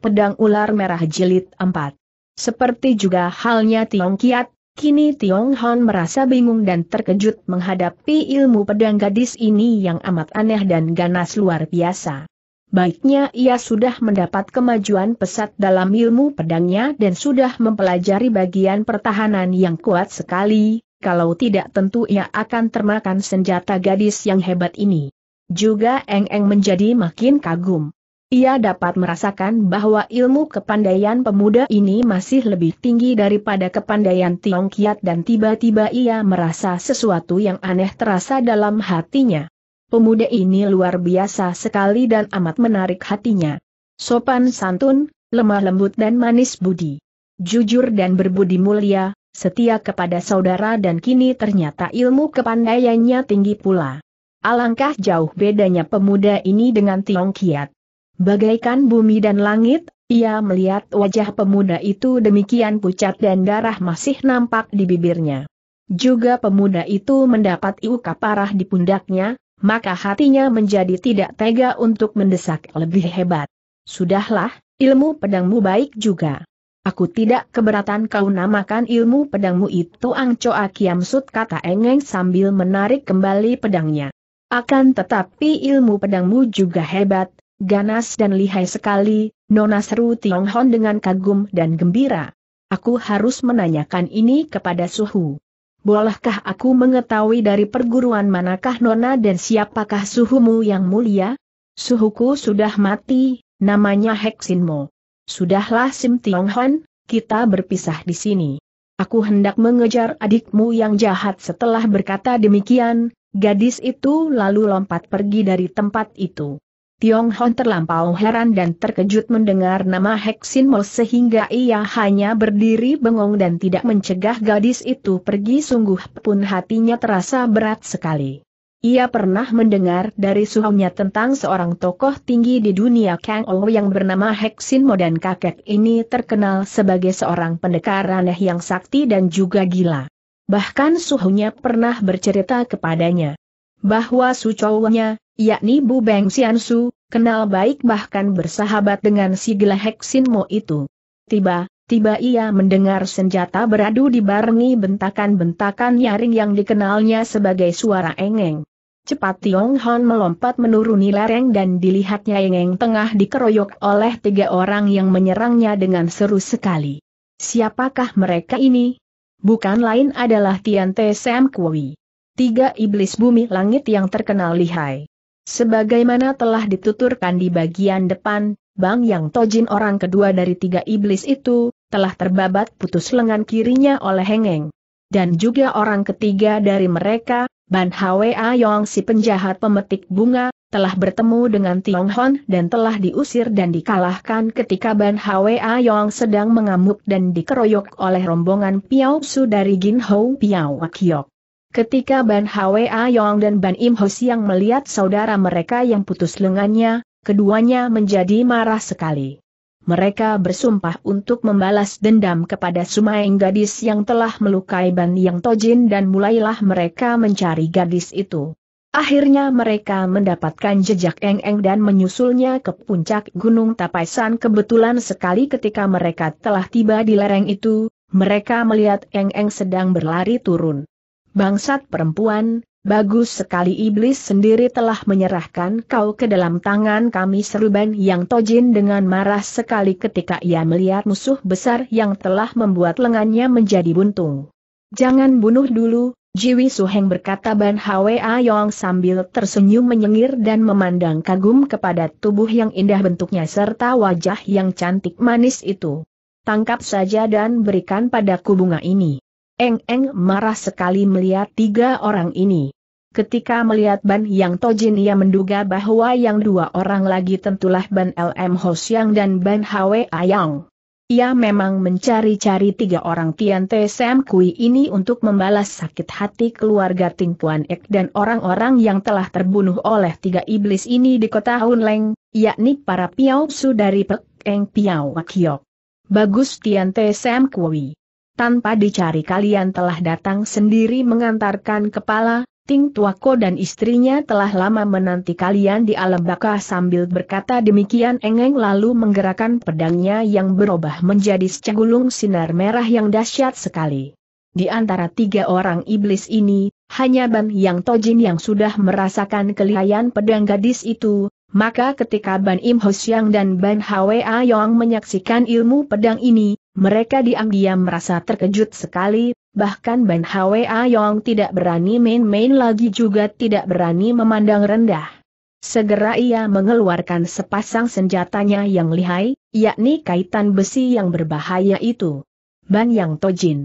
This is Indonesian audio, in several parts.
Pedang Ular Merah Jilid 4. Seperti juga halnya Tiong Kiat, kini Tiong Hon merasa bingung dan terkejut menghadapi ilmu pedang gadis ini yang amat aneh dan ganas luar biasa. Baiknya ia sudah mendapat kemajuan pesat dalam ilmu pedangnya dan sudah mempelajari bagian pertahanan yang kuat sekali, kalau tidak tentu ia akan termakan senjata gadis yang hebat ini. Juga Eng Eng menjadi makin kagum. Ia dapat merasakan bahwa ilmu kepandaian pemuda ini masih lebih tinggi daripada kepandaian Tiong Kiat dan tiba-tiba ia merasa sesuatu yang aneh terasa dalam hatinya. Pemuda ini luar biasa sekali dan amat menarik hatinya. Sopan santun, lemah lembut dan manis budi. Jujur dan berbudi mulia, setia kepada saudara dan kini ternyata ilmu kepandaiannya tinggi pula. Alangkah jauh bedanya pemuda ini dengan Tiong Kiat. Bagaikan bumi dan langit, ia melihat wajah pemuda itu demikian pucat dan darah masih nampak di bibirnya. Juga pemuda itu mendapat iuka parah di pundaknya, maka hatinya menjadi tidak tega untuk mendesak lebih hebat. Sudahlah, ilmu pedangmu baik juga. Aku tidak keberatan kau namakan ilmu pedangmu itu Angco Akiamsut kata Engeng sambil menarik kembali pedangnya. Akan tetapi ilmu pedangmu juga hebat, ganas dan lihai sekali, Nona seru Tiong Hon dengan kagum dan gembira. Aku harus menanyakan ini kepada Suhu. Bolehkah aku mengetahui dari perguruan manakah Nona dan siapakah Suhumu yang mulia? Suhuku sudah mati, namanya Heksinmo. Sudahlah Sim Tiong Hon, kita berpisah di sini. Aku hendak mengejar adikmu yang jahat setelah berkata demikian, gadis itu lalu lompat pergi dari tempat itu. Tiong Hon terlampau heran dan terkejut mendengar nama Heksin Mo sehingga ia hanya berdiri bengong dan tidak mencegah gadis itu pergi sungguh pun hatinya terasa berat sekali. Ia pernah mendengar dari suhunya tentang seorang tokoh tinggi di dunia Kang Ou yang bernama Heksin Mo dan kakek ini terkenal sebagai seorang pendekar aneh yang sakti dan juga gila. Bahkan suhunya pernah bercerita kepadanya bahwa sucownya, yakni Bu Beng Xiansu, kenal baik bahkan bersahabat dengan si Gelehek Sinmo itu. Tiba, tiba ia mendengar senjata beradu dibarengi bentakan-bentakan nyaring yang dikenalnya sebagai suara engeng. Cepat Tiong Hon melompat menuruni lereng dan dilihatnya engeng tengah dikeroyok oleh tiga orang yang menyerangnya dengan seru sekali. Siapakah mereka ini? Bukan lain adalah Tian Te Sam Kui tiga iblis bumi langit yang terkenal lihai. Sebagaimana telah dituturkan di bagian depan, Bang Yang Tojin orang kedua dari tiga iblis itu, telah terbabat putus lengan kirinya oleh Hengeng. Dan juga orang ketiga dari mereka, Ban Hwe Yong si penjahat pemetik bunga, telah bertemu dengan Tiong Hon dan telah diusir dan dikalahkan ketika Ban Hwe Yong sedang mengamuk dan dikeroyok oleh rombongan Piao Su dari Gin Ho Piao Wakyok. Ketika Ban Hwa Yong dan Ban Im Ho Siang melihat saudara mereka yang putus lengannya, keduanya menjadi marah sekali. Mereka bersumpah untuk membalas dendam kepada Sumaeng gadis yang telah melukai Ban Yang Tojin dan mulailah mereka mencari gadis itu. Akhirnya mereka mendapatkan jejak Eng Eng dan menyusulnya ke puncak Gunung Tapaisan kebetulan sekali ketika mereka telah tiba di lereng itu, mereka melihat Eng Eng sedang berlari turun. Bangsat perempuan, bagus sekali iblis sendiri telah menyerahkan kau ke dalam tangan kami seruban yang tojin dengan marah sekali ketika ia melihat musuh besar yang telah membuat lengannya menjadi buntung. Jangan bunuh dulu, Jiwi Suheng berkata Ban Hwa Yong sambil tersenyum menyengir dan memandang kagum kepada tubuh yang indah bentuknya serta wajah yang cantik manis itu. Tangkap saja dan berikan padaku bunga ini. Eng Eng marah sekali melihat tiga orang ini. Ketika melihat Ban Yang Tojin ia menduga bahwa yang dua orang lagi tentulah Ban LM Ho Siang dan Ban Hwe Ayang. Ia memang mencari-cari tiga orang Tian Te Sam Kui ini untuk membalas sakit hati keluarga Ting Puan Ek dan orang-orang yang telah terbunuh oleh tiga iblis ini di kota Hunleng, yakni para Piao Su dari Pek Eng Piao Wakyok. Bagus Tian Te Sam Kui tanpa dicari kalian telah datang sendiri mengantarkan kepala, Ting Tuako dan istrinya telah lama menanti kalian di alam baka sambil berkata demikian Engeng lalu menggerakkan pedangnya yang berubah menjadi secegulung sinar merah yang dahsyat sekali. Di antara tiga orang iblis ini, hanya Ban Yang Tojin yang sudah merasakan kelihayan pedang gadis itu, maka ketika Ban Im Ho dan Ban Hwa Yong menyaksikan ilmu pedang ini, mereka diam-diam merasa terkejut sekali, bahkan Ban Hwa Yong tidak berani main-main lagi juga tidak berani memandang rendah. Segera ia mengeluarkan sepasang senjatanya yang lihai, yakni kaitan besi yang berbahaya itu. Ban Yang Tojin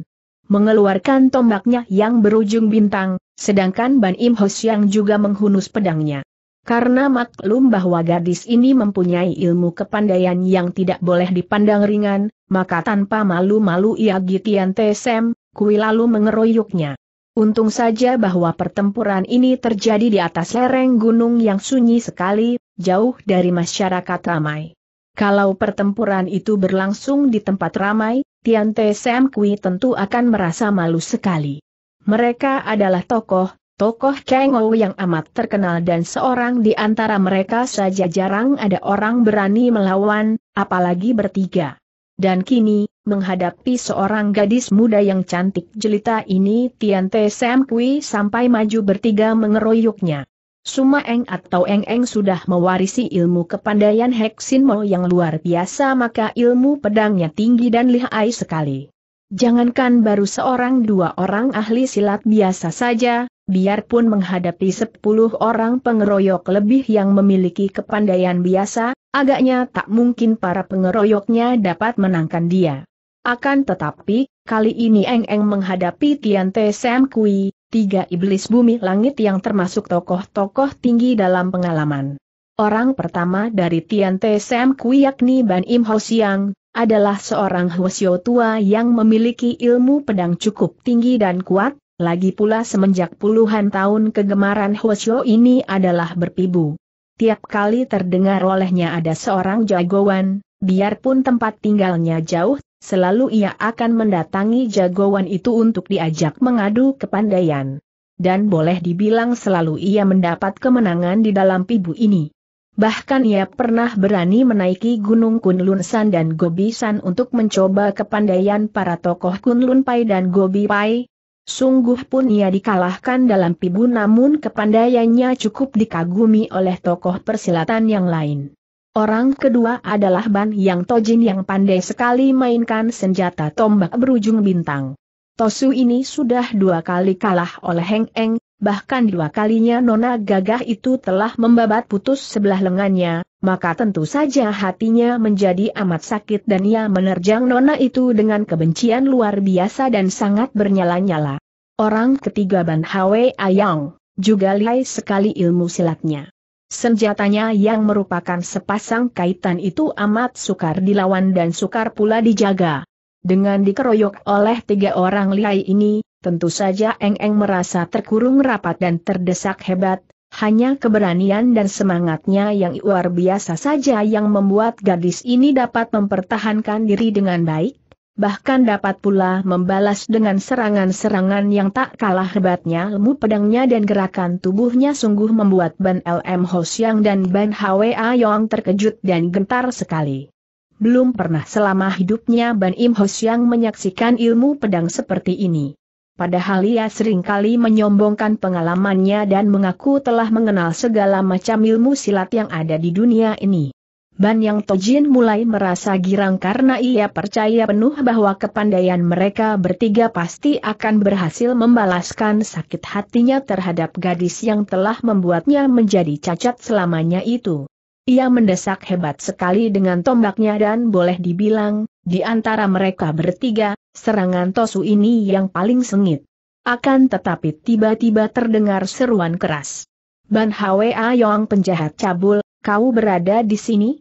mengeluarkan tombaknya yang berujung bintang, sedangkan Ban Im Hos yang juga menghunus pedangnya. Karena maklum bahwa gadis ini mempunyai ilmu kepandaian yang tidak boleh dipandang ringan, maka tanpa malu-malu ia gitian Tesem, Kui lalu mengeroyoknya. Untung saja bahwa pertempuran ini terjadi di atas lereng gunung yang sunyi sekali, jauh dari masyarakat ramai. Kalau pertempuran itu berlangsung di tempat ramai, Tian Te Sam Kui tentu akan merasa malu sekali. Mereka adalah tokoh, tokoh Cheng Ou yang amat terkenal dan seorang di antara mereka saja jarang ada orang berani melawan, apalagi bertiga. Dan kini, menghadapi seorang gadis muda yang cantik jelita ini Tian Te Sam Kui sampai maju bertiga mengeroyoknya. Suma Eng atau Eng Eng sudah mewarisi ilmu kepandaian Heksin Mo yang luar biasa maka ilmu pedangnya tinggi dan lihai sekali. Jangankan baru seorang dua orang ahli silat biasa saja, biarpun menghadapi sepuluh orang pengeroyok lebih yang memiliki kepandaian biasa, Agaknya tak mungkin para pengeroyoknya dapat menangkan dia. Akan tetapi, kali ini Eng Eng menghadapi Tian Te Sam Kui, tiga iblis bumi langit yang termasuk tokoh-tokoh tinggi dalam pengalaman. Orang pertama dari Tian Te Sam Kui yakni Ban Im Ho Siang, adalah seorang Hwasyo tua yang memiliki ilmu pedang cukup tinggi dan kuat, lagi pula semenjak puluhan tahun kegemaran Hwasyo ini adalah berpibu. Tiap kali terdengar olehnya ada seorang jagoan, biarpun tempat tinggalnya jauh, selalu ia akan mendatangi jagoan itu untuk diajak mengadu kepandaian. Dan boleh dibilang selalu ia mendapat kemenangan di dalam pibu ini. Bahkan ia pernah berani menaiki gunung Kunlun San dan Gobisan untuk mencoba kepandaian para tokoh Kunlun Pai dan Gobi Pai, Sungguh pun ia dikalahkan dalam pibu namun kepandaiannya cukup dikagumi oleh tokoh persilatan yang lain. Orang kedua adalah Ban Yang Tojin yang pandai sekali mainkan senjata tombak berujung bintang. Tosu ini sudah dua kali kalah oleh Heng Eng, bahkan dua kalinya nona gagah itu telah membabat putus sebelah lengannya, maka tentu saja hatinya menjadi amat sakit dan ia menerjang nona itu dengan kebencian luar biasa dan sangat bernyala-nyala. Orang ketiga Ban Hwe Ayang, juga lihai sekali ilmu silatnya. Senjatanya yang merupakan sepasang kaitan itu amat sukar dilawan dan sukar pula dijaga. Dengan dikeroyok oleh tiga orang lihai ini, Tentu saja Eng Eng merasa terkurung rapat dan terdesak hebat, hanya keberanian dan semangatnya yang luar biasa saja yang membuat gadis ini dapat mempertahankan diri dengan baik, bahkan dapat pula membalas dengan serangan-serangan yang tak kalah hebatnya ilmu pedangnya dan gerakan tubuhnya sungguh membuat Ban LM Ho dan Ban Hwa Yong terkejut dan gentar sekali. Belum pernah selama hidupnya Ban Im Ho menyaksikan ilmu pedang seperti ini. Padahal ia seringkali menyombongkan pengalamannya dan mengaku telah mengenal segala macam ilmu silat yang ada di dunia ini. Ban Yang Tojin mulai merasa girang karena ia percaya penuh bahwa kepandaian mereka bertiga pasti akan berhasil membalaskan sakit hatinya terhadap gadis yang telah membuatnya menjadi cacat selamanya itu. Ia mendesak hebat sekali dengan tombaknya dan boleh dibilang, di antara mereka bertiga, Serangan Tosu ini yang paling sengit. Akan tetapi tiba-tiba terdengar seruan keras. Ban Hwa Ayong penjahat cabul, kau berada di sini?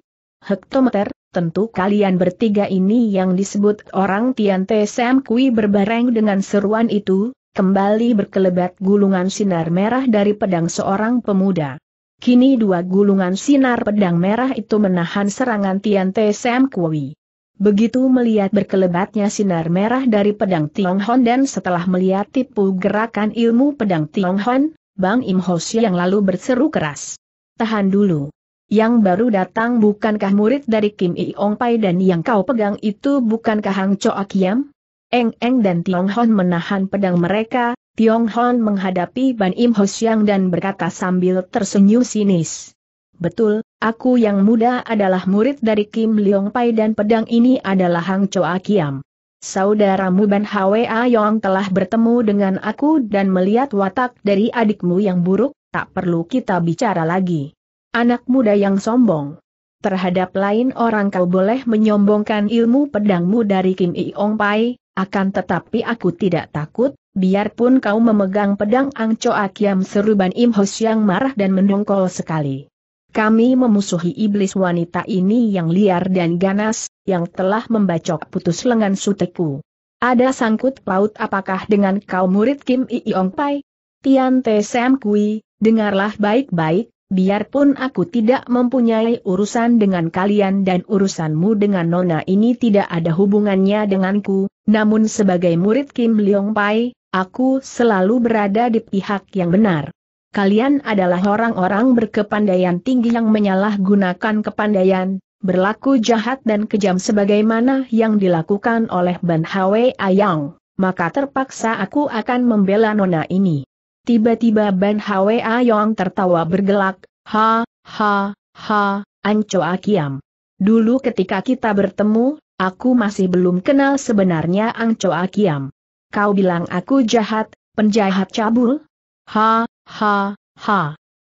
Hektometer, tentu kalian bertiga ini yang disebut orang Tian Te Sam Kui berbareng dengan seruan itu, kembali berkelebat gulungan sinar merah dari pedang seorang pemuda. Kini dua gulungan sinar pedang merah itu menahan serangan Tian Te Sam Kui. Begitu melihat berkelebatnya sinar merah dari pedang Tianghon dan setelah melihat tipu gerakan ilmu pedang Tianghon, Bang Im Hosya yang lalu berseru keras. Tahan dulu. Yang baru datang bukankah murid dari Kim I Ong Pai dan yang kau pegang itu bukankah Hang Cho Akiam? Eng Eng dan Tianghon menahan pedang mereka, Tianghon menghadapi Ban Im Hosyang dan berkata sambil tersenyum sinis. Betul, Aku yang muda adalah murid dari Kim Leong Pai dan pedang ini adalah Hang Choa Kiam. Saudaramu Ban Hwa Yong telah bertemu dengan aku dan melihat watak dari adikmu yang buruk, tak perlu kita bicara lagi. Anak muda yang sombong. Terhadap lain orang kau boleh menyombongkan ilmu pedangmu dari Kim Iong Pai, akan tetapi aku tidak takut, biarpun kau memegang pedang Ang Choa Kiam seruban Im Hos yang marah dan mendongkol sekali. Kami memusuhi iblis wanita ini yang liar dan ganas, yang telah membacok putus lengan suteku. Ada sangkut paut apakah dengan kau murid Kim Ong Pai? Tian Te Sam Kui, dengarlah baik-baik, biarpun aku tidak mempunyai urusan dengan kalian dan urusanmu dengan Nona ini tidak ada hubungannya denganku, namun sebagai murid Kim Leong Pai, aku selalu berada di pihak yang benar. Kalian adalah orang-orang berkepandaian tinggi yang menyalahgunakan kepandaian, berlaku jahat dan kejam sebagaimana yang dilakukan oleh Ban Hwe Ayang, maka terpaksa aku akan membela nona ini. Tiba-tiba Ban Hwe Ayang tertawa bergelak, ha, ha, ha, Anco Akiam. Dulu ketika kita bertemu, aku masih belum kenal sebenarnya Anco Akiam. Kau bilang aku jahat, penjahat cabul? Ha, Ha, ha.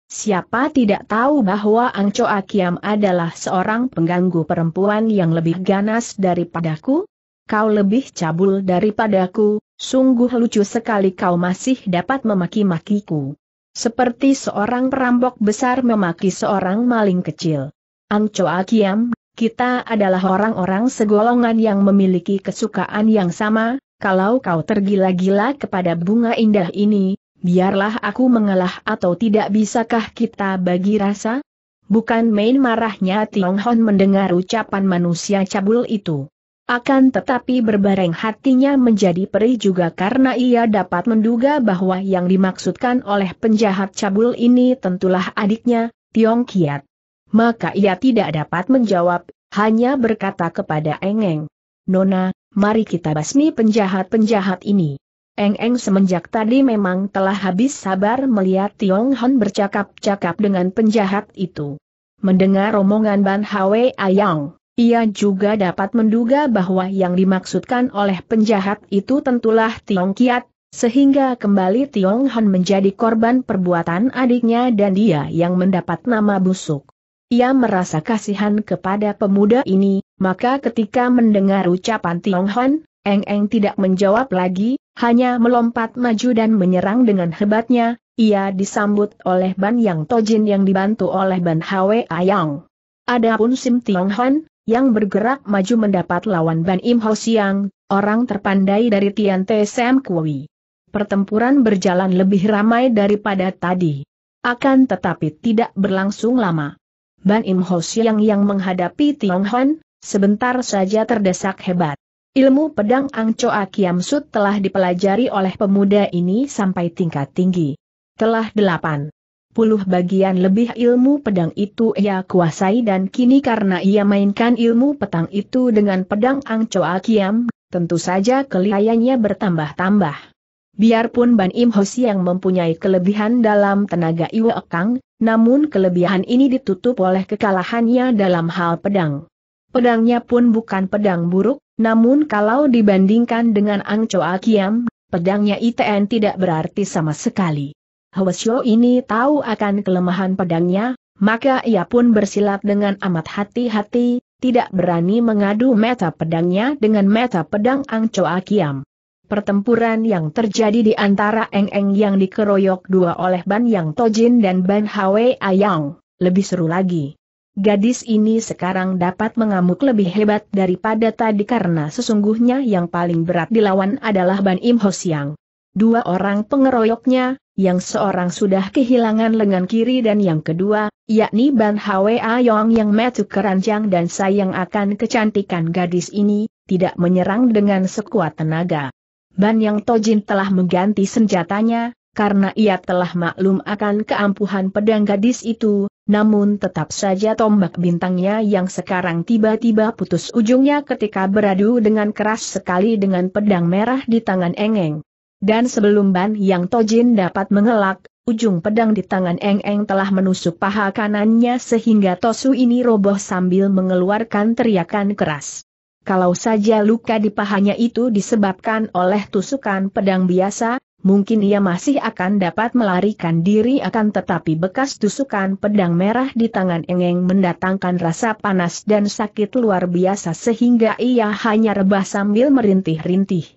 Siapa tidak tahu bahwa Cho Akiam adalah seorang pengganggu perempuan yang lebih ganas daripadaku? Kau lebih cabul daripadaku, sungguh lucu sekali kau masih dapat memaki-makiku. Seperti seorang perampok besar memaki seorang maling kecil. Cho Akiam, kita adalah orang-orang segolongan yang memiliki kesukaan yang sama, kalau kau tergila-gila kepada bunga indah ini, biarlah aku mengalah atau tidak bisakah kita bagi rasa? Bukan main marahnya Tiong Hon mendengar ucapan manusia cabul itu. Akan tetapi berbareng hatinya menjadi perih juga karena ia dapat menduga bahwa yang dimaksudkan oleh penjahat cabul ini tentulah adiknya, Tiong Kiat. Maka ia tidak dapat menjawab, hanya berkata kepada Engeng. Nona, mari kita basmi penjahat-penjahat ini. Eng-eng semenjak tadi memang telah habis sabar melihat Tiong Hon bercakap-cakap dengan penjahat itu. Mendengar omongan Ban Hwe Ayang, ia juga dapat menduga bahwa yang dimaksudkan oleh penjahat itu tentulah Tiong Kiat, sehingga kembali Tiong Hon menjadi korban perbuatan adiknya dan dia yang mendapat nama busuk. Ia merasa kasihan kepada pemuda ini, maka ketika mendengar ucapan Tiong Hon, Eng-eng tidak menjawab lagi, hanya melompat maju dan menyerang dengan hebatnya, ia disambut oleh Ban Yang Tojin yang dibantu oleh Ban Hwe Ayang. Adapun Sim Tiong Han, yang bergerak maju mendapat lawan Ban Im Ho Siang, orang terpandai dari Tian Te Sam Kui. Pertempuran berjalan lebih ramai daripada tadi. Akan tetapi tidak berlangsung lama. Ban Im Ho Siang yang menghadapi Tiong Han, sebentar saja terdesak hebat. Ilmu pedang Angcoa Kiam Sut telah dipelajari oleh pemuda ini sampai tingkat tinggi. Telah delapan puluh bagian lebih ilmu pedang itu ia kuasai dan kini karena ia mainkan ilmu petang itu dengan pedang Angcoa Kiam, tentu saja keliayanya bertambah-tambah. Biarpun Ban Im Hosi yang mempunyai kelebihan dalam tenaga iwa Ekang, namun kelebihan ini ditutup oleh kekalahannya dalam hal pedang. Pedangnya pun bukan pedang buruk, namun kalau dibandingkan dengan Choa Kiam, pedangnya ITN tidak berarti sama sekali. Hwasyo ini tahu akan kelemahan pedangnya, maka ia pun bersilat dengan amat hati-hati, tidak berani mengadu meta pedangnya dengan meta pedang Choa Kiam. Pertempuran yang terjadi di antara Eng-Eng yang dikeroyok dua oleh Ban Yang Tojin dan Ban Hwe Ayang, lebih seru lagi. Gadis ini sekarang dapat mengamuk lebih hebat daripada tadi karena sesungguhnya yang paling berat dilawan adalah Ban Im Ho Dua orang pengeroyoknya, yang seorang sudah kehilangan lengan kiri dan yang kedua, yakni Ban Hwa Yong yang metu keranjang dan sayang akan kecantikan gadis ini, tidak menyerang dengan sekuat tenaga. Ban Yang Tojin telah mengganti senjatanya, karena ia telah maklum akan keampuhan pedang gadis itu, namun tetap saja tombak bintangnya yang sekarang tiba-tiba putus ujungnya ketika beradu dengan keras sekali dengan pedang merah di tangan Engeng. Dan sebelum Ban Yang Tojin dapat mengelak, ujung pedang di tangan Engeng telah menusuk paha kanannya sehingga Tosu ini roboh sambil mengeluarkan teriakan keras. Kalau saja luka di pahanya itu disebabkan oleh tusukan pedang biasa, mungkin ia masih akan dapat melarikan diri akan tetapi bekas tusukan pedang merah di tangan Engeng mendatangkan rasa panas dan sakit luar biasa sehingga ia hanya rebah sambil merintih-rintih.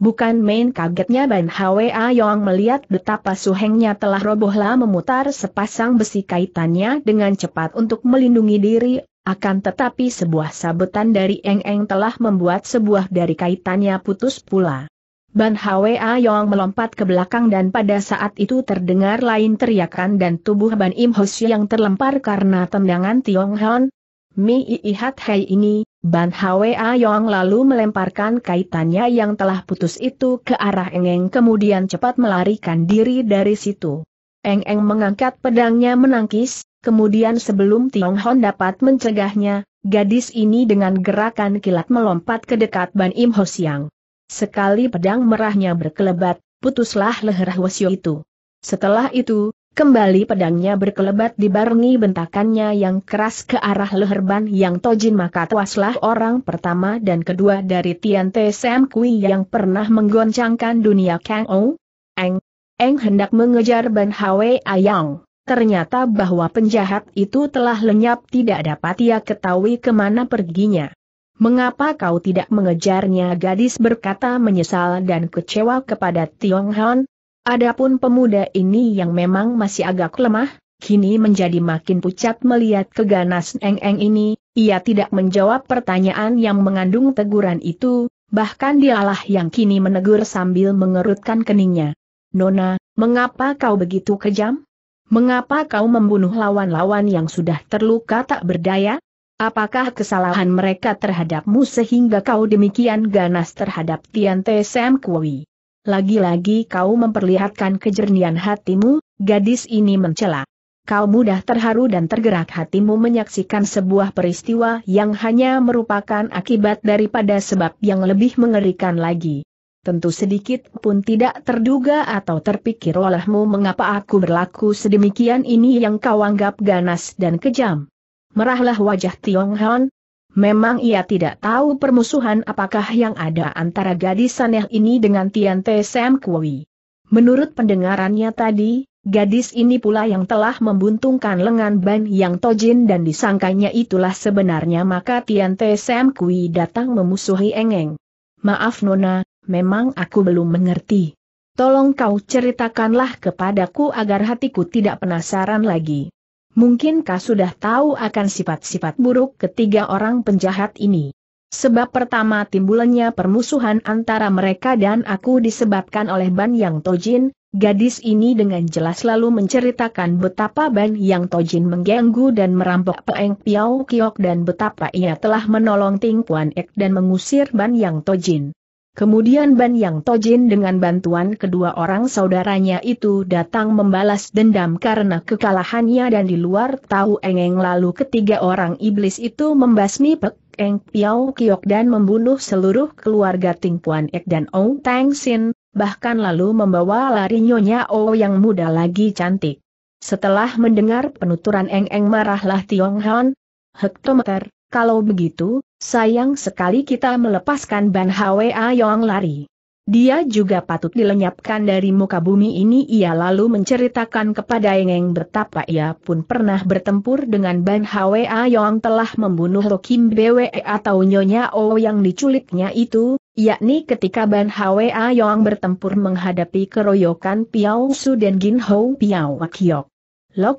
Bukan main kagetnya Ban Hwa Yong melihat betapa suhengnya telah robohlah memutar sepasang besi kaitannya dengan cepat untuk melindungi diri akan tetapi sebuah sabetan dari Eng Eng telah membuat sebuah dari kaitannya putus pula. Ban Hwa Yong melompat ke belakang dan pada saat itu terdengar lain teriakan dan tubuh Ban Im Hos yang terlempar karena tendangan Tiong Hon. Mi Iihat Hai ini, Ban Hwa Yong lalu melemparkan kaitannya yang telah putus itu ke arah Engeng kemudian cepat melarikan diri dari situ. Engeng mengangkat pedangnya menangkis, kemudian sebelum Tiong Hon dapat mencegahnya, gadis ini dengan gerakan kilat melompat ke dekat Ban Im Ho Siang. Sekali pedang merahnya berkelebat, putuslah leher Hwasyo itu. Setelah itu, kembali pedangnya berkelebat dibarengi bentakannya yang keras ke arah leher ban yang tojin maka tuaslah orang pertama dan kedua dari Tian Te Sam Kui yang pernah menggoncangkan dunia Kang Ou. Eng, Eng hendak mengejar Ban Hwe Ayang. Ternyata bahwa penjahat itu telah lenyap tidak dapat ia ketahui kemana perginya. Mengapa kau tidak mengejarnya gadis berkata menyesal dan kecewa kepada Tiong Han? Adapun pemuda ini yang memang masih agak lemah, kini menjadi makin pucat melihat keganas Eng Eng ini, ia tidak menjawab pertanyaan yang mengandung teguran itu, bahkan dialah yang kini menegur sambil mengerutkan keningnya. Nona, mengapa kau begitu kejam? Mengapa kau membunuh lawan-lawan yang sudah terluka tak berdaya? Apakah kesalahan mereka terhadapmu sehingga kau demikian ganas terhadap Tian Te Sam Kui? Lagi-lagi kau memperlihatkan kejernihan hatimu, gadis ini mencela. Kau mudah terharu dan tergerak hatimu menyaksikan sebuah peristiwa yang hanya merupakan akibat daripada sebab yang lebih mengerikan lagi. Tentu sedikit pun tidak terduga atau terpikir olehmu mengapa aku berlaku sedemikian ini yang kau anggap ganas dan kejam merahlah wajah Tiong Han. Memang ia tidak tahu permusuhan apakah yang ada antara gadis aneh ini dengan Tian Te Sam Kui. Menurut pendengarannya tadi, gadis ini pula yang telah membuntungkan lengan Ban Yang Tojin dan disangkanya itulah sebenarnya maka Tian Te Sam Kui datang memusuhi Engeng. Maaf Nona, memang aku belum mengerti. Tolong kau ceritakanlah kepadaku agar hatiku tidak penasaran lagi mungkinkah sudah tahu akan sifat-sifat buruk ketiga orang penjahat ini? Sebab pertama timbulnya permusuhan antara mereka dan aku disebabkan oleh Ban Yang Tojin, gadis ini dengan jelas lalu menceritakan betapa Ban Yang Tojin mengganggu dan merampok Peng Piao Kiok dan betapa ia telah menolong Ting Kuan Ek dan mengusir Ban Yang Tojin. Kemudian Ban Yang Tojin dengan bantuan kedua orang saudaranya itu datang membalas dendam karena kekalahannya dan di luar tahu Engeng lalu ketiga orang iblis itu membasmi Pek Eng Piao Kiok dan membunuh seluruh keluarga Ting Puan Ek dan Ong Tang Sin, bahkan lalu membawa lari Nyonya O yang muda lagi cantik. Setelah mendengar penuturan Engeng marahlah Tiong Han, hektometer, kalau begitu, sayang sekali kita melepaskan Ban Hwa Ayong lari. Dia juga patut dilenyapkan dari muka bumi ini ia lalu menceritakan kepada Engeng betapa ia pun pernah bertempur dengan Ban Hwa Ayong telah membunuh Kim Bwe atau Nyonya O yang diculiknya itu, yakni ketika Ban Hwa Ayong bertempur menghadapi keroyokan Piao Su dan Gin Ho Piao Kiok.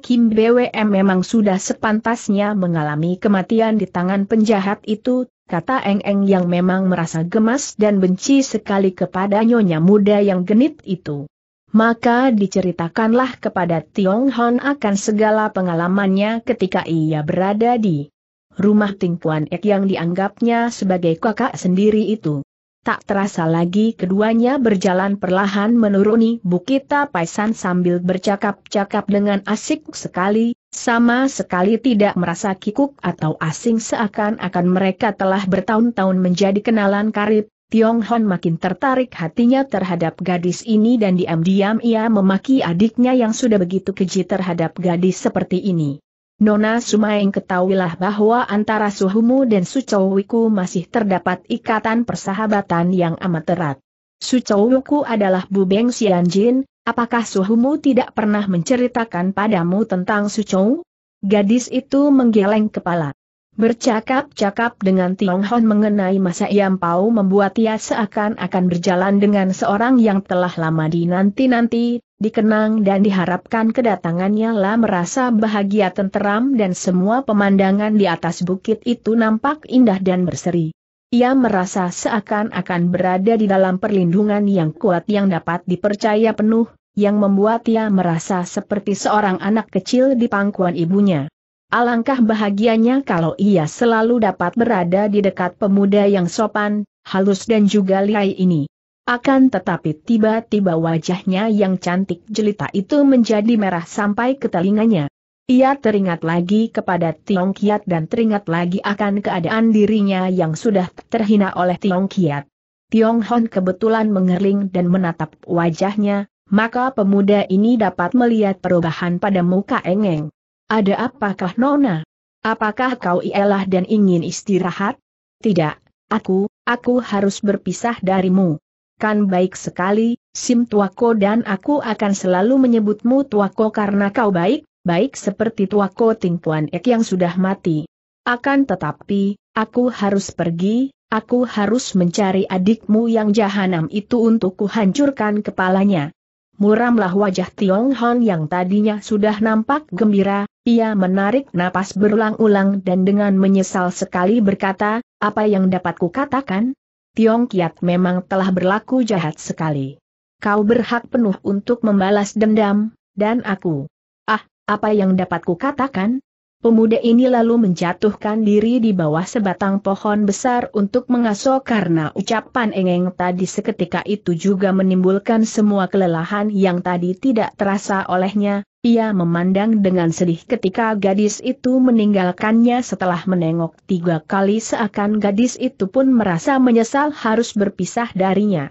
Kim BWM memang sudah sepantasnya mengalami kematian di tangan penjahat itu, kata Eng Eng yang memang merasa gemas dan benci sekali kepada nyonya muda yang genit itu. Maka diceritakanlah kepada Tiong Hon akan segala pengalamannya ketika ia berada di rumah Ting Puan Ek yang dianggapnya sebagai kakak sendiri itu. Tak terasa lagi keduanya berjalan perlahan menuruni Bukit Tapaisan sambil bercakap-cakap dengan asik sekali, sama sekali tidak merasa kikuk atau asing seakan-akan mereka telah bertahun-tahun menjadi kenalan karib. Tiong Hon makin tertarik hatinya terhadap gadis ini dan diam-diam ia memaki adiknya yang sudah begitu keji terhadap gadis seperti ini. Nona Sumaeng ketahuilah bahwa antara Suhumu dan Sucowiku masih terdapat ikatan persahabatan yang amat erat. Sucowiku adalah Bubeng Xianjin, apakah Suhumu tidak pernah menceritakan padamu tentang sucow? Gadis itu menggeleng kepala. Bercakap-cakap dengan Tiong Hon mengenai masa pau membuat ia seakan-akan berjalan dengan seorang yang telah lama dinanti-nanti, dikenang dan diharapkan kedatangannya lah merasa bahagia tenteram dan semua pemandangan di atas bukit itu nampak indah dan berseri. Ia merasa seakan-akan berada di dalam perlindungan yang kuat yang dapat dipercaya penuh, yang membuat ia merasa seperti seorang anak kecil di pangkuan ibunya. Alangkah bahagianya kalau ia selalu dapat berada di dekat pemuda yang sopan, halus dan juga lihai ini. Akan tetapi tiba-tiba wajahnya yang cantik jelita itu menjadi merah sampai ke telinganya. Ia teringat lagi kepada Tiong Kiat dan teringat lagi akan keadaan dirinya yang sudah terhina oleh Tiong Kiat. Tiong Hon kebetulan mengerling dan menatap wajahnya, maka pemuda ini dapat melihat perubahan pada muka Engeng. Ada apakah Nona? Apakah kau ialah dan ingin istirahat? Tidak, aku, aku harus berpisah darimu. Kan baik sekali, Sim Tuako dan aku akan selalu menyebutmu Tuako karena kau baik, baik seperti Tuako Tingpuan Ek yang sudah mati. Akan tetapi, aku harus pergi, aku harus mencari adikmu yang jahanam itu untuk kuhancurkan kepalanya. Muramlah wajah Tiong Hon yang tadinya sudah nampak gembira, ia menarik napas berulang-ulang dan dengan menyesal sekali berkata, apa yang dapat kukatakan? Tiong Kiat memang telah berlaku jahat sekali. Kau berhak penuh untuk membalas dendam, dan aku. Ah, apa yang dapat kukatakan? Pemuda ini lalu menjatuhkan diri di bawah sebatang pohon besar untuk mengasuh karena ucapan engeng tadi seketika itu juga menimbulkan semua kelelahan yang tadi tidak terasa olehnya, ia memandang dengan sedih ketika gadis itu meninggalkannya setelah menengok tiga kali seakan gadis itu pun merasa menyesal harus berpisah darinya.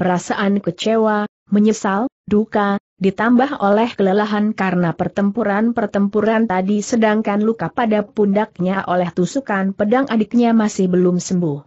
Perasaan kecewa, menyesal, duka, ditambah oleh kelelahan karena pertempuran-pertempuran tadi sedangkan luka pada pundaknya oleh tusukan pedang adiknya masih belum sembuh.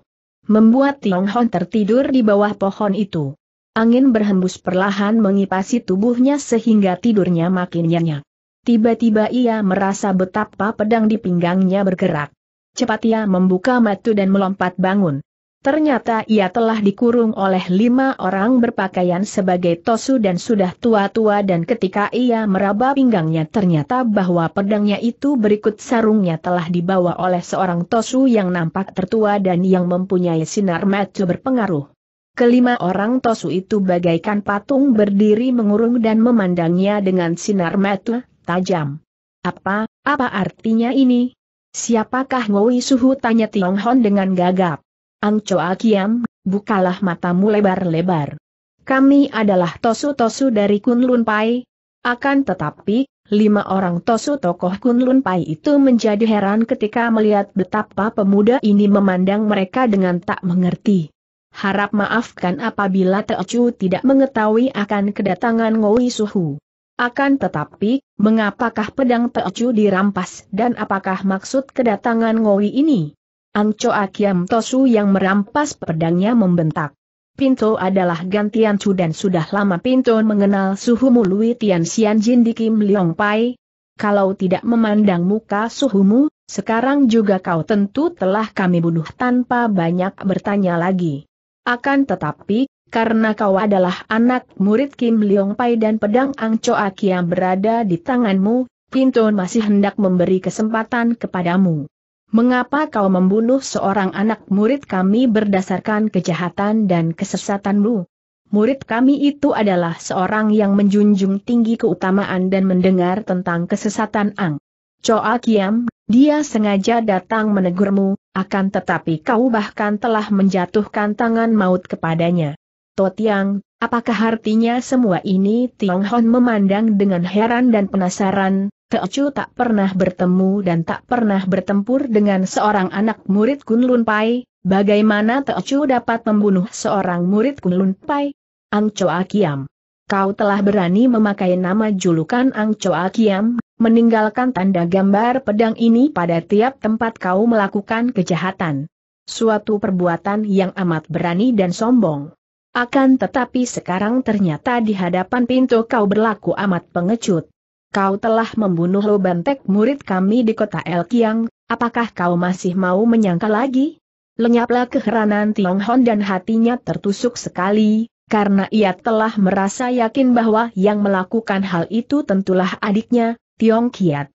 Membuat Tiong Hon tertidur di bawah pohon itu. Angin berhembus perlahan mengipasi tubuhnya sehingga tidurnya makin nyenyak. Tiba-tiba ia merasa betapa pedang di pinggangnya bergerak. Cepat ia membuka mata dan melompat bangun. Ternyata ia telah dikurung oleh lima orang berpakaian sebagai tosu dan sudah tua-tua dan ketika ia meraba pinggangnya ternyata bahwa pedangnya itu berikut sarungnya telah dibawa oleh seorang tosu yang nampak tertua dan yang mempunyai sinar mata berpengaruh. Kelima orang tosu itu bagaikan patung berdiri mengurung dan memandangnya dengan sinar mata tajam. Apa, apa artinya ini? Siapakah Ngoi Suhu tanya Tiong Hon dengan gagap. Ancoa Kiam, bukalah matamu lebar-lebar. Kami adalah tosu-tosu dari Kunlun Pai. Akan tetapi, lima orang tosu tokoh Kunlun Pai itu menjadi heran ketika melihat betapa pemuda ini memandang mereka dengan tak mengerti. Harap maafkan apabila Teocu tidak mengetahui akan kedatangan Ngoi Suhu. Akan tetapi, mengapakah pedang Teocu dirampas dan apakah maksud kedatangan Ngoi ini? Ancoa Kiam Tosu yang merampas pedangnya membentak. Pinto adalah gantian Chu dan sudah lama Pinto mengenal Suhu Mului Tian Xian Jin di Kim Leong Pai. Kalau tidak memandang muka Suhumu, sekarang juga kau tentu telah kami bunuh tanpa banyak bertanya lagi. Akan tetapi, karena kau adalah anak murid Kim Leong Pai dan pedang Angco Akiam berada di tanganmu, Pinto masih hendak memberi kesempatan kepadamu. Mengapa kau membunuh seorang anak murid kami berdasarkan kejahatan dan kesesatanmu? Murid kami itu adalah seorang yang menjunjung tinggi keutamaan dan mendengar tentang kesesatan Ang. Choa Kiam, dia sengaja datang menegurmu, akan tetapi kau bahkan telah menjatuhkan tangan maut kepadanya. Totiang, apakah artinya semua ini Tiong Hon memandang dengan heran dan penasaran, Teocu tak pernah bertemu dan tak pernah bertempur dengan seorang anak murid Kunlun Pai, bagaimana Teocu dapat membunuh seorang murid Kunlun Pai? Ang Choa Kiam. Kau telah berani memakai nama julukan Ang Choa Kiam, meninggalkan tanda gambar pedang ini pada tiap tempat kau melakukan kejahatan. Suatu perbuatan yang amat berani dan sombong. Akan tetapi sekarang ternyata di hadapan pintu kau berlaku amat pengecut kau telah membunuh Lo Bantek murid kami di kota El Kiang, apakah kau masih mau menyangka lagi? Lenyaplah keheranan Tiong Hon dan hatinya tertusuk sekali, karena ia telah merasa yakin bahwa yang melakukan hal itu tentulah adiknya, Tiong Kiat.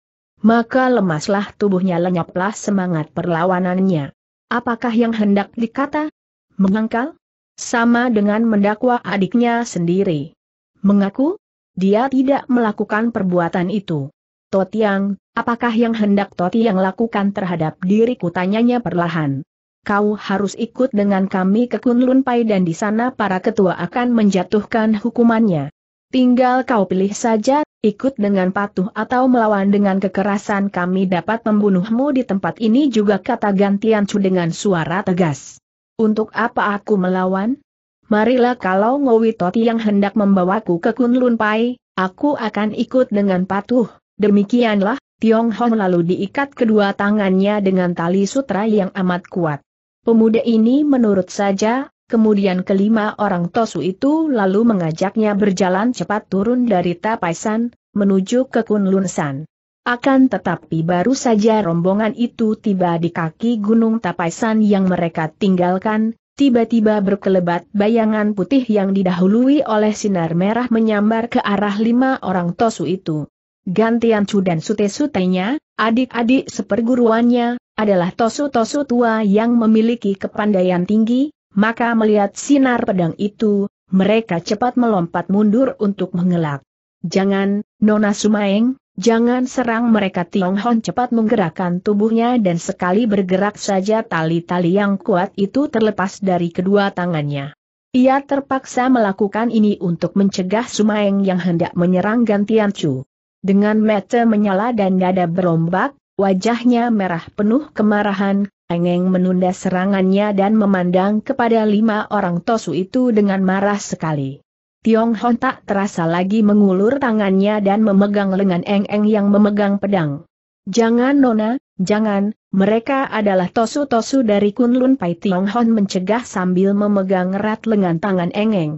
Maka lemaslah tubuhnya lenyaplah semangat perlawanannya. Apakah yang hendak dikata? Mengangkal? Sama dengan mendakwa adiknya sendiri. Mengaku? Dia tidak melakukan perbuatan itu. Totiang, apakah yang hendak Totiang lakukan terhadap diriku tanyanya perlahan. Kau harus ikut dengan kami ke Kunlun Pai dan di sana para ketua akan menjatuhkan hukumannya. Tinggal kau pilih saja, ikut dengan patuh atau melawan dengan kekerasan kami dapat membunuhmu di tempat ini juga kata gantian Chu dengan suara tegas. Untuk apa aku melawan? marilah kalau Ngowi Toti yang hendak membawaku ke Kunlun Pai, aku akan ikut dengan patuh. Demikianlah, Tiong Hon lalu diikat kedua tangannya dengan tali sutra yang amat kuat. Pemuda ini menurut saja, kemudian kelima orang Tosu itu lalu mengajaknya berjalan cepat turun dari Tapaisan, menuju ke Kunlun San. Akan tetapi baru saja rombongan itu tiba di kaki gunung Tapaisan yang mereka tinggalkan, Tiba-tiba berkelebat bayangan putih yang didahului oleh sinar merah menyambar ke arah lima orang tosu itu. Gantian Chu dan sute-sutenya, adik-adik seperguruannya, adalah tosu-tosu tua yang memiliki kepandaian tinggi, maka melihat sinar pedang itu, mereka cepat melompat mundur untuk mengelak. Jangan, Nona Sumaeng, Jangan serang mereka Tiong Hon cepat menggerakkan tubuhnya dan sekali bergerak saja tali-tali yang kuat itu terlepas dari kedua tangannya. Ia terpaksa melakukan ini untuk mencegah Sumaeng yang hendak menyerang gantian Chu. Dengan mata menyala dan dada berombak, wajahnya merah penuh kemarahan, Engeng menunda serangannya dan memandang kepada lima orang Tosu itu dengan marah sekali. Tiong Hon tak terasa lagi mengulur tangannya dan memegang lengan Eng Eng yang memegang pedang. Jangan Nona, jangan, mereka adalah tosu-tosu dari Kunlun Pai Tiong Hon mencegah sambil memegang erat lengan tangan Eng Eng.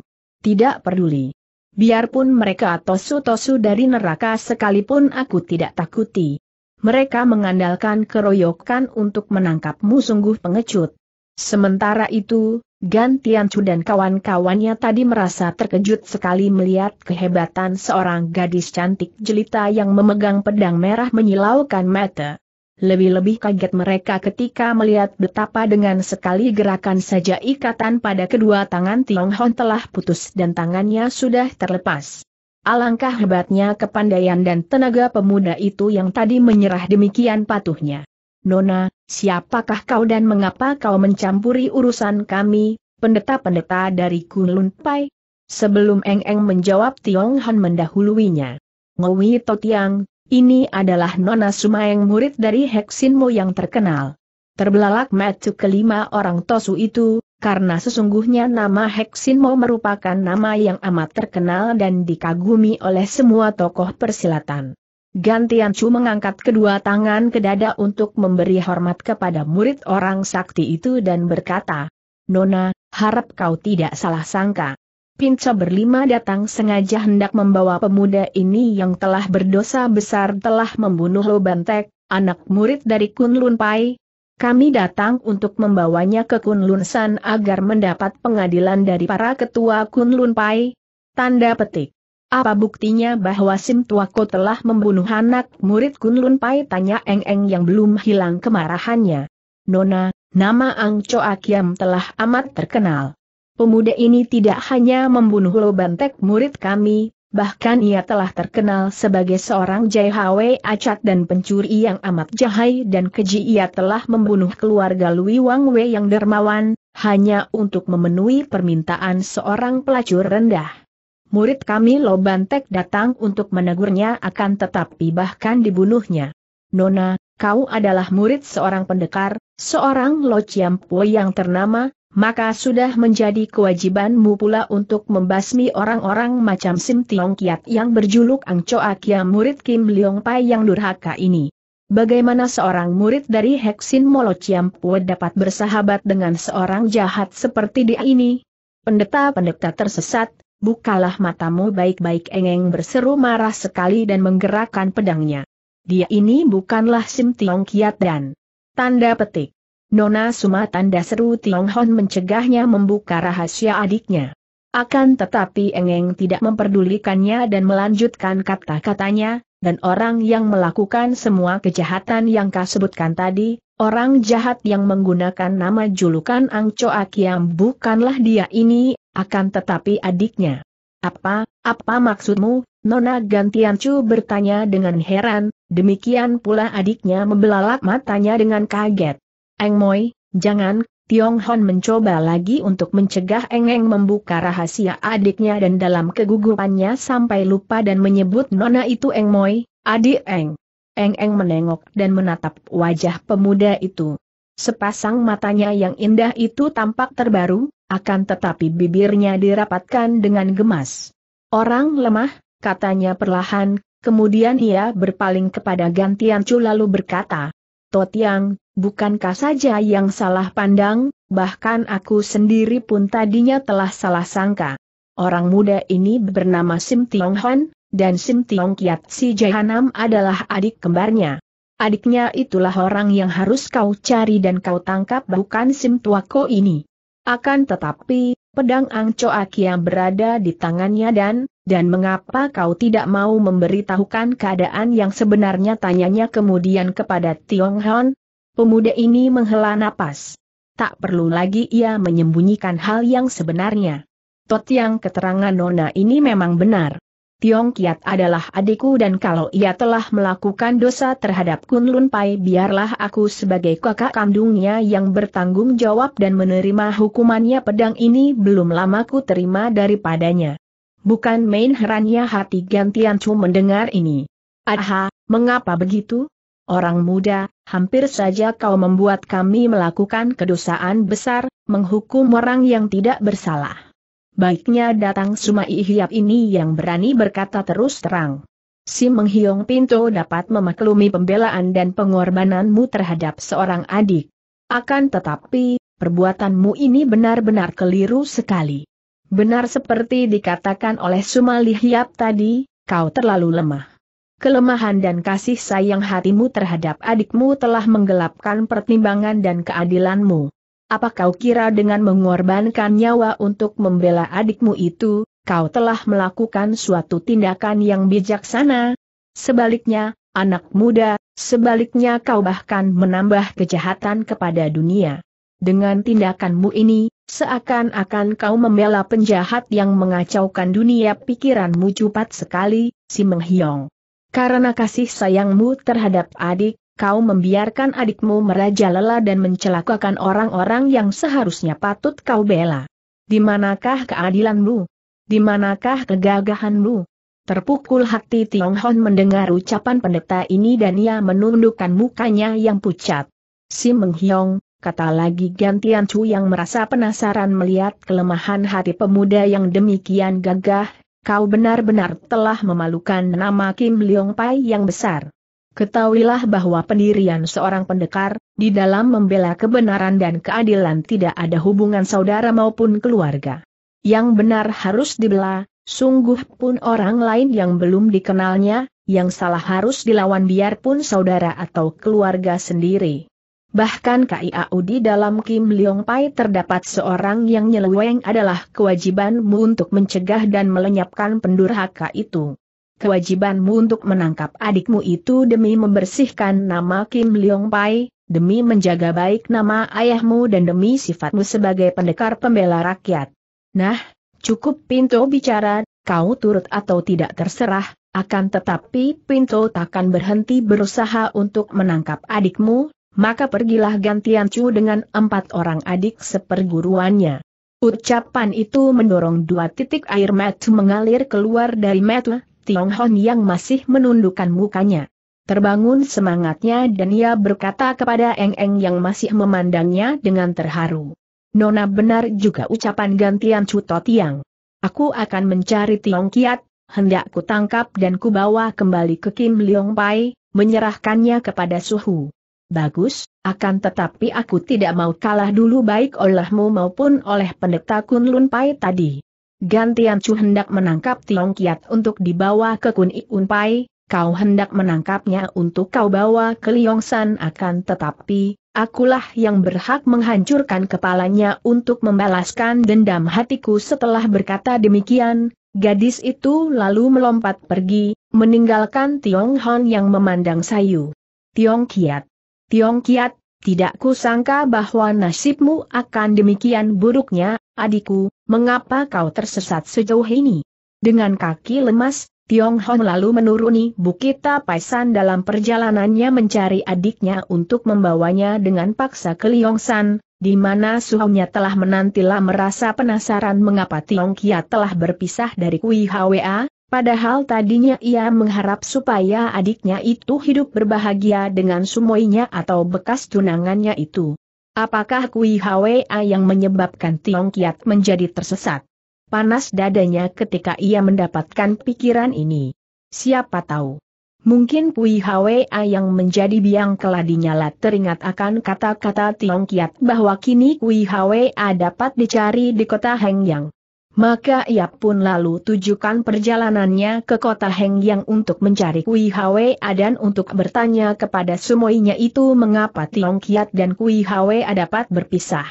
Tidak peduli. Biarpun mereka tosu-tosu dari neraka sekalipun aku tidak takuti. Mereka mengandalkan keroyokan untuk menangkapmu sungguh pengecut. Sementara itu, Gan Tianchu dan kawan-kawannya tadi merasa terkejut sekali melihat kehebatan seorang gadis cantik jelita yang memegang pedang merah menyilaukan mata. Lebih-lebih kaget mereka ketika melihat betapa dengan sekali gerakan saja ikatan pada kedua tangan Tiong Hon telah putus dan tangannya sudah terlepas. Alangkah hebatnya kepandaian dan tenaga pemuda itu yang tadi menyerah demikian patuhnya. Nona, Siapakah kau dan mengapa kau mencampuri urusan kami, pendeta-pendeta dari Kunlun Pai? Sebelum Eng Eng menjawab Tiong Han mendahuluinya. Ngowi Totiang, ini adalah Nona Sumaeng murid dari Heksinmo yang terkenal. Terbelalak metu kelima orang Tosu itu, karena sesungguhnya nama Heksinmo merupakan nama yang amat terkenal dan dikagumi oleh semua tokoh persilatan. Gantian Chu mengangkat kedua tangan ke dada untuk memberi hormat kepada murid orang sakti itu dan berkata, Nona, harap kau tidak salah sangka. Pinca berlima datang sengaja hendak membawa pemuda ini yang telah berdosa besar telah membunuh Lo Bantek, anak murid dari Kunlun Pai. Kami datang untuk membawanya ke Kunlun San agar mendapat pengadilan dari para ketua Kunlun Pai. Tanda petik. Apa buktinya bahwa Sim Tuako telah membunuh anak murid Kunlun Pai? Tanya Eng Eng yang belum hilang kemarahannya. Nona, nama Ang Cho Akiam telah amat terkenal. Pemuda ini tidak hanya membunuh Lobantek murid kami, bahkan ia telah terkenal sebagai seorang hawe acat dan pencuri yang amat jahai dan keji ia telah membunuh keluarga Lui Wang Wei yang dermawan, hanya untuk memenuhi permintaan seorang pelacur rendah murid kami Lobantek datang untuk menegurnya akan tetapi bahkan dibunuhnya. Nona, kau adalah murid seorang pendekar, seorang Lo yang ternama, maka sudah menjadi kewajibanmu pula untuk membasmi orang-orang macam Sim Tiong Kiat yang berjuluk Ang Choa ya Kia murid Kim Leong Pai yang durhaka ini. Bagaimana seorang murid dari Heksin Molo dapat bersahabat dengan seorang jahat seperti dia ini? Pendeta-pendeta tersesat, bukalah matamu baik-baik engeng berseru marah sekali dan menggerakkan pedangnya. Dia ini bukanlah Sim Tiong Kiat dan tanda petik. Nona Suma tanda seru Tiong Hon mencegahnya membuka rahasia adiknya. Akan tetapi Engeng tidak memperdulikannya dan melanjutkan kata-katanya, dan orang yang melakukan semua kejahatan yang kau sebutkan tadi, orang jahat yang menggunakan nama julukan Ang Choa Kiam bukanlah dia ini, akan tetapi adiknya. Apa, apa maksudmu, Nona Gantian Chu bertanya dengan heran, demikian pula adiknya membelalak matanya dengan kaget. Eng Moi, jangan, Tiong Hon mencoba lagi untuk mencegah Eng Eng membuka rahasia adiknya dan dalam kegugupannya sampai lupa dan menyebut Nona itu Eng Moi, adik Eng. Eng Eng menengok dan menatap wajah pemuda itu. Sepasang matanya yang indah itu tampak terbaru, akan tetapi bibirnya dirapatkan dengan gemas. Orang lemah, katanya perlahan, kemudian ia berpaling kepada gantian Chu lalu berkata, Totiang, bukankah saja yang salah pandang, bahkan aku sendiri pun tadinya telah salah sangka. Orang muda ini bernama Sim Tiong Han, dan Sim Tiong Kiat Si Jahanam adalah adik kembarnya. Adiknya itulah orang yang harus kau cari dan kau tangkap bukan Sim Tuako ini. Akan tetapi, pedang Angco Aki yang berada di tangannya dan, dan mengapa kau tidak mau memberitahukan keadaan yang sebenarnya tanyanya kemudian kepada Tiong Hon? Pemuda ini menghela napas. Tak perlu lagi ia menyembunyikan hal yang sebenarnya. Tot yang keterangan Nona ini memang benar. Tiong Kiat adalah adikku dan kalau ia telah melakukan dosa terhadap Kunlun Pai biarlah aku sebagai kakak kandungnya yang bertanggung jawab dan menerima hukumannya pedang ini belum lama ku terima daripadanya. Bukan main herannya hati Gantian Chu mendengar ini. Aha, mengapa begitu? Orang muda, hampir saja kau membuat kami melakukan kedosaan besar, menghukum orang yang tidak bersalah baiknya datang Sumai Hiap ini yang berani berkata terus terang. Si Menghiong Pinto dapat memaklumi pembelaan dan pengorbananmu terhadap seorang adik. Akan tetapi, perbuatanmu ini benar-benar keliru sekali. Benar seperti dikatakan oleh Sumali Hiap tadi, kau terlalu lemah. Kelemahan dan kasih sayang hatimu terhadap adikmu telah menggelapkan pertimbangan dan keadilanmu. Apa kau kira dengan mengorbankan nyawa untuk membela adikmu itu, kau telah melakukan suatu tindakan yang bijaksana? Sebaliknya, anak muda, sebaliknya kau bahkan menambah kejahatan kepada dunia. Dengan tindakanmu ini, seakan-akan kau membela penjahat yang mengacaukan dunia pikiranmu cepat sekali, si Menghiong. Karena kasih sayangmu terhadap adik, kau membiarkan adikmu merajalela dan mencelakakan orang-orang yang seharusnya patut kau bela. Di manakah keadilanmu? Di manakah kegagahanmu? Terpukul hati Tiong Hon mendengar ucapan pendeta ini dan ia menundukkan mukanya yang pucat. Si Menghiong, kata lagi gantian Chu yang merasa penasaran melihat kelemahan hati pemuda yang demikian gagah, kau benar-benar telah memalukan nama Kim Leong Pai yang besar. Ketahuilah bahwa pendirian seorang pendekar, di dalam membela kebenaran dan keadilan tidak ada hubungan saudara maupun keluarga. Yang benar harus dibela, sungguh pun orang lain yang belum dikenalnya, yang salah harus dilawan biarpun saudara atau keluarga sendiri. Bahkan KIAU di dalam Kim Leong Pai terdapat seorang yang nyeleweng adalah kewajibanmu untuk mencegah dan melenyapkan pendurhaka itu kewajibanmu untuk menangkap adikmu itu demi membersihkan nama Kim Leong Pai, demi menjaga baik nama ayahmu dan demi sifatmu sebagai pendekar pembela rakyat. Nah, cukup Pinto bicara, kau turut atau tidak terserah, akan tetapi Pinto takkan berhenti berusaha untuk menangkap adikmu, maka pergilah gantian Chu dengan empat orang adik seperguruannya. Ucapan itu mendorong dua titik air mata mengalir keluar dari mata Tiong Hon yang masih menundukkan mukanya. Terbangun semangatnya dan ia berkata kepada Eng Eng yang masih memandangnya dengan terharu. Nona benar juga ucapan gantian Cuto Tiang. Aku akan mencari Tiong Kiat, hendak ku tangkap dan ku bawa kembali ke Kim Leong Pai, menyerahkannya kepada Suhu. Bagus, akan tetapi aku tidak mau kalah dulu baik olehmu maupun oleh pendeta Kun Lun Pai tadi. Gantian Chu hendak menangkap Tiong Kiat untuk dibawa ke Kun Unpai, kau hendak menangkapnya untuk kau bawa ke Liong San akan tetapi, akulah yang berhak menghancurkan kepalanya untuk membalaskan dendam hatiku setelah berkata demikian, gadis itu lalu melompat pergi, meninggalkan Tiong Hon yang memandang sayu. Tiong Kiat. Tiong Kiat, tidak kusangka bahwa nasibmu akan demikian buruknya, Adikku, mengapa kau tersesat sejauh ini? Dengan kaki lemas, Tiong Hong lalu menuruni Bukit Tapaisan dalam perjalanannya mencari adiknya untuk membawanya dengan paksa ke Liongsan, di mana suhunya telah menantilah merasa penasaran mengapa Tiong Kia telah berpisah dari Kui Hwa, Padahal tadinya ia mengharap supaya adiknya itu hidup berbahagia dengan sumoinya atau bekas tunangannya itu. Apakah Kui Hwa yang menyebabkan Tiong Kiat menjadi tersesat? Panas dadanya ketika ia mendapatkan pikiran ini. Siapa tahu? Mungkin Kui Hwa yang menjadi biang keladinya teringat akan kata-kata Tiong Kiat bahwa kini Kui Hwa dapat dicari di kota Hengyang. Maka ia pun lalu tujukan perjalanannya ke kota Heng yang untuk mencari Kui Hwe dan untuk bertanya kepada semuanya itu mengapa Tiong Kiat dan Kui Hwe dapat berpisah.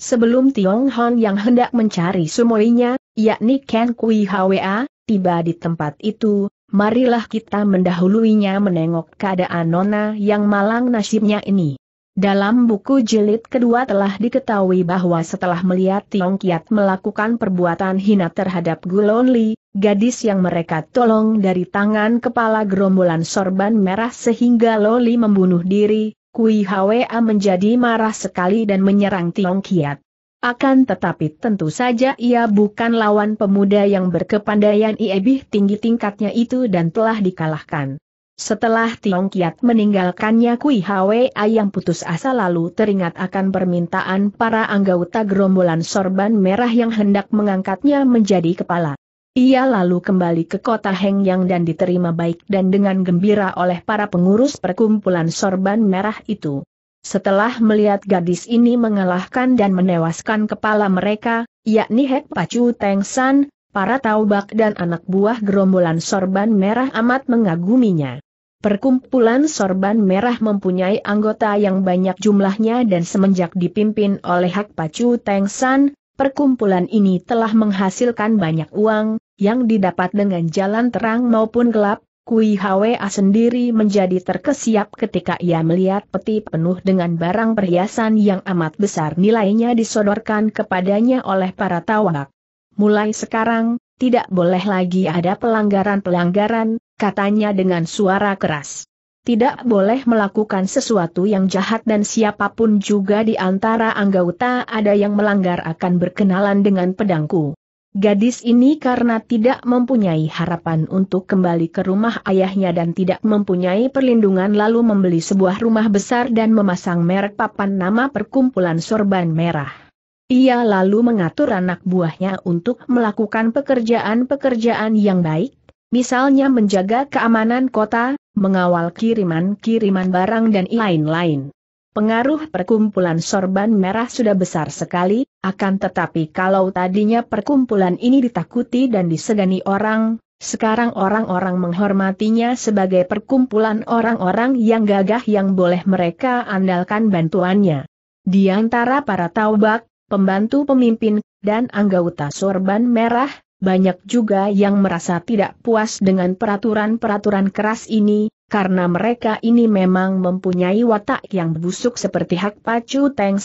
Sebelum Tiong Hon yang hendak mencari semuanya, yakni Ken Kui Hwa, tiba di tempat itu, marilah kita mendahuluinya menengok keadaan Nona yang malang nasibnya ini. Dalam buku jilid kedua telah diketahui bahwa setelah melihat Tiong Kiat melakukan perbuatan hina terhadap Gulon Li, gadis yang mereka tolong dari tangan kepala gerombolan sorban merah sehingga Loli membunuh diri, Kui Hwa menjadi marah sekali dan menyerang Tiong Kiat. Akan tetapi tentu saja ia bukan lawan pemuda yang berkepandaian lebih tinggi tingkatnya itu dan telah dikalahkan. Setelah Tiong Kiat meninggalkannya Kui Hwa yang putus asa lalu teringat akan permintaan para anggota gerombolan sorban merah yang hendak mengangkatnya menjadi kepala. Ia lalu kembali ke kota Hengyang dan diterima baik dan dengan gembira oleh para pengurus perkumpulan sorban merah itu. Setelah melihat gadis ini mengalahkan dan menewaskan kepala mereka, yakni Hek Pacu Teng San, para taubak dan anak buah gerombolan sorban merah amat mengaguminya. Perkumpulan sorban merah mempunyai anggota yang banyak jumlahnya dan semenjak dipimpin oleh Hak Pacu Teng San, perkumpulan ini telah menghasilkan banyak uang, yang didapat dengan jalan terang maupun gelap, Kui Hwa sendiri menjadi terkesiap ketika ia melihat peti penuh dengan barang perhiasan yang amat besar nilainya disodorkan kepadanya oleh para tawak mulai sekarang, tidak boleh lagi ada pelanggaran-pelanggaran, katanya dengan suara keras. Tidak boleh melakukan sesuatu yang jahat dan siapapun juga di antara anggota ada yang melanggar akan berkenalan dengan pedangku. Gadis ini karena tidak mempunyai harapan untuk kembali ke rumah ayahnya dan tidak mempunyai perlindungan lalu membeli sebuah rumah besar dan memasang merek papan nama perkumpulan sorban merah. Ia lalu mengatur anak buahnya untuk melakukan pekerjaan-pekerjaan yang baik, misalnya menjaga keamanan kota, mengawal kiriman-kiriman barang dan lain-lain. Pengaruh perkumpulan sorban merah sudah besar sekali, akan tetapi kalau tadinya perkumpulan ini ditakuti dan disegani orang, sekarang orang-orang menghormatinya sebagai perkumpulan orang-orang yang gagah yang boleh mereka andalkan bantuannya. Di antara para taubak, pembantu pemimpin, dan anggota sorban merah, banyak juga yang merasa tidak puas dengan peraturan-peraturan keras ini, karena mereka ini memang mempunyai watak yang busuk seperti hak pacu Teng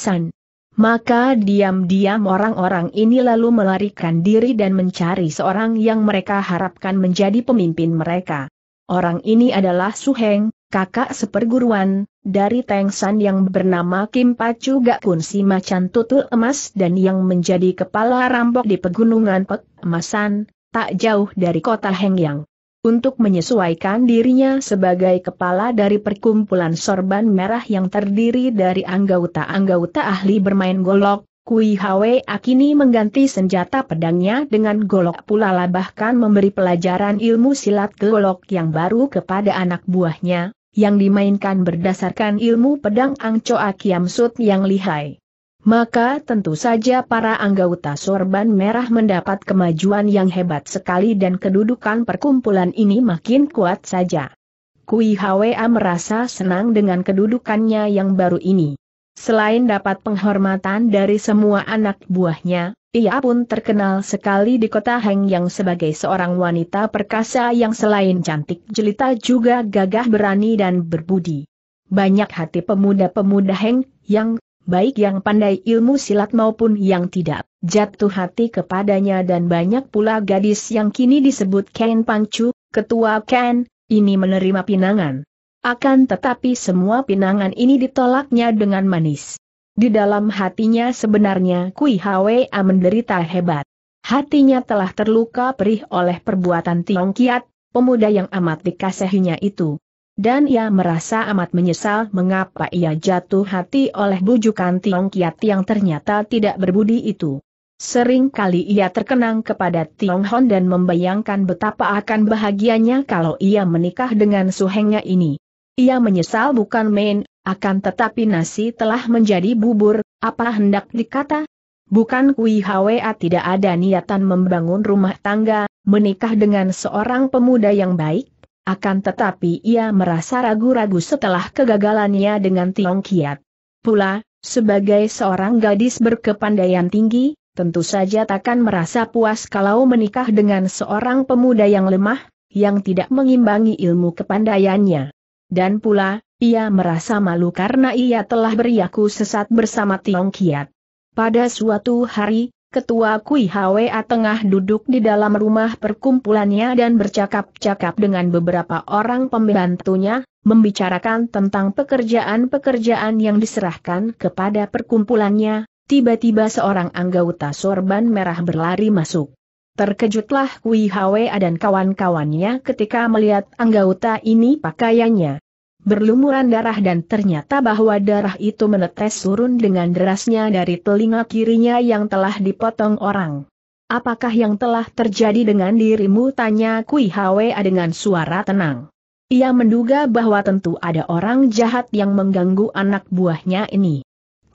Maka diam-diam orang-orang ini lalu melarikan diri dan mencari seorang yang mereka harapkan menjadi pemimpin mereka. Orang ini adalah Su Heng, kakak seperguruan, dari Teng yang bernama Kim Pacu Gakun si macan tutul emas dan yang menjadi kepala rampok di pegunungan Pek Emasan, tak jauh dari kota Hengyang. Untuk menyesuaikan dirinya sebagai kepala dari perkumpulan sorban merah yang terdiri dari anggota-anggota ahli bermain golok, Kui Hwe Akini mengganti senjata pedangnya dengan golok pula, bahkan memberi pelajaran ilmu silat golok yang baru kepada anak buahnya, yang dimainkan berdasarkan ilmu pedang Angcoa Kiam Sut yang lihai. Maka tentu saja para anggota sorban merah mendapat kemajuan yang hebat sekali dan kedudukan perkumpulan ini makin kuat saja. Kui Hwa merasa senang dengan kedudukannya yang baru ini. Selain dapat penghormatan dari semua anak buahnya, ia pun terkenal sekali di kota Heng yang sebagai seorang wanita perkasa yang selain cantik jelita juga gagah berani dan berbudi. Banyak hati pemuda-pemuda Heng yang, baik yang pandai ilmu silat maupun yang tidak, jatuh hati kepadanya dan banyak pula gadis yang kini disebut Ken Pangcu, ketua Ken, ini menerima pinangan. Akan tetapi semua pinangan ini ditolaknya dengan manis. Di dalam hatinya sebenarnya Kui Hwa menderita hebat. Hatinya telah terluka perih oleh perbuatan Tiong Kiat, pemuda yang amat dikasihinya itu. Dan ia merasa amat menyesal mengapa ia jatuh hati oleh bujukan Tiong Kiat yang ternyata tidak berbudi itu. Sering kali ia terkenang kepada Tiong Hon dan membayangkan betapa akan bahagianya kalau ia menikah dengan suhengnya ini. Ia menyesal bukan main, akan tetapi nasi telah menjadi bubur, apa hendak dikata? Bukan Kui Hwa tidak ada niatan membangun rumah tangga, menikah dengan seorang pemuda yang baik, akan tetapi ia merasa ragu-ragu setelah kegagalannya dengan Tiong Kiat. Pula, sebagai seorang gadis berkepandaian tinggi, tentu saja takkan merasa puas kalau menikah dengan seorang pemuda yang lemah, yang tidak mengimbangi ilmu kepandaiannya. Dan pula, ia merasa malu karena ia telah beriaku sesat bersama Tiong Kiat. Pada suatu hari, Ketua Kui Hwa tengah duduk di dalam rumah perkumpulannya dan bercakap-cakap dengan beberapa orang pembantunya, membicarakan tentang pekerjaan-pekerjaan yang diserahkan kepada perkumpulannya, tiba-tiba seorang anggota sorban merah berlari masuk. Terkejutlah Kui Hwa dan kawan-kawannya ketika melihat anggota ini pakaiannya berlumuran darah dan ternyata bahwa darah itu menetes turun dengan derasnya dari telinga kirinya yang telah dipotong orang. Apakah yang telah terjadi dengan dirimu tanya Kui Hwa dengan suara tenang. Ia menduga bahwa tentu ada orang jahat yang mengganggu anak buahnya ini.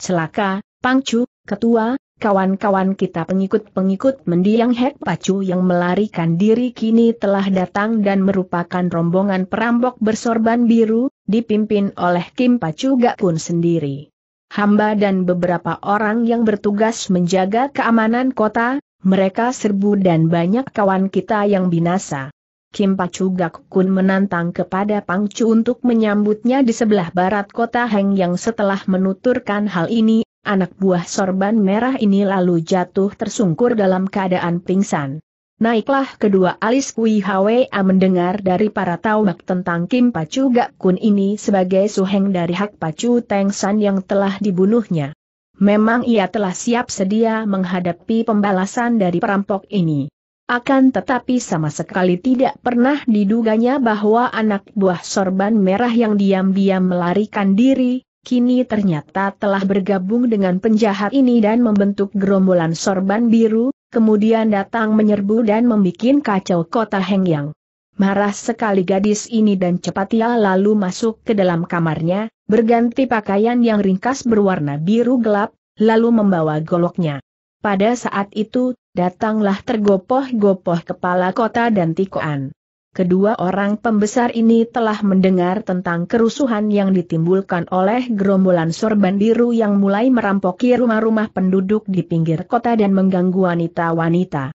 Celaka, Pangcu, ketua, Kawan-kawan kita pengikut-pengikut mendiang Hek Pacu yang melarikan diri kini telah datang dan merupakan rombongan perampok bersorban biru, dipimpin oleh Kim Pacu Gakun sendiri. Hamba dan beberapa orang yang bertugas menjaga keamanan kota, mereka serbu dan banyak kawan kita yang binasa. Kim Pacu Gakun menantang kepada Pangcu untuk menyambutnya di sebelah barat kota Heng yang setelah menuturkan hal ini, anak buah sorban merah ini lalu jatuh tersungkur dalam keadaan pingsan. Naiklah kedua alis Kui Hwa mendengar dari para tawak tentang Kim Pacu Gak Kun ini sebagai suheng dari hak Pacu Teng San yang telah dibunuhnya. Memang ia telah siap sedia menghadapi pembalasan dari perampok ini. Akan tetapi sama sekali tidak pernah diduganya bahwa anak buah sorban merah yang diam-diam melarikan diri, kini ternyata telah bergabung dengan penjahat ini dan membentuk gerombolan sorban biru, kemudian datang menyerbu dan membuat kacau kota Hengyang. Marah sekali gadis ini dan cepat ia lalu masuk ke dalam kamarnya, berganti pakaian yang ringkas berwarna biru gelap, lalu membawa goloknya. Pada saat itu, datanglah tergopoh-gopoh kepala kota dan tikoan. Kedua orang pembesar ini telah mendengar tentang kerusuhan yang ditimbulkan oleh gerombolan sorban biru yang mulai merampoki rumah-rumah penduduk di pinggir kota dan mengganggu wanita-wanita.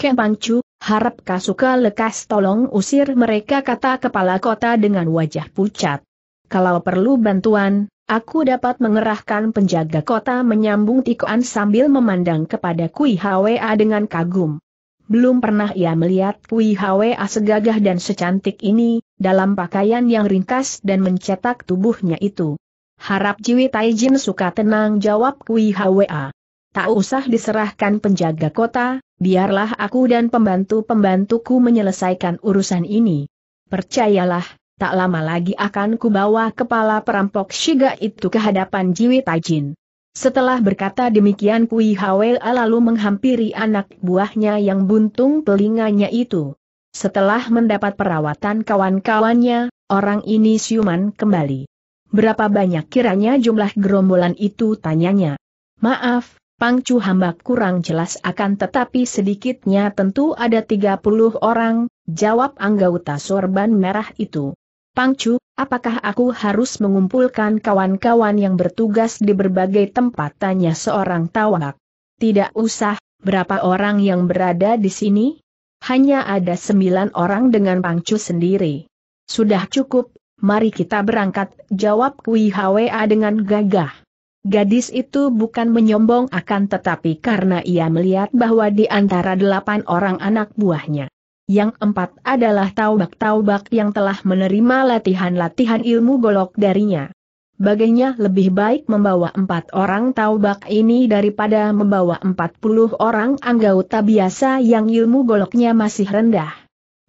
Kempancu, harap Kasuka lekas tolong usir mereka kata kepala kota dengan wajah pucat. Kalau perlu bantuan, aku dapat mengerahkan penjaga kota menyambung tikuan sambil memandang kepada Kui Hwa dengan kagum. Belum pernah ia melihat Kui Hwa segagah dan secantik ini, dalam pakaian yang ringkas dan mencetak tubuhnya itu. Harap Jiwi Taijin suka tenang jawab Kui Hwa. Tak usah diserahkan penjaga kota, biarlah aku dan pembantu-pembantuku menyelesaikan urusan ini. Percayalah, tak lama lagi akan kubawa kepala perampok Shiga itu ke hadapan Jiwi Taijin. Setelah berkata demikian Kui Hwea lalu menghampiri anak buahnya yang buntung telinganya itu. Setelah mendapat perawatan kawan-kawannya, orang ini siuman kembali. Berapa banyak kiranya jumlah gerombolan itu tanyanya. Maaf, Pangcu hamba kurang jelas akan tetapi sedikitnya tentu ada 30 orang, jawab anggota sorban merah itu. Pangcu, Apakah aku harus mengumpulkan kawan-kawan yang bertugas di berbagai tempat? Tanya seorang tawak. Tidak usah, berapa orang yang berada di sini? Hanya ada sembilan orang dengan pangcu sendiri. Sudah cukup, mari kita berangkat, jawab Kui Hwa dengan gagah. Gadis itu bukan menyombong akan tetapi karena ia melihat bahwa di antara delapan orang anak buahnya, yang empat adalah taubak-taubak yang telah menerima latihan-latihan ilmu golok darinya. Baginya lebih baik membawa empat orang taubak ini daripada membawa empat puluh orang anggota biasa yang ilmu goloknya masih rendah.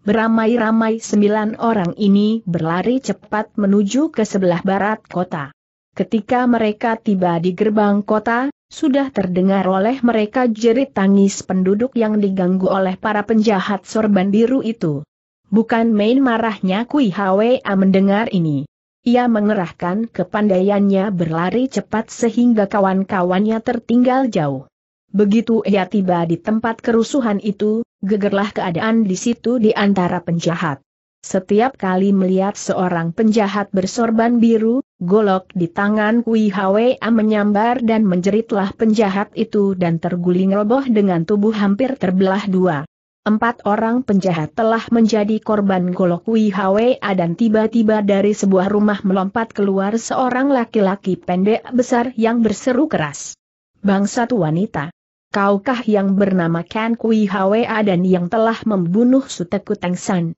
Beramai-ramai sembilan orang ini berlari cepat menuju ke sebelah barat kota. Ketika mereka tiba di gerbang kota, sudah terdengar oleh mereka jerit tangis penduduk yang diganggu oleh para penjahat sorban biru itu. Bukan main marahnya Kui Hwa mendengar ini. Ia mengerahkan kepandaiannya berlari cepat sehingga kawan-kawannya tertinggal jauh. Begitu ia tiba di tempat kerusuhan itu, gegerlah keadaan di situ di antara penjahat. Setiap kali melihat seorang penjahat bersorban biru, Golok di tangan Kui Hwa menyambar dan menjeritlah penjahat itu dan terguling roboh dengan tubuh hampir terbelah dua. Empat orang penjahat telah menjadi korban golok Kui Hwa dan tiba-tiba dari sebuah rumah melompat keluar seorang laki-laki pendek besar yang berseru keras. Bangsat wanita. Kaukah yang bernama Ken Kui Hwa dan yang telah membunuh Suteku Tengsan?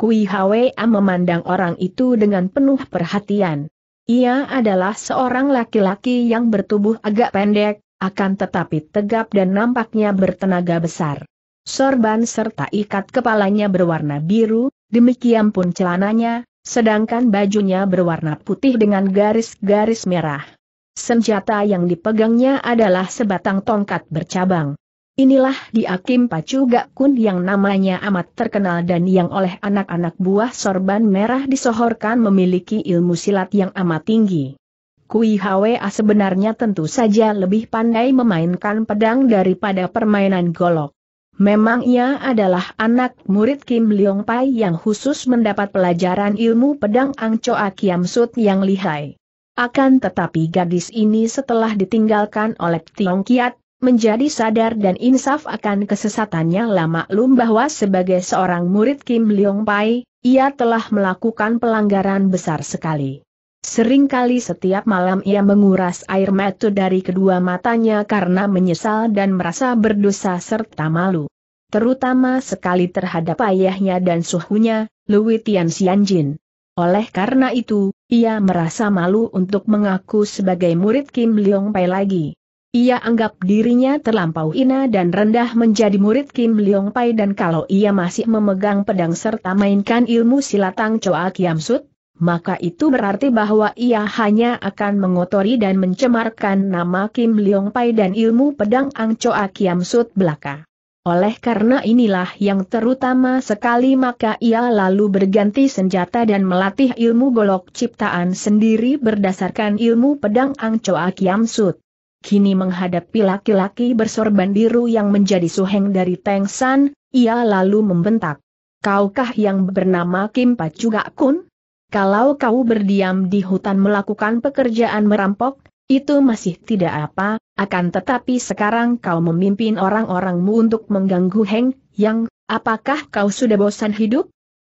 Kui Hwa memandang orang itu dengan penuh perhatian. Ia adalah seorang laki-laki yang bertubuh agak pendek, akan tetapi tegap dan nampaknya bertenaga besar. Sorban serta ikat kepalanya berwarna biru, demikian pun celananya, sedangkan bajunya berwarna putih dengan garis-garis merah. Senjata yang dipegangnya adalah sebatang tongkat bercabang. Inilah dia Kim Pacu Gak Kun yang namanya amat terkenal dan yang oleh anak-anak buah sorban merah disohorkan memiliki ilmu silat yang amat tinggi. Kui Hwa sebenarnya tentu saja lebih pandai memainkan pedang daripada permainan golok. Memang ia adalah anak murid Kim Leong Pai yang khusus mendapat pelajaran ilmu pedang Angco Kiam Sut yang lihai. Akan tetapi gadis ini setelah ditinggalkan oleh Tiong Kiat, menjadi sadar dan insaf akan kesesatannya lama maklum bahwa sebagai seorang murid Kim Leong Pai, ia telah melakukan pelanggaran besar sekali. Seringkali setiap malam ia menguras air mata dari kedua matanya karena menyesal dan merasa berdosa serta malu. Terutama sekali terhadap ayahnya dan suhunya, Louis Tian Xianjin. Oleh karena itu, ia merasa malu untuk mengaku sebagai murid Kim Leong Pai lagi. Ia anggap dirinya terlampau ina dan rendah menjadi murid Kim Leong Pai dan kalau ia masih memegang pedang serta mainkan ilmu silatang Choa Kiam Sut, maka itu berarti bahwa ia hanya akan mengotori dan mencemarkan nama Kim Leong Pai dan ilmu pedang Ang Choa Kiam Sut belaka. Oleh karena inilah yang terutama sekali maka ia lalu berganti senjata dan melatih ilmu golok ciptaan sendiri berdasarkan ilmu pedang Ang Choa Kiam Sut kini menghadapi laki-laki bersorban biru yang menjadi suheng dari Teng San, ia lalu membentak. Kaukah yang bernama Kim Pacuga Kun? Kalau kau berdiam di hutan melakukan pekerjaan merampok, itu masih tidak apa, akan tetapi sekarang kau memimpin orang-orangmu untuk mengganggu Heng Yang, apakah kau sudah bosan hidup?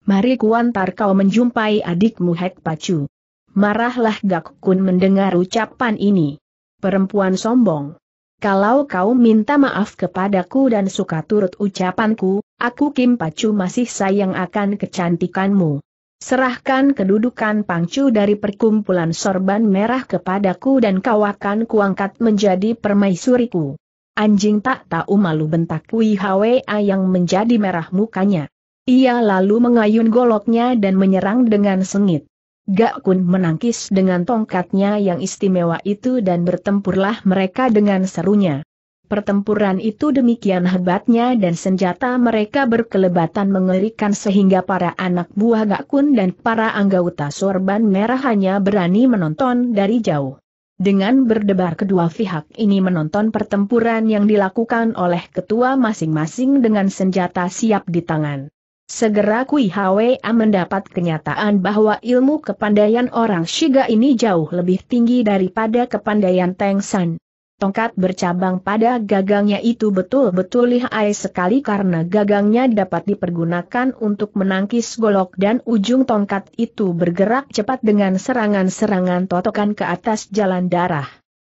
Mari kuantar kau menjumpai adikmu Hek Pacu. Marahlah Gak Kun mendengar ucapan ini. Perempuan sombong. Kalau kau minta maaf kepadaku dan suka turut ucapanku, aku Kim Pacu masih sayang akan kecantikanmu. Serahkan kedudukan Pangcu dari perkumpulan sorban merah kepadaku dan kau akan kuangkat menjadi permaisuriku. Anjing tak tahu malu bentak Kui Hwa yang menjadi merah mukanya. Ia lalu mengayun goloknya dan menyerang dengan sengit. Gak Kun menangkis dengan tongkatnya yang istimewa itu dan bertempurlah mereka dengan serunya. Pertempuran itu demikian hebatnya dan senjata mereka berkelebatan mengerikan sehingga para anak buah Gakun dan para anggota sorban merah hanya berani menonton dari jauh. Dengan berdebar kedua pihak ini menonton pertempuran yang dilakukan oleh ketua masing-masing dengan senjata siap di tangan. Segera Kui Hwa mendapat kenyataan bahwa ilmu kepandaian orang Shiga ini jauh lebih tinggi daripada kepandaian Teng San. Tongkat bercabang pada gagangnya itu betul-betul lihai sekali karena gagangnya dapat dipergunakan untuk menangkis golok dan ujung tongkat itu bergerak cepat dengan serangan-serangan totokan ke atas jalan darah.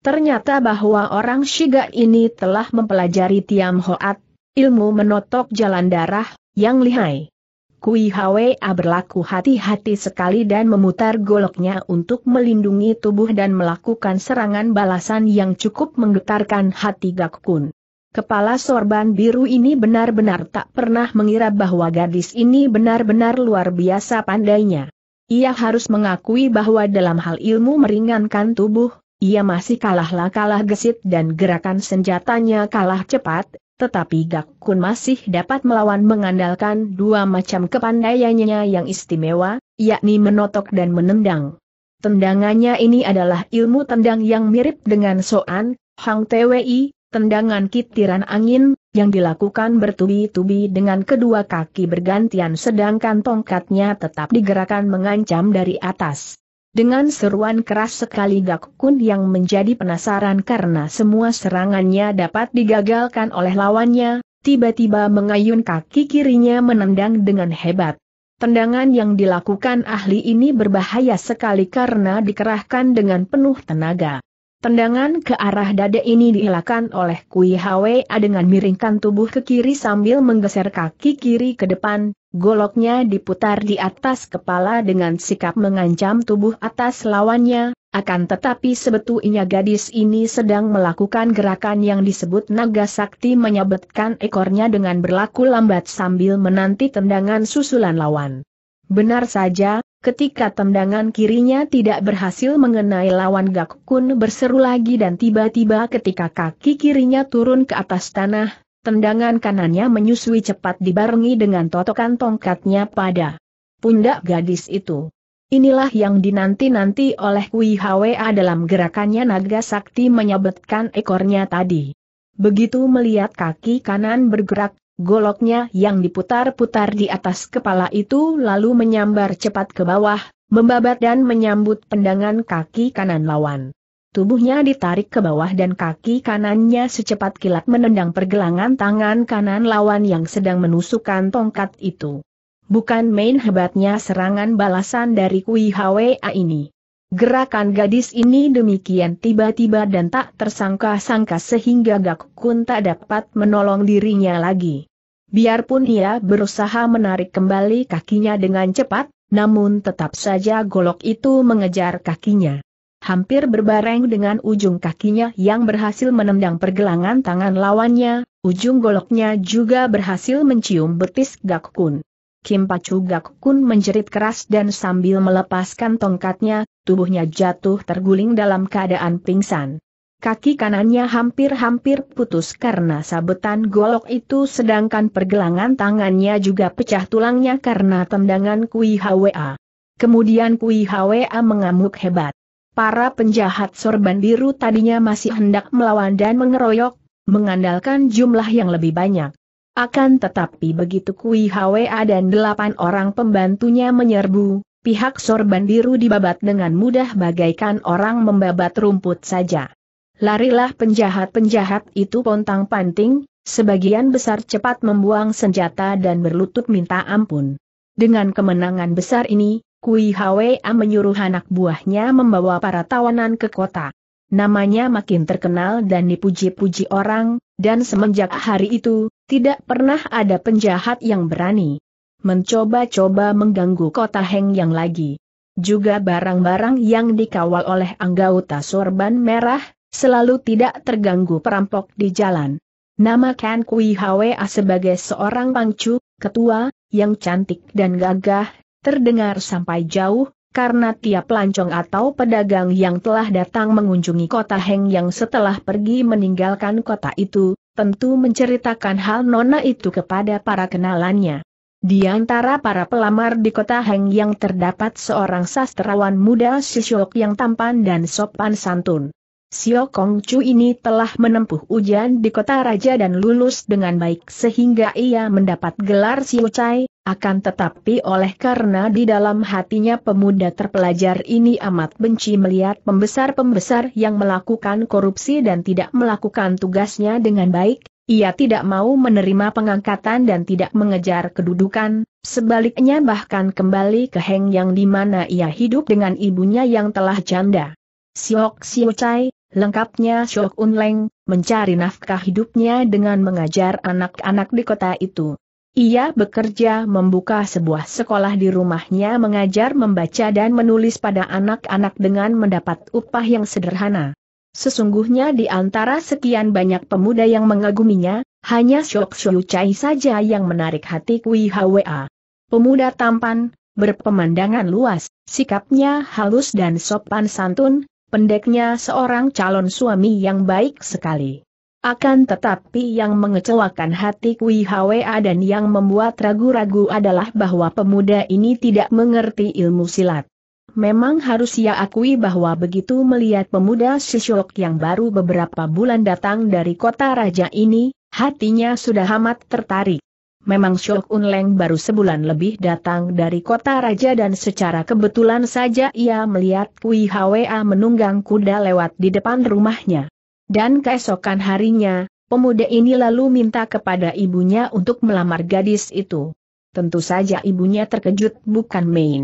Ternyata bahwa orang Shiga ini telah mempelajari Tiam Hoat, ilmu menotok jalan darah, yang lihai. Kui Hwa berlaku hati-hati sekali dan memutar goloknya untuk melindungi tubuh dan melakukan serangan balasan yang cukup menggetarkan hati Gakun. Kepala sorban biru ini benar-benar tak pernah mengira bahwa gadis ini benar-benar luar biasa pandainya. Ia harus mengakui bahwa dalam hal ilmu meringankan tubuh, ia masih kalahlah kalah gesit dan gerakan senjatanya kalah cepat, tetapi Gak Kun masih dapat melawan mengandalkan dua macam kepandaiannya yang istimewa, yakni menotok dan menendang. Tendangannya ini adalah ilmu tendang yang mirip dengan Soan, Hang Twi, tendangan kitiran angin, yang dilakukan bertubi-tubi dengan kedua kaki bergantian sedangkan tongkatnya tetap digerakkan mengancam dari atas. Dengan seruan keras sekali Gakukun yang menjadi penasaran karena semua serangannya dapat digagalkan oleh lawannya, tiba-tiba mengayun kaki kirinya menendang dengan hebat. Tendangan yang dilakukan ahli ini berbahaya sekali karena dikerahkan dengan penuh tenaga. Tendangan ke arah dada ini dielakkan oleh Kui Hwa dengan miringkan tubuh ke kiri sambil menggeser kaki kiri ke depan, goloknya diputar di atas kepala dengan sikap mengancam tubuh atas lawannya, akan tetapi sebetulnya gadis ini sedang melakukan gerakan yang disebut naga sakti menyabetkan ekornya dengan berlaku lambat sambil menanti tendangan susulan lawan. Benar saja, ketika tendangan kirinya tidak berhasil mengenai lawan Gakukun berseru lagi dan tiba-tiba ketika kaki kirinya turun ke atas tanah, Tendangan kanannya menyusui cepat dibarengi dengan totokan tongkatnya pada pundak gadis itu. Inilah yang dinanti-nanti oleh Kui Hwa dalam gerakannya naga sakti menyabetkan ekornya tadi. Begitu melihat kaki kanan bergerak, goloknya yang diputar-putar di atas kepala itu lalu menyambar cepat ke bawah, membabat dan menyambut pendangan kaki kanan lawan. Tubuhnya ditarik ke bawah dan kaki kanannya secepat kilat menendang pergelangan tangan kanan lawan yang sedang menusukkan tongkat itu. Bukan main hebatnya serangan balasan dari Kui Hwa ini. Gerakan gadis ini demikian tiba-tiba dan tak tersangka-sangka sehingga Gak Kun tak dapat menolong dirinya lagi. Biarpun ia berusaha menarik kembali kakinya dengan cepat, namun tetap saja golok itu mengejar kakinya hampir berbareng dengan ujung kakinya yang berhasil menendang pergelangan tangan lawannya, ujung goloknya juga berhasil mencium betis Kun. Kim Pacu Kun menjerit keras dan sambil melepaskan tongkatnya, tubuhnya jatuh terguling dalam keadaan pingsan. Kaki kanannya hampir-hampir putus karena sabetan golok itu sedangkan pergelangan tangannya juga pecah tulangnya karena tendangan Kui Hwa. Kemudian Kui Hwa mengamuk hebat para penjahat sorban biru tadinya masih hendak melawan dan mengeroyok, mengandalkan jumlah yang lebih banyak. Akan tetapi begitu Kui Hwa dan delapan orang pembantunya menyerbu, pihak sorban biru dibabat dengan mudah bagaikan orang membabat rumput saja. Larilah penjahat-penjahat itu pontang panting, sebagian besar cepat membuang senjata dan berlutut minta ampun. Dengan kemenangan besar ini, Kui Hwa menyuruh anak buahnya membawa para tawanan ke kota. Namanya makin terkenal dan dipuji-puji orang, dan semenjak hari itu, tidak pernah ada penjahat yang berani mencoba-coba mengganggu kota Heng yang lagi. Juga barang-barang yang dikawal oleh anggota sorban merah, selalu tidak terganggu perampok di jalan. Nama Kan Kui Hwa sebagai seorang pangcu, ketua, yang cantik dan gagah, terdengar sampai jauh, karena tiap pelancong atau pedagang yang telah datang mengunjungi kota Heng yang setelah pergi meninggalkan kota itu, tentu menceritakan hal Nona itu kepada para kenalannya. Di antara para pelamar di kota Heng yang terdapat seorang sastrawan muda Sisyok yang tampan dan sopan santun. Sio Kong Chu ini telah menempuh ujian di kota raja dan lulus dengan baik sehingga ia mendapat gelar Siu Chai, akan tetapi oleh karena di dalam hatinya pemuda terpelajar ini amat benci melihat pembesar-pembesar yang melakukan korupsi dan tidak melakukan tugasnya dengan baik, ia tidak mau menerima pengangkatan dan tidak mengejar kedudukan, sebaliknya bahkan kembali ke Heng yang di mana ia hidup dengan ibunya yang telah janda. Siok Siu Chai, lengkapnya Siok Unleng, mencari nafkah hidupnya dengan mengajar anak-anak di kota itu. Ia bekerja membuka sebuah sekolah di rumahnya mengajar membaca dan menulis pada anak-anak dengan mendapat upah yang sederhana. Sesungguhnya di antara sekian banyak pemuda yang mengaguminya, hanya Syok Syu Chai saja yang menarik hati Kui Hwa. Pemuda tampan, berpemandangan luas, sikapnya halus dan sopan santun, pendeknya seorang calon suami yang baik sekali. Akan tetapi yang mengecewakan hati Kui Hwa dan yang membuat ragu-ragu adalah bahwa pemuda ini tidak mengerti ilmu silat. Memang harus ia akui bahwa begitu melihat pemuda Shishok yang baru beberapa bulan datang dari kota raja ini, hatinya sudah amat tertarik. Memang Shok Unleng baru sebulan lebih datang dari kota raja dan secara kebetulan saja ia melihat Kui Hwa menunggang kuda lewat di depan rumahnya. Dan keesokan harinya, pemuda ini lalu minta kepada ibunya untuk melamar gadis itu. Tentu saja ibunya terkejut bukan main.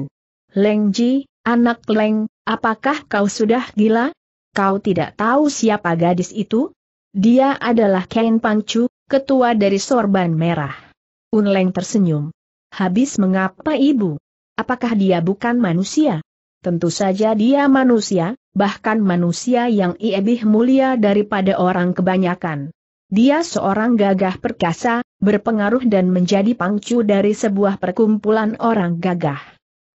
Leng Ji, anak Leng, apakah kau sudah gila? Kau tidak tahu siapa gadis itu? Dia adalah Ken Pancu, ketua dari Sorban Merah. Un Leng tersenyum. Habis mengapa ibu? Apakah dia bukan manusia? Tentu saja dia manusia, bahkan manusia yang lebih mulia daripada orang kebanyakan. Dia seorang gagah perkasa, berpengaruh dan menjadi pangcu dari sebuah perkumpulan orang gagah.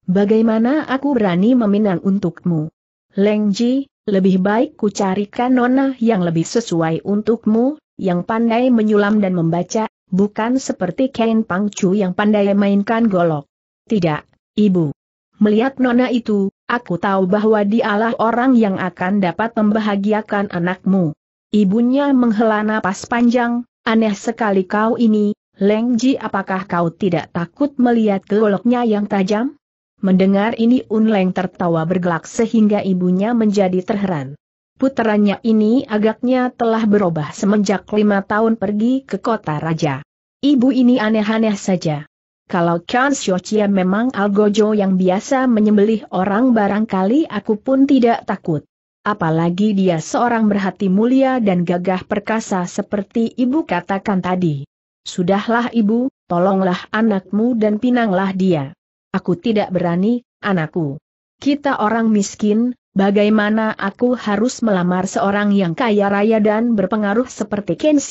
Bagaimana aku berani meminang untukmu? Lengji, lebih baik ku carikan nona yang lebih sesuai untukmu, yang pandai menyulam dan membaca, bukan seperti Ken Pangcu yang pandai mainkan golok. Tidak, ibu. Melihat nona itu, Aku tahu bahwa dialah orang yang akan dapat membahagiakan anakmu. Ibunya menghela napas panjang, aneh sekali kau ini, Leng Ji apakah kau tidak takut melihat goloknya yang tajam? Mendengar ini Un Leng tertawa bergelak sehingga ibunya menjadi terheran. Puteranya ini agaknya telah berubah semenjak lima tahun pergi ke kota raja. Ibu ini aneh-aneh saja. Kalau Chan Xiochie memang algojo yang biasa menyembelih orang barangkali aku pun tidak takut. Apalagi dia seorang berhati mulia dan gagah perkasa seperti ibu katakan tadi. Sudahlah ibu, tolonglah anakmu dan pinanglah dia. Aku tidak berani, anakku. Kita orang miskin, bagaimana aku harus melamar seorang yang kaya raya dan berpengaruh seperti Ken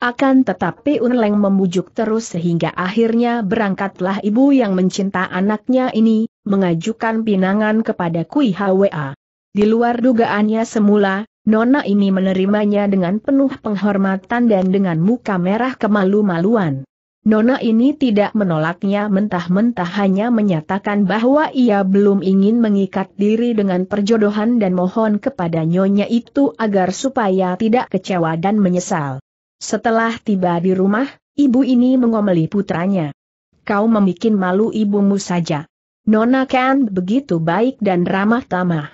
akan tetapi Unleng membujuk terus sehingga akhirnya berangkatlah ibu yang mencinta anaknya ini, mengajukan pinangan kepada Kui Hwa. Di luar dugaannya semula, Nona ini menerimanya dengan penuh penghormatan dan dengan muka merah kemalu-maluan. Nona ini tidak menolaknya mentah-mentah hanya menyatakan bahwa ia belum ingin mengikat diri dengan perjodohan dan mohon kepada nyonya itu agar supaya tidak kecewa dan menyesal. Setelah tiba di rumah, ibu ini mengomeli putranya. Kau membuat malu ibumu saja. Nona kan begitu baik dan ramah tamah.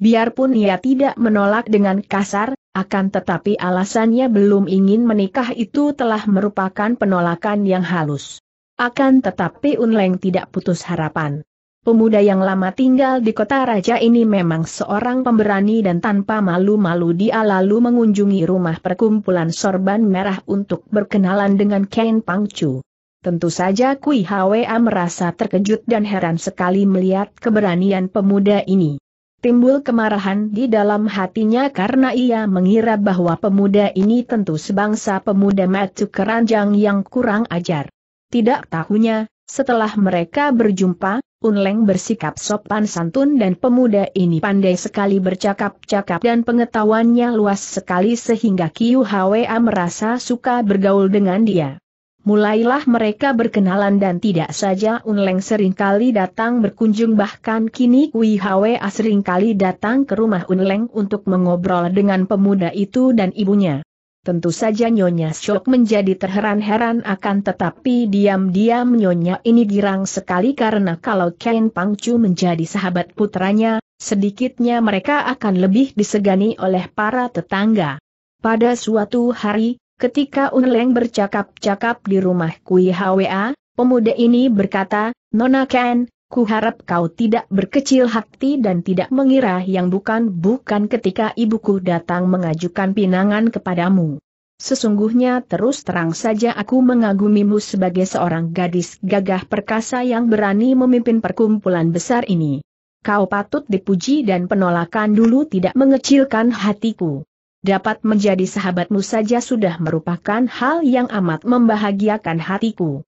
Biarpun ia tidak menolak dengan kasar, akan tetapi alasannya belum ingin menikah itu telah merupakan penolakan yang halus. Akan tetapi Unleng tidak putus harapan. Pemuda yang lama tinggal di kota raja ini memang seorang pemberani dan tanpa malu-malu dia lalu mengunjungi rumah perkumpulan sorban merah untuk berkenalan dengan Ken Pangcu. Tentu saja Kui Hwa merasa terkejut dan heran sekali melihat keberanian pemuda ini. Timbul kemarahan di dalam hatinya karena ia mengira bahwa pemuda ini tentu sebangsa pemuda matu keranjang yang kurang ajar. Tidak tahunya, setelah mereka berjumpa, Unleng bersikap sopan santun dan pemuda ini pandai sekali bercakap-cakap dan pengetahuannya luas sekali sehingga Kiu Hwa merasa suka bergaul dengan dia. Mulailah mereka berkenalan dan tidak saja Unleng seringkali datang berkunjung bahkan kini Kui Hwa seringkali datang ke rumah Unleng untuk mengobrol dengan pemuda itu dan ibunya. Tentu saja Nyonya Syok menjadi terheran-heran akan tetapi diam-diam Nyonya ini girang sekali karena kalau Ken Pangcu menjadi sahabat putranya, sedikitnya mereka akan lebih disegani oleh para tetangga. Pada suatu hari, ketika Unleng bercakap-cakap di rumah Kui Hwa, pemuda ini berkata, Nona Ken, Ku harap kau tidak berkecil hati dan tidak mengira yang bukan-bukan ketika ibuku datang mengajukan pinangan kepadamu. Sesungguhnya terus terang saja aku mengagumimu sebagai seorang gadis gagah perkasa yang berani memimpin perkumpulan besar ini. Kau patut dipuji dan penolakan dulu tidak mengecilkan hatiku. Dapat menjadi sahabatmu saja sudah merupakan hal yang amat membahagiakan hatiku.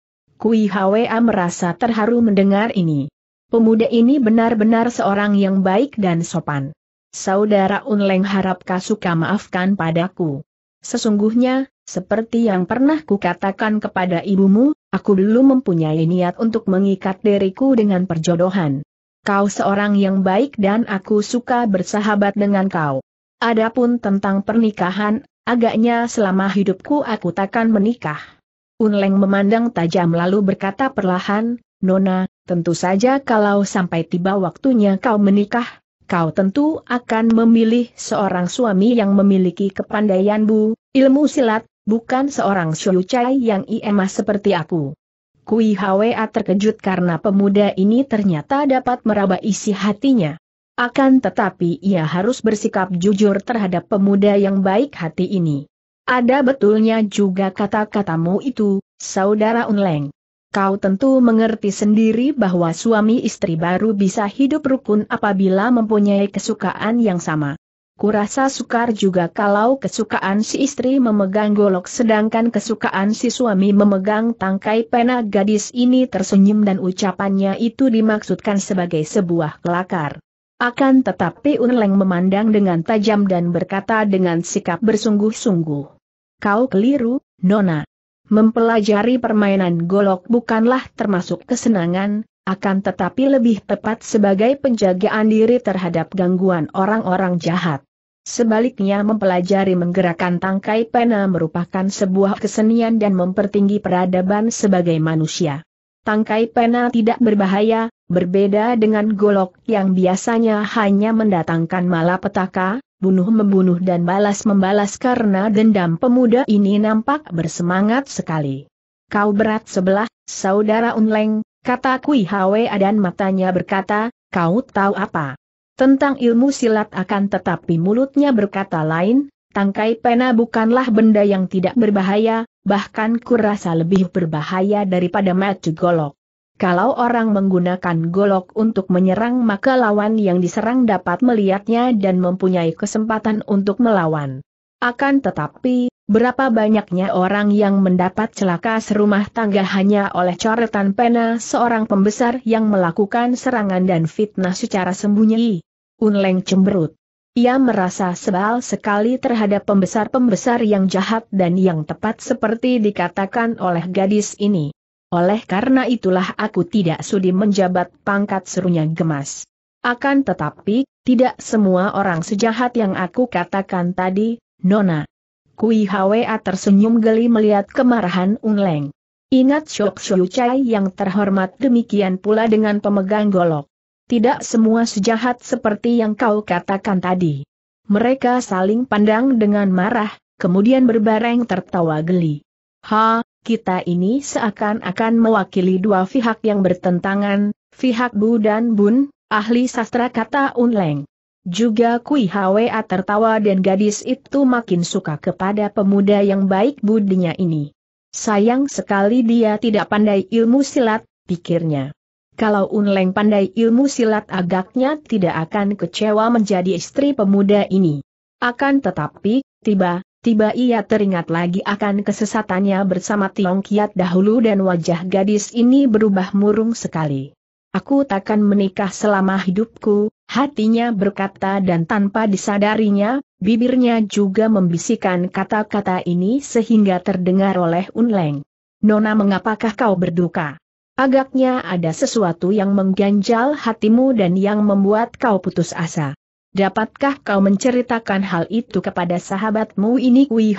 Kui Hwa merasa terharu mendengar ini. Pemuda ini benar-benar seorang yang baik dan sopan. Saudara Unleng harap suka maafkan padaku. Sesungguhnya, seperti yang pernah kukatakan kepada ibumu, aku belum mempunyai niat untuk mengikat diriku dengan perjodohan. Kau seorang yang baik dan aku suka bersahabat dengan kau. Adapun tentang pernikahan, agaknya selama hidupku aku takkan menikah. Unleng memandang tajam lalu berkata perlahan, Nona, tentu saja kalau sampai tiba waktunya kau menikah, kau tentu akan memilih seorang suami yang memiliki kepandaian bu, ilmu silat, bukan seorang syulucai yang iemah seperti aku. Kui Hwa terkejut karena pemuda ini ternyata dapat meraba isi hatinya. Akan tetapi ia harus bersikap jujur terhadap pemuda yang baik hati ini. Ada betulnya juga kata-katamu itu, saudara Unleng. Kau tentu mengerti sendiri bahwa suami istri baru bisa hidup rukun apabila mempunyai kesukaan yang sama. Kurasa sukar juga kalau kesukaan si istri memegang golok sedangkan kesukaan si suami memegang tangkai pena gadis ini tersenyum dan ucapannya itu dimaksudkan sebagai sebuah kelakar. Akan tetapi Unleng memandang dengan tajam dan berkata dengan sikap bersungguh-sungguh. Kau keliru, Nona. Mempelajari permainan golok bukanlah termasuk kesenangan, akan tetapi lebih tepat sebagai penjagaan diri terhadap gangguan orang-orang jahat. Sebaliknya mempelajari menggerakkan tangkai pena merupakan sebuah kesenian dan mempertinggi peradaban sebagai manusia. Tangkai pena tidak berbahaya, Berbeda dengan golok yang biasanya hanya mendatangkan malapetaka, bunuh-membunuh dan balas-membalas karena dendam pemuda ini nampak bersemangat sekali. Kau berat sebelah, saudara Unleng, kata Kui Hwa dan matanya berkata, kau tahu apa? Tentang ilmu silat akan tetapi mulutnya berkata lain, tangkai pena bukanlah benda yang tidak berbahaya, bahkan kurasa lebih berbahaya daripada mati golok. Kalau orang menggunakan golok untuk menyerang maka lawan yang diserang dapat melihatnya dan mempunyai kesempatan untuk melawan. Akan tetapi, berapa banyaknya orang yang mendapat celaka serumah tangga hanya oleh coretan pena seorang pembesar yang melakukan serangan dan fitnah secara sembunyi. Unleng cemberut. Ia merasa sebal sekali terhadap pembesar-pembesar yang jahat dan yang tepat seperti dikatakan oleh gadis ini. Oleh karena itulah aku tidak sudi menjabat pangkat serunya gemas. Akan tetapi, tidak semua orang sejahat yang aku katakan tadi, Nona. Kui Hwa tersenyum geli melihat kemarahan Unleng. Ingat Shok Shou Chai yang terhormat demikian pula dengan pemegang golok. Tidak semua sejahat seperti yang kau katakan tadi. Mereka saling pandang dengan marah, kemudian berbareng tertawa geli. Ha, kita ini seakan-akan mewakili dua pihak yang bertentangan, pihak Bu dan Bun, ahli sastra kata Unleng. Juga Kui Hwa tertawa dan gadis itu makin suka kepada pemuda yang baik budinya ini. Sayang sekali dia tidak pandai ilmu silat, pikirnya. Kalau Unleng pandai ilmu silat agaknya tidak akan kecewa menjadi istri pemuda ini. Akan tetapi, tiba, tiba ia teringat lagi akan kesesatannya bersama Tiong Kiat dahulu dan wajah gadis ini berubah murung sekali. Aku takkan menikah selama hidupku, hatinya berkata dan tanpa disadarinya, bibirnya juga membisikkan kata-kata ini sehingga terdengar oleh Unleng. Nona mengapakah kau berduka? Agaknya ada sesuatu yang mengganjal hatimu dan yang membuat kau putus asa. Dapatkah kau menceritakan hal itu kepada sahabatmu ini Kui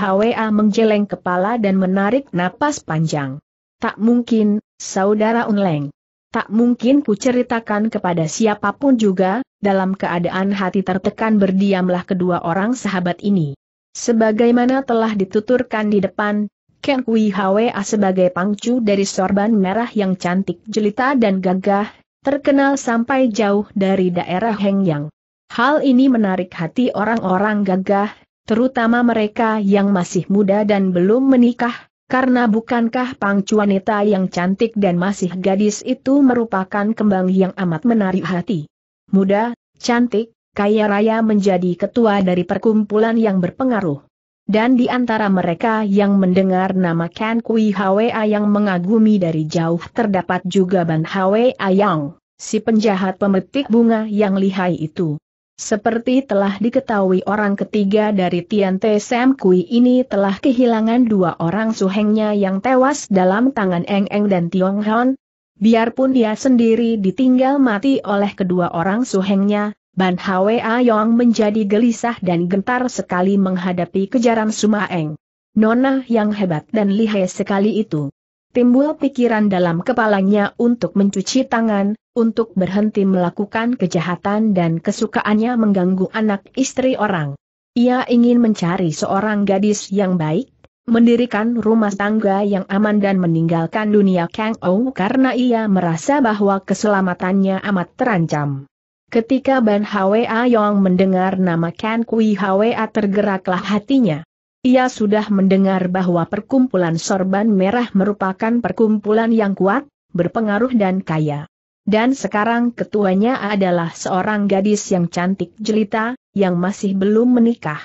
menggeleng kepala dan menarik napas panjang. Tak mungkin, saudara Unleng. Tak mungkin ku ceritakan kepada siapapun juga, dalam keadaan hati tertekan berdiamlah kedua orang sahabat ini. Sebagaimana telah dituturkan di depan, Ken Kui Hwa sebagai pangcu dari sorban merah yang cantik jelita dan gagah, terkenal sampai jauh dari daerah Hengyang. Hal ini menarik hati orang-orang gagah, terutama mereka yang masih muda dan belum menikah, karena bukankah wanita yang cantik dan masih gadis itu merupakan kembang yang amat menarik hati. Muda, cantik, kaya raya menjadi ketua dari perkumpulan yang berpengaruh. Dan di antara mereka yang mendengar nama Ken Kui Hwa yang mengagumi dari jauh terdapat juga Ban Hwa Yang, si penjahat pemetik bunga yang lihai itu. Seperti telah diketahui orang ketiga dari Tian Te Sam Kui ini telah kehilangan dua orang suhengnya yang tewas dalam tangan Eng Eng dan Tiong Hon. Biarpun dia sendiri ditinggal mati oleh kedua orang suhengnya, Ban A Yong menjadi gelisah dan gentar sekali menghadapi kejaran Eng. Nona yang hebat dan lihai sekali itu timbul pikiran dalam kepalanya untuk mencuci tangan, untuk berhenti melakukan kejahatan dan kesukaannya mengganggu anak istri orang. Ia ingin mencari seorang gadis yang baik, mendirikan rumah tangga yang aman dan meninggalkan dunia Kang Ou karena ia merasa bahwa keselamatannya amat terancam. Ketika Ban Hwa Yong mendengar nama Kan Kui Hwa tergeraklah hatinya. Ia sudah mendengar bahwa perkumpulan sorban merah merupakan perkumpulan yang kuat, berpengaruh dan kaya. Dan sekarang ketuanya adalah seorang gadis yang cantik jelita, yang masih belum menikah.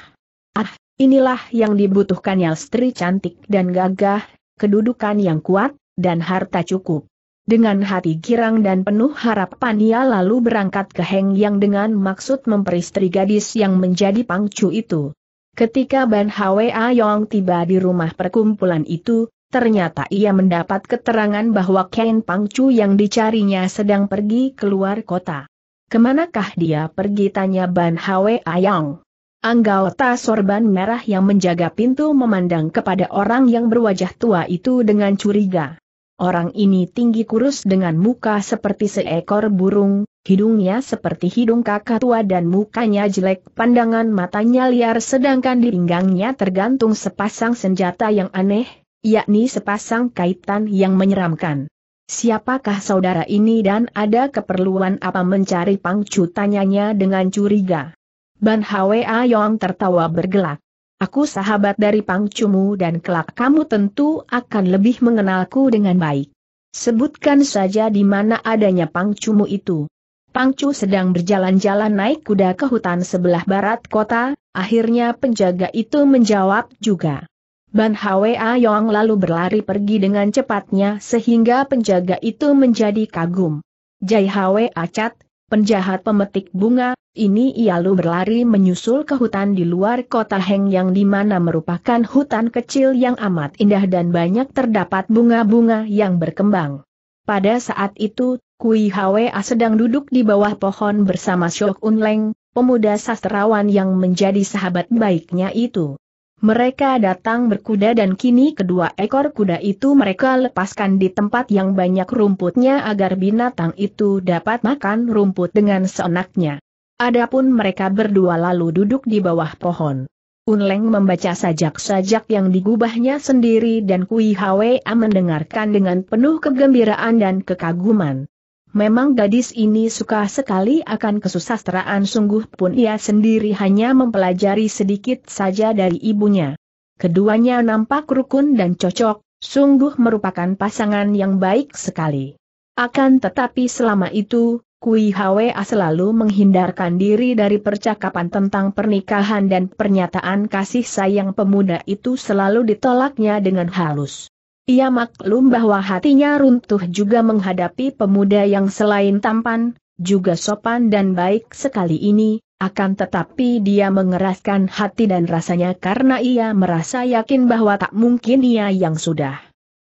Ah, inilah yang dibutuhkan istri cantik dan gagah, kedudukan yang kuat, dan harta cukup. Dengan hati girang dan penuh harapan ia lalu berangkat ke Heng Yang dengan maksud memperistri gadis yang menjadi pangcu itu. Ketika Ban Hwa Yong tiba di rumah perkumpulan itu, ternyata ia mendapat keterangan bahwa Ken Pangcu yang dicarinya sedang pergi keluar kota. Kemanakah dia pergi tanya Ban Hwa Yong? Anggota sorban merah yang menjaga pintu memandang kepada orang yang berwajah tua itu dengan curiga. Orang ini tinggi kurus dengan muka seperti seekor burung, hidungnya seperti hidung kakak tua dan mukanya jelek, pandangan matanya liar sedangkan di pinggangnya tergantung sepasang senjata yang aneh, yakni sepasang kaitan yang menyeramkan. Siapakah saudara ini dan ada keperluan apa mencari pangcu tanyanya dengan curiga. Ban Hwa Yong tertawa bergelak. Aku sahabat dari pangcumu dan kelak kamu tentu akan lebih mengenalku dengan baik. Sebutkan saja di mana adanya pangcumu itu. Pangcu sedang berjalan-jalan naik kuda ke hutan sebelah barat kota, akhirnya penjaga itu menjawab juga. Ban Hwa Yong lalu berlari pergi dengan cepatnya sehingga penjaga itu menjadi kagum. Jai Hwa Acat, penjahat pemetik bunga, ini ia lu berlari menyusul ke hutan di luar kota Heng yang dimana merupakan hutan kecil yang amat indah dan banyak terdapat bunga-bunga yang berkembang. Pada saat itu, Kui Hwa sedang duduk di bawah pohon bersama Syok Unleng, pemuda sastrawan yang menjadi sahabat baiknya itu. Mereka datang berkuda dan kini kedua ekor kuda itu mereka lepaskan di tempat yang banyak rumputnya agar binatang itu dapat makan rumput dengan seenaknya. Adapun mereka berdua lalu duduk di bawah pohon. Unleng membaca sajak-sajak yang digubahnya sendiri dan Kui Hwa mendengarkan dengan penuh kegembiraan dan kekaguman. Memang gadis ini suka sekali akan kesusastraan sungguh pun ia sendiri hanya mempelajari sedikit saja dari ibunya. Keduanya nampak rukun dan cocok, sungguh merupakan pasangan yang baik sekali. Akan tetapi selama itu, Kui Hwa selalu menghindarkan diri dari percakapan tentang pernikahan dan pernyataan kasih sayang pemuda itu selalu ditolaknya dengan halus. Ia maklum bahwa hatinya runtuh juga menghadapi pemuda yang selain tampan, juga sopan dan baik sekali ini, akan tetapi dia mengeraskan hati dan rasanya karena ia merasa yakin bahwa tak mungkin ia yang sudah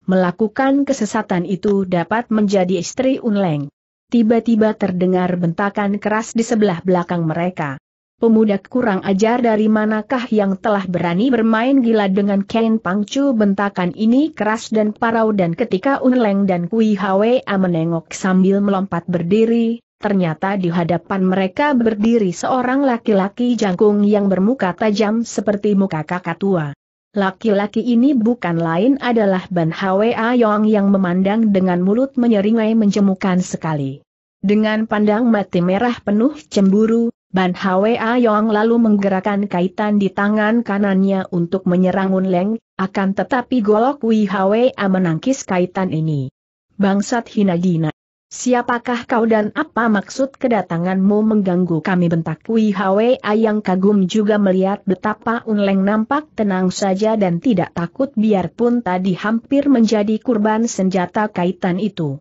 melakukan kesesatan itu dapat menjadi istri Unleng. Tiba-tiba terdengar bentakan keras di sebelah belakang mereka pemuda kurang ajar dari manakah yang telah berani bermain gila dengan Ken Pangcu bentakan ini keras dan parau dan ketika Unleng dan Kui Hwa menengok sambil melompat berdiri, Ternyata di hadapan mereka berdiri seorang laki-laki jangkung yang bermuka tajam seperti muka kakak tua. Laki-laki ini bukan lain adalah Ban Hwa Yong yang memandang dengan mulut menyeringai menjemukan sekali. Dengan pandang mati merah penuh cemburu, Ban Hwe yang lalu menggerakkan kaitan di tangan kanannya untuk menyerang Un Leng, akan tetapi golok Wi A menangkis kaitan ini. Bangsat Hina Dina. Siapakah kau dan apa maksud kedatanganmu mengganggu kami bentak Wi A yang kagum juga melihat betapa Leng nampak tenang saja dan tidak takut biarpun tadi hampir menjadi kurban senjata kaitan itu.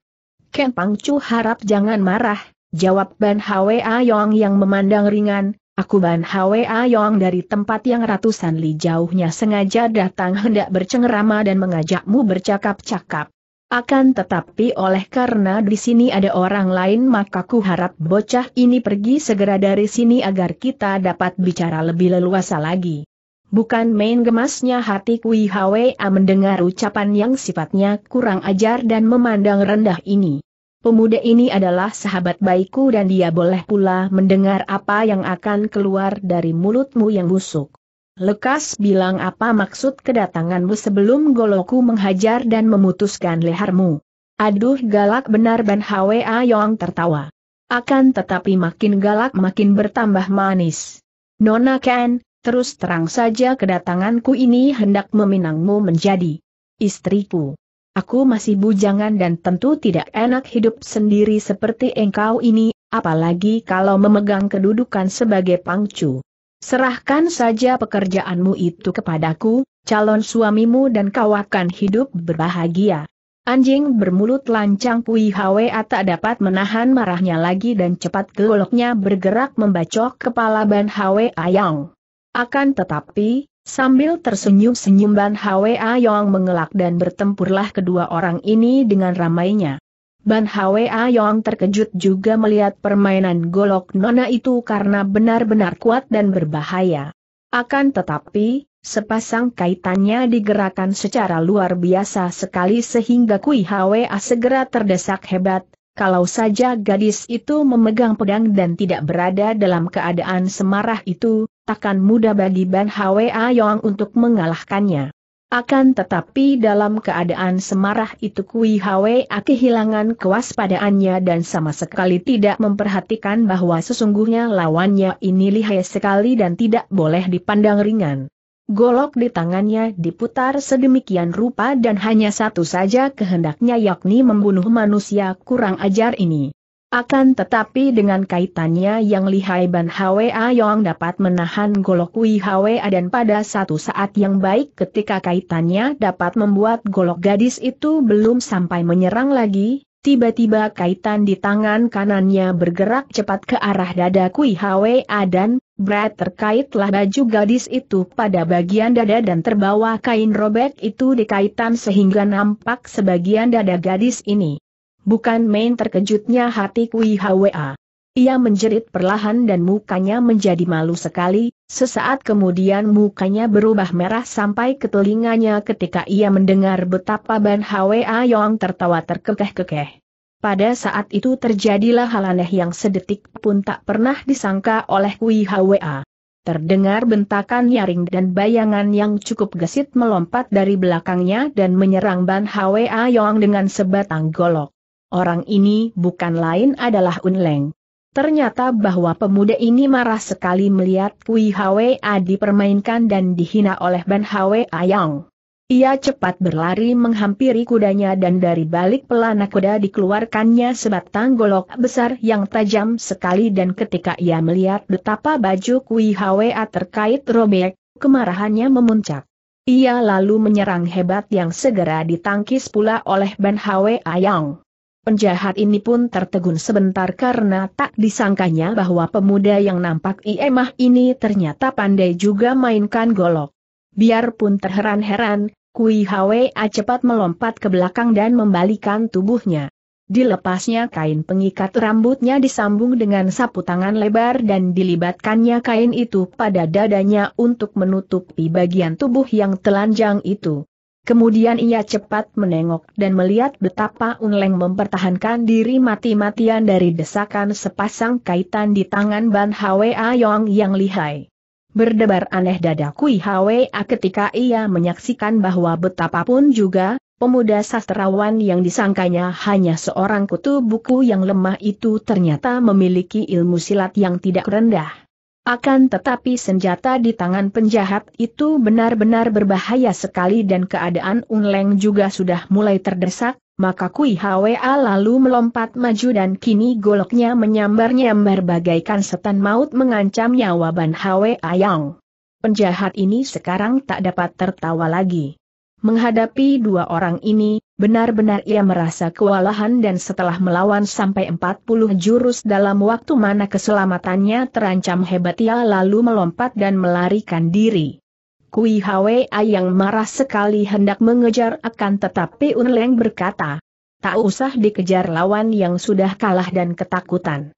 Ken Pangcu harap jangan marah, Jawab Ban Hwa Yong yang memandang ringan, aku Ban Hwa Yong dari tempat yang ratusan li jauhnya sengaja datang hendak bercengerama dan mengajakmu bercakap-cakap. Akan tetapi oleh karena di sini ada orang lain maka ku harap bocah ini pergi segera dari sini agar kita dapat bicara lebih leluasa lagi. Bukan main gemasnya hati Kui Hwa mendengar ucapan yang sifatnya kurang ajar dan memandang rendah ini. Pemuda ini adalah sahabat baikku dan dia boleh pula mendengar apa yang akan keluar dari mulutmu yang busuk. Lekas bilang apa maksud kedatanganmu sebelum goloku menghajar dan memutuskan lehermu. Aduh galak benar Ban Hwa Yong tertawa. Akan tetapi makin galak makin bertambah manis. Nona Ken, terus terang saja kedatanganku ini hendak meminangmu menjadi istriku. Aku masih bujangan dan tentu tidak enak hidup sendiri seperti engkau ini, apalagi kalau memegang kedudukan sebagai pangcu. Serahkan saja pekerjaanmu itu kepadaku, calon suamimu dan kau akan hidup berbahagia. Anjing bermulut lancang Pui Hwa tak dapat menahan marahnya lagi dan cepat goloknya bergerak membacok kepala Ban Hwa Ayang. Akan tetapi, Sambil tersenyum-senyum Ban Hwa Yong mengelak dan bertempurlah kedua orang ini dengan ramainya. Ban Hwa Yong terkejut juga melihat permainan golok nona itu karena benar-benar kuat dan berbahaya. Akan tetapi, sepasang kaitannya digerakkan secara luar biasa sekali sehingga Kui Hwa segera terdesak hebat, kalau saja gadis itu memegang pedang dan tidak berada dalam keadaan semarah itu, takkan mudah bagi Ban Hwa Yong untuk mengalahkannya. Akan tetapi dalam keadaan semarah itu Kui Hwa kehilangan kewaspadaannya dan sama sekali tidak memperhatikan bahwa sesungguhnya lawannya ini lihai sekali dan tidak boleh dipandang ringan. Golok di tangannya diputar sedemikian rupa dan hanya satu saja kehendaknya yakni membunuh manusia kurang ajar ini. Akan tetapi dengan kaitannya yang lihai Ban Hwa Yong dapat menahan golok Wi Hwa dan pada satu saat yang baik ketika kaitannya dapat membuat golok gadis itu belum sampai menyerang lagi, tiba-tiba kaitan di tangan kanannya bergerak cepat ke arah dada Kui Hwa dan Brad terkaitlah baju gadis itu pada bagian dada dan terbawa kain robek itu dikaitan sehingga nampak sebagian dada gadis ini. Bukan main terkejutnya hati Kui Hwa. Ia menjerit perlahan dan mukanya menjadi malu sekali, sesaat kemudian mukanya berubah merah sampai ke telinganya ketika ia mendengar betapa Ban Hwa Yong tertawa terkekeh-kekeh. Pada saat itu terjadilah hal aneh yang sedetik pun tak pernah disangka oleh Kui Hwa. Terdengar bentakan nyaring dan bayangan yang cukup gesit melompat dari belakangnya dan menyerang Ban Hwa Yong dengan sebatang golok. Orang ini bukan lain adalah Unleng. Ternyata bahwa pemuda ini marah sekali melihat Kui Hwa dipermainkan dan dihina oleh Ban Hwa Ayang. Ia cepat berlari menghampiri kudanya dan dari balik pelana kuda dikeluarkannya sebatang golok besar yang tajam sekali dan ketika ia melihat betapa baju Kui Hwa terkait robek, kemarahannya memuncak. Ia lalu menyerang hebat yang segera ditangkis pula oleh Ban Hwa Ayang. Penjahat ini pun tertegun sebentar karena tak disangkanya bahwa pemuda yang nampak iemah ini ternyata pandai juga mainkan golok. Biarpun terheran-heran, Kui Hwa cepat melompat ke belakang dan membalikan tubuhnya. Dilepasnya kain pengikat rambutnya disambung dengan sapu tangan lebar dan dilibatkannya kain itu pada dadanya untuk menutupi bagian tubuh yang telanjang itu. Kemudian ia cepat menengok dan melihat betapa Unleng mempertahankan diri mati-matian dari desakan sepasang kaitan di tangan Ban Hwa Yong yang lihai. Berdebar aneh dada Kui Hwa ketika ia menyaksikan bahwa betapapun juga, pemuda sastrawan yang disangkanya hanya seorang kutu buku yang lemah itu ternyata memiliki ilmu silat yang tidak rendah. Akan tetapi senjata di tangan penjahat itu benar-benar berbahaya sekali dan keadaan Unleng juga sudah mulai terdesak, maka Kui Hwa lalu melompat maju dan kini goloknya menyambar-nyambar bagaikan setan maut mengancam nyawa Ban Hwa Yang. Penjahat ini sekarang tak dapat tertawa lagi. Menghadapi dua orang ini, Benar-benar ia merasa kewalahan dan setelah melawan sampai 40 jurus dalam waktu mana keselamatannya terancam hebat ia lalu melompat dan melarikan diri. Kui Hwa yang marah sekali hendak mengejar akan tetapi Unleng berkata, tak usah dikejar lawan yang sudah kalah dan ketakutan.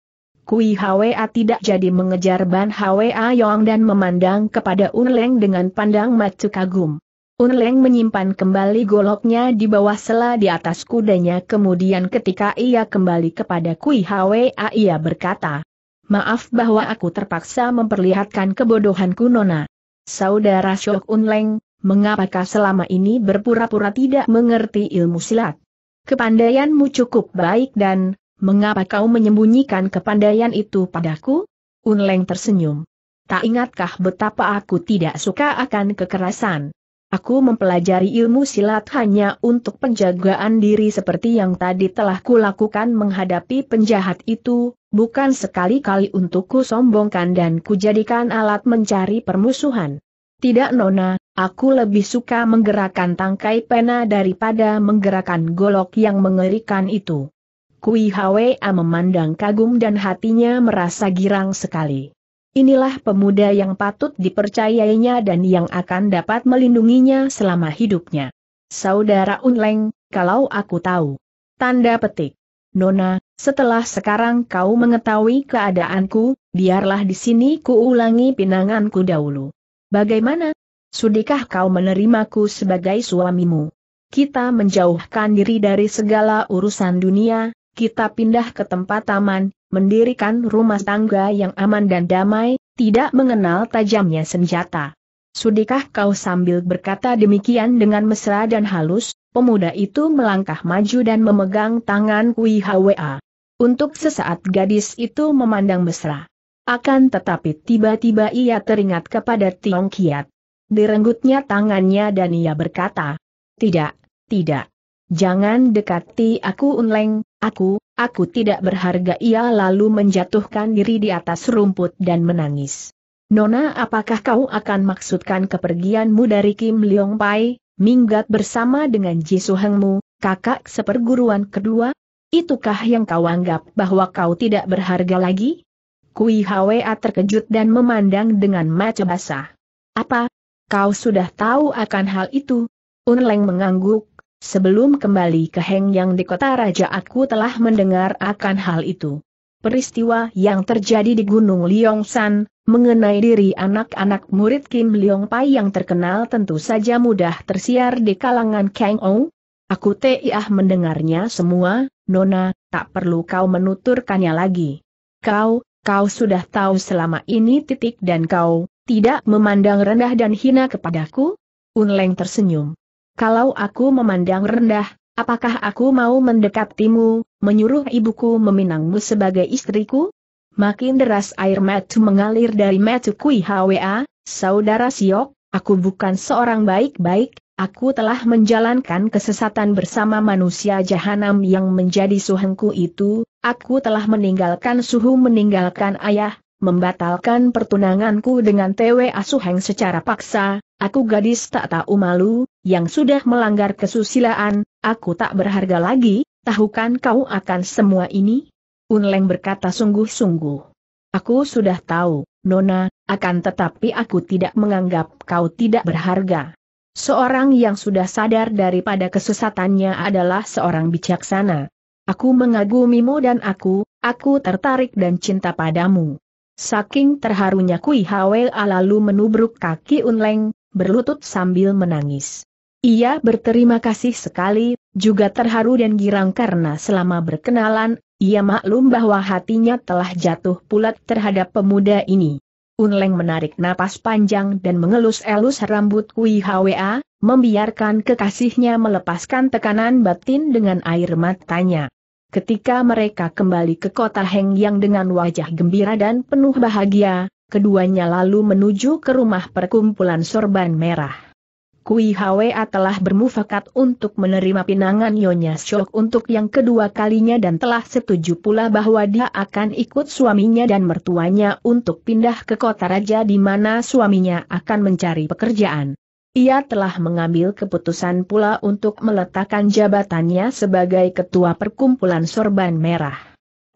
Kui Hwa tidak jadi mengejar Ban Hwa Yong dan memandang kepada Unleng dengan pandang mata kagum. Unleng menyimpan kembali goloknya di bawah sela di atas kudanya kemudian ketika ia kembali kepada Kui Hwa ia berkata, Maaf bahwa aku terpaksa memperlihatkan kebodohanku Nona. Saudara Syok Unleng, mengapakah selama ini berpura-pura tidak mengerti ilmu silat? Kepandaianmu cukup baik dan, mengapa kau menyembunyikan kepandaian itu padaku? Unleng tersenyum. Tak ingatkah betapa aku tidak suka akan kekerasan? Aku mempelajari ilmu silat hanya untuk penjagaan diri seperti yang tadi telah kulakukan menghadapi penjahat itu, bukan sekali-kali untuk kusombongkan dan kujadikan alat mencari permusuhan. Tidak Nona, aku lebih suka menggerakkan tangkai pena daripada menggerakkan golok yang mengerikan itu. Kui Hwa memandang kagum dan hatinya merasa girang sekali. Inilah pemuda yang patut dipercayainya dan yang akan dapat melindunginya selama hidupnya. Saudara Unleng, kalau aku tahu. Tanda petik. Nona, setelah sekarang kau mengetahui keadaanku, biarlah di sini ku ulangi pinanganku dahulu. Bagaimana? Sudikah kau menerimaku sebagai suamimu? Kita menjauhkan diri dari segala urusan dunia, kita pindah ke tempat taman, mendirikan rumah tangga yang aman dan damai, tidak mengenal tajamnya senjata. Sudikah kau sambil berkata demikian dengan mesra dan halus, pemuda itu melangkah maju dan memegang tangan Kui Hwa. Untuk sesaat gadis itu memandang mesra. Akan tetapi tiba-tiba ia teringat kepada Tiong Kiat. Direnggutnya tangannya dan ia berkata, Tidak, tidak. Jangan dekati aku Unleng, Aku, aku tidak berharga ia lalu menjatuhkan diri di atas rumput dan menangis. Nona apakah kau akan maksudkan kepergianmu dari Kim Leong Pai, minggat bersama dengan Ji Suhengmu, kakak seperguruan kedua? Itukah yang kau anggap bahwa kau tidak berharga lagi? Kui Hwa terkejut dan memandang dengan mata basah. Apa? Kau sudah tahu akan hal itu? Unleng mengangguk, Sebelum kembali ke yang di kota raja aku telah mendengar akan hal itu. Peristiwa yang terjadi di Gunung Liongsan, mengenai diri anak-anak murid Kim Liong Pai yang terkenal tentu saja mudah tersiar di kalangan Kang Ou. Aku tiah mendengarnya semua, Nona, tak perlu kau menuturkannya lagi. Kau, kau sudah tahu selama ini titik dan kau, tidak memandang rendah dan hina kepadaku? Unleng tersenyum. Kalau aku memandang rendah, apakah aku mau mendekatimu, menyuruh ibuku meminangmu sebagai istriku? Makin deras air matu mengalir dari matu kui HWA, saudara Siok, aku bukan seorang baik-baik, aku telah menjalankan kesesatan bersama manusia jahanam yang menjadi suhengku itu, aku telah meninggalkan suhu meninggalkan ayah, membatalkan pertunanganku dengan Twa Asuheng secara paksa, Aku gadis tak tahu malu, yang sudah melanggar kesusilaan, aku tak berharga lagi, tahukan kau akan semua ini? Unleng berkata sungguh-sungguh. Aku sudah tahu, Nona, akan tetapi aku tidak menganggap kau tidak berharga. Seorang yang sudah sadar daripada kesesatannya adalah seorang bijaksana. Aku mengagumimu dan aku, aku tertarik dan cinta padamu. Saking terharunya Kui Hawel lalu menubruk kaki Unleng, berlutut sambil menangis. Ia berterima kasih sekali, juga terharu dan girang karena selama berkenalan, ia maklum bahwa hatinya telah jatuh pula terhadap pemuda ini. Unleng menarik napas panjang dan mengelus-elus rambut Kui Hwa, membiarkan kekasihnya melepaskan tekanan batin dengan air matanya. Ketika mereka kembali ke kota Heng yang dengan wajah gembira dan penuh bahagia, keduanya lalu menuju ke rumah perkumpulan sorban merah. Kui Hwa telah bermufakat untuk menerima pinangan Nyonya Shok untuk yang kedua kalinya dan telah setuju pula bahwa dia akan ikut suaminya dan mertuanya untuk pindah ke kota raja di mana suaminya akan mencari pekerjaan. Ia telah mengambil keputusan pula untuk meletakkan jabatannya sebagai ketua perkumpulan sorban merah.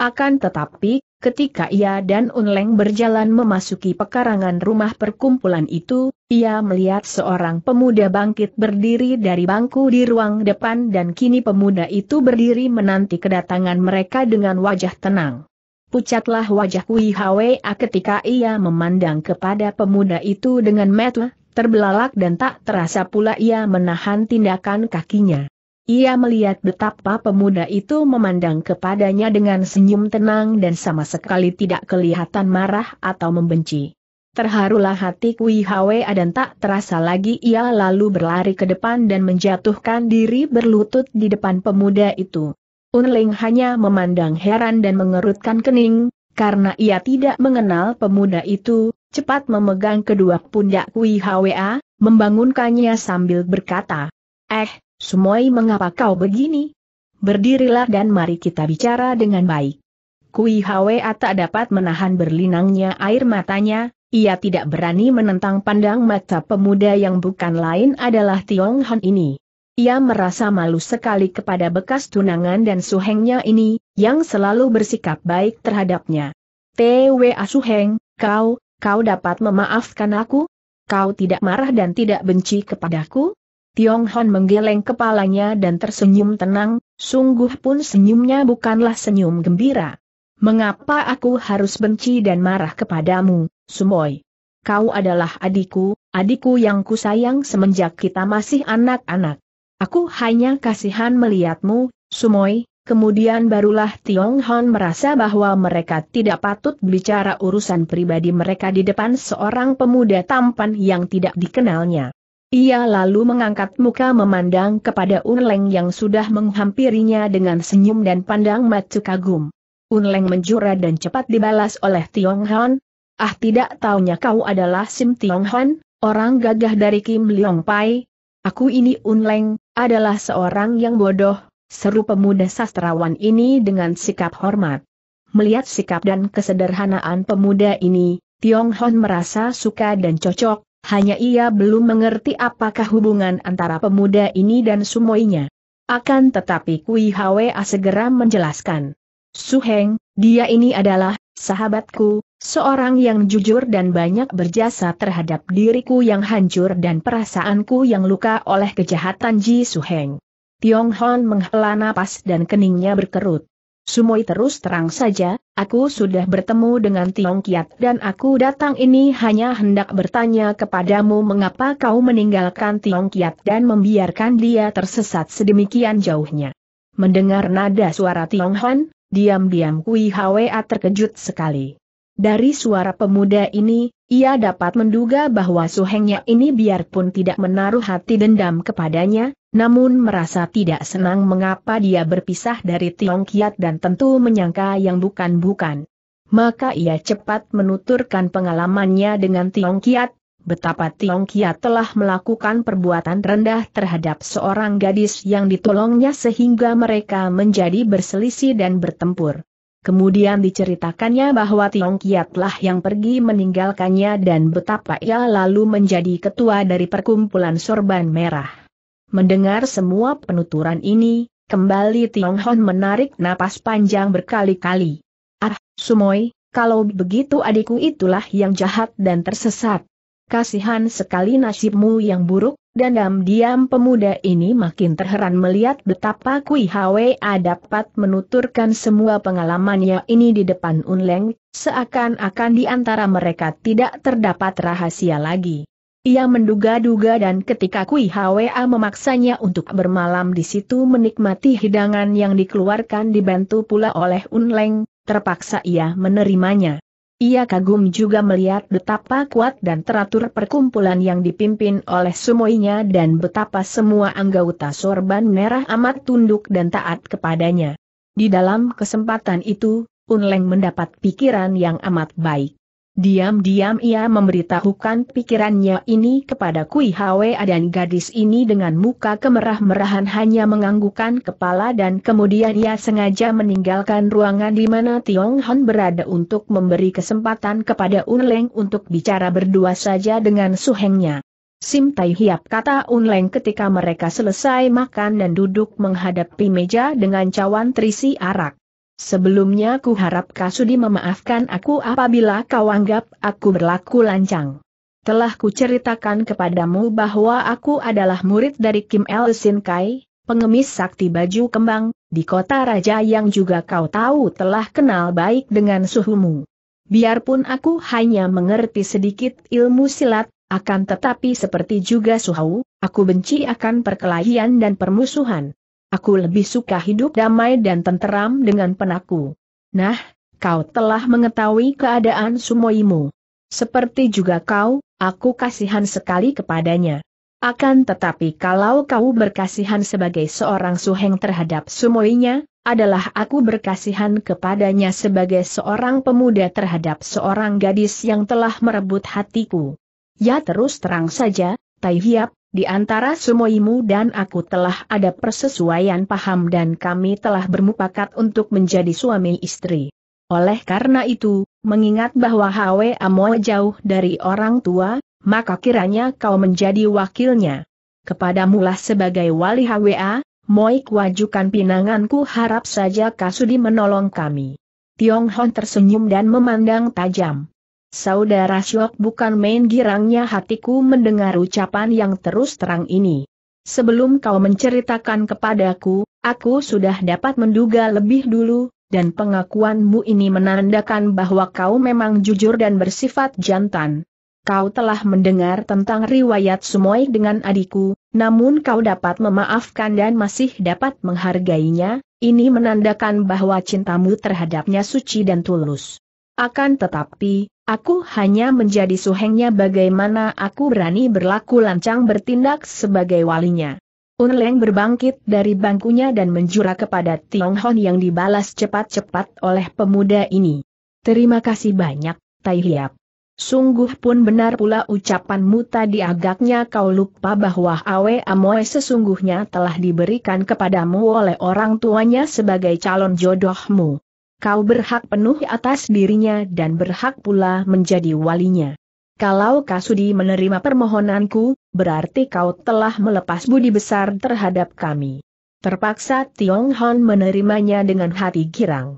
Akan tetapi, Ketika ia dan Unleng berjalan memasuki pekarangan rumah perkumpulan itu, ia melihat seorang pemuda bangkit berdiri dari bangku di ruang depan dan kini pemuda itu berdiri menanti kedatangan mereka dengan wajah tenang. Pucatlah wajah Kui Hwa ketika ia memandang kepada pemuda itu dengan metu, terbelalak dan tak terasa pula ia menahan tindakan kakinya. Ia melihat betapa pemuda itu memandang kepadanya dengan senyum tenang dan sama sekali tidak kelihatan marah atau membenci. Terharulah hati Kui Hwa dan tak terasa lagi ia lalu berlari ke depan dan menjatuhkan diri berlutut di depan pemuda itu. Unling hanya memandang heran dan mengerutkan kening, karena ia tidak mengenal pemuda itu, cepat memegang kedua pundak Kui Hwa, membangunkannya sambil berkata, Eh, Sumoi mengapa kau begini? Berdirilah dan mari kita bicara dengan baik. Kui Hwa tak dapat menahan berlinangnya air matanya, ia tidak berani menentang pandang mata pemuda yang bukan lain adalah Tiong Han ini. Ia merasa malu sekali kepada bekas tunangan dan suhengnya ini, yang selalu bersikap baik terhadapnya. T.W.A. Suheng, kau, kau dapat memaafkan aku? Kau tidak marah dan tidak benci kepadaku? Tiong Hon menggeleng kepalanya dan tersenyum tenang, sungguh pun senyumnya bukanlah senyum gembira. Mengapa aku harus benci dan marah kepadamu, Sumoy? Kau adalah adikku, adikku yang kusayang semenjak kita masih anak-anak. Aku hanya kasihan melihatmu, Sumoy, Kemudian barulah Tiong Hon merasa bahwa mereka tidak patut bicara urusan pribadi mereka di depan seorang pemuda tampan yang tidak dikenalnya. Ia lalu mengangkat muka memandang kepada Unleng yang sudah menghampirinya dengan senyum dan pandang mata kagum. Unleng menjura dan cepat dibalas oleh Tiong Han. Ah tidak taunya kau adalah Sim Tiong Han, orang gagah dari Kim Leong Pai. Aku ini Unleng, adalah seorang yang bodoh, seru pemuda sastrawan ini dengan sikap hormat. Melihat sikap dan kesederhanaan pemuda ini, Tiong han merasa suka dan cocok, hanya ia belum mengerti apakah hubungan antara pemuda ini dan sumoinya. Akan tetapi Kui Hwa segera menjelaskan. Suheng, dia ini adalah sahabatku, seorang yang jujur dan banyak berjasa terhadap diriku yang hancur dan perasaanku yang luka oleh kejahatan Ji Suheng. Tiong Hon menghela napas dan keningnya berkerut. Sumoi terus terang saja, aku sudah bertemu dengan Tiong Kiat dan aku datang ini hanya hendak bertanya kepadamu mengapa kau meninggalkan Tiong Kiat dan membiarkan dia tersesat sedemikian jauhnya. Mendengar nada suara Tiong Han, diam-diam Kui Hwa terkejut sekali. Dari suara pemuda ini, ia dapat menduga bahwa suhengnya ini biarpun tidak menaruh hati dendam kepadanya, namun merasa tidak senang mengapa dia berpisah dari Tiong Kiat dan tentu menyangka yang bukan-bukan. Maka ia cepat menuturkan pengalamannya dengan Tiong Kiat, betapa Tiong Kiat telah melakukan perbuatan rendah terhadap seorang gadis yang ditolongnya sehingga mereka menjadi berselisih dan bertempur. Kemudian diceritakannya bahwa Tiong Kiatlah yang pergi meninggalkannya dan betapa ia lalu menjadi ketua dari perkumpulan sorban merah. Mendengar semua penuturan ini, kembali Tiong Hon menarik napas panjang berkali-kali. Ah, Sumoy, kalau begitu adikku itulah yang jahat dan tersesat. Kasihan sekali nasibmu yang buruk, dan diam pemuda ini makin terheran melihat betapa Kui Hwa dapat menuturkan semua pengalamannya ini di depan Unleng, seakan-akan di antara mereka tidak terdapat rahasia lagi. Ia menduga-duga dan ketika Kui Hwa memaksanya untuk bermalam di situ menikmati hidangan yang dikeluarkan dibantu pula oleh Unleng, terpaksa ia menerimanya. Ia kagum juga melihat betapa kuat dan teratur perkumpulan yang dipimpin oleh semuanya dan betapa semua anggota sorban merah amat tunduk dan taat kepadanya. Di dalam kesempatan itu, Unleng mendapat pikiran yang amat baik. Diam-diam ia memberitahukan pikirannya ini kepada Kui Hwa dan gadis ini dengan muka kemerah-merahan hanya menganggukan kepala dan kemudian ia sengaja meninggalkan ruangan di mana Tiong Han berada untuk memberi kesempatan kepada Un Leng untuk bicara berdua saja dengan suhengnya. Sim Tai Hiap kata Un Leng ketika mereka selesai makan dan duduk menghadapi meja dengan cawan terisi arak. Sebelumnya ku harap Kasudi memaafkan aku apabila kau anggap aku berlaku lancang. Telah kuceritakan kepadamu bahwa aku adalah murid dari Kim El Sin Kai, pengemis sakti baju kembang, di kota raja yang juga kau tahu telah kenal baik dengan suhumu. Biarpun aku hanya mengerti sedikit ilmu silat, akan tetapi seperti juga suhau, aku benci akan perkelahian dan permusuhan. Aku lebih suka hidup damai dan tenteram dengan penaku. Nah, kau telah mengetahui keadaan sumoimu. Seperti juga kau, aku kasihan sekali kepadanya. Akan tetapi kalau kau berkasihan sebagai seorang suheng terhadap sumoinya, adalah aku berkasihan kepadanya sebagai seorang pemuda terhadap seorang gadis yang telah merebut hatiku. Ya terus terang saja, Tai Hiap, di antara semuimu dan aku telah ada persesuaian paham dan kami telah bermupakat untuk menjadi suami istri. Oleh karena itu, mengingat bahwa Hwe Amo jauh dari orang tua, maka kiranya kau menjadi wakilnya. Kepadamulah sebagai wali Hwa, Moik wajukan pinanganku harap saja Kasudi menolong kami. Tiong Hon tersenyum dan memandang tajam. Saudara Syok bukan main girangnya hatiku mendengar ucapan yang terus terang ini. Sebelum kau menceritakan kepadaku, aku sudah dapat menduga lebih dulu, dan pengakuanmu ini menandakan bahwa kau memang jujur dan bersifat jantan. Kau telah mendengar tentang riwayat Sumoy dengan adikku, namun kau dapat memaafkan dan masih dapat menghargainya, ini menandakan bahwa cintamu terhadapnya suci dan tulus. Akan tetapi, Aku hanya menjadi suhengnya bagaimana aku berani berlaku lancang bertindak sebagai walinya. Unleng berbangkit dari bangkunya dan menjura kepada Tiong Hon yang dibalas cepat-cepat oleh pemuda ini. Terima kasih banyak, Tai Hiap. Sungguh pun benar pula ucapanmu tadi agaknya kau lupa bahwa Awe Amoe sesungguhnya telah diberikan kepadamu oleh orang tuanya sebagai calon jodohmu. Kau berhak penuh atas dirinya dan berhak pula menjadi walinya. Kalau Kasudi menerima permohonanku, berarti kau telah melepas budi besar terhadap kami. Terpaksa Tiong Hon menerimanya dengan hati girang.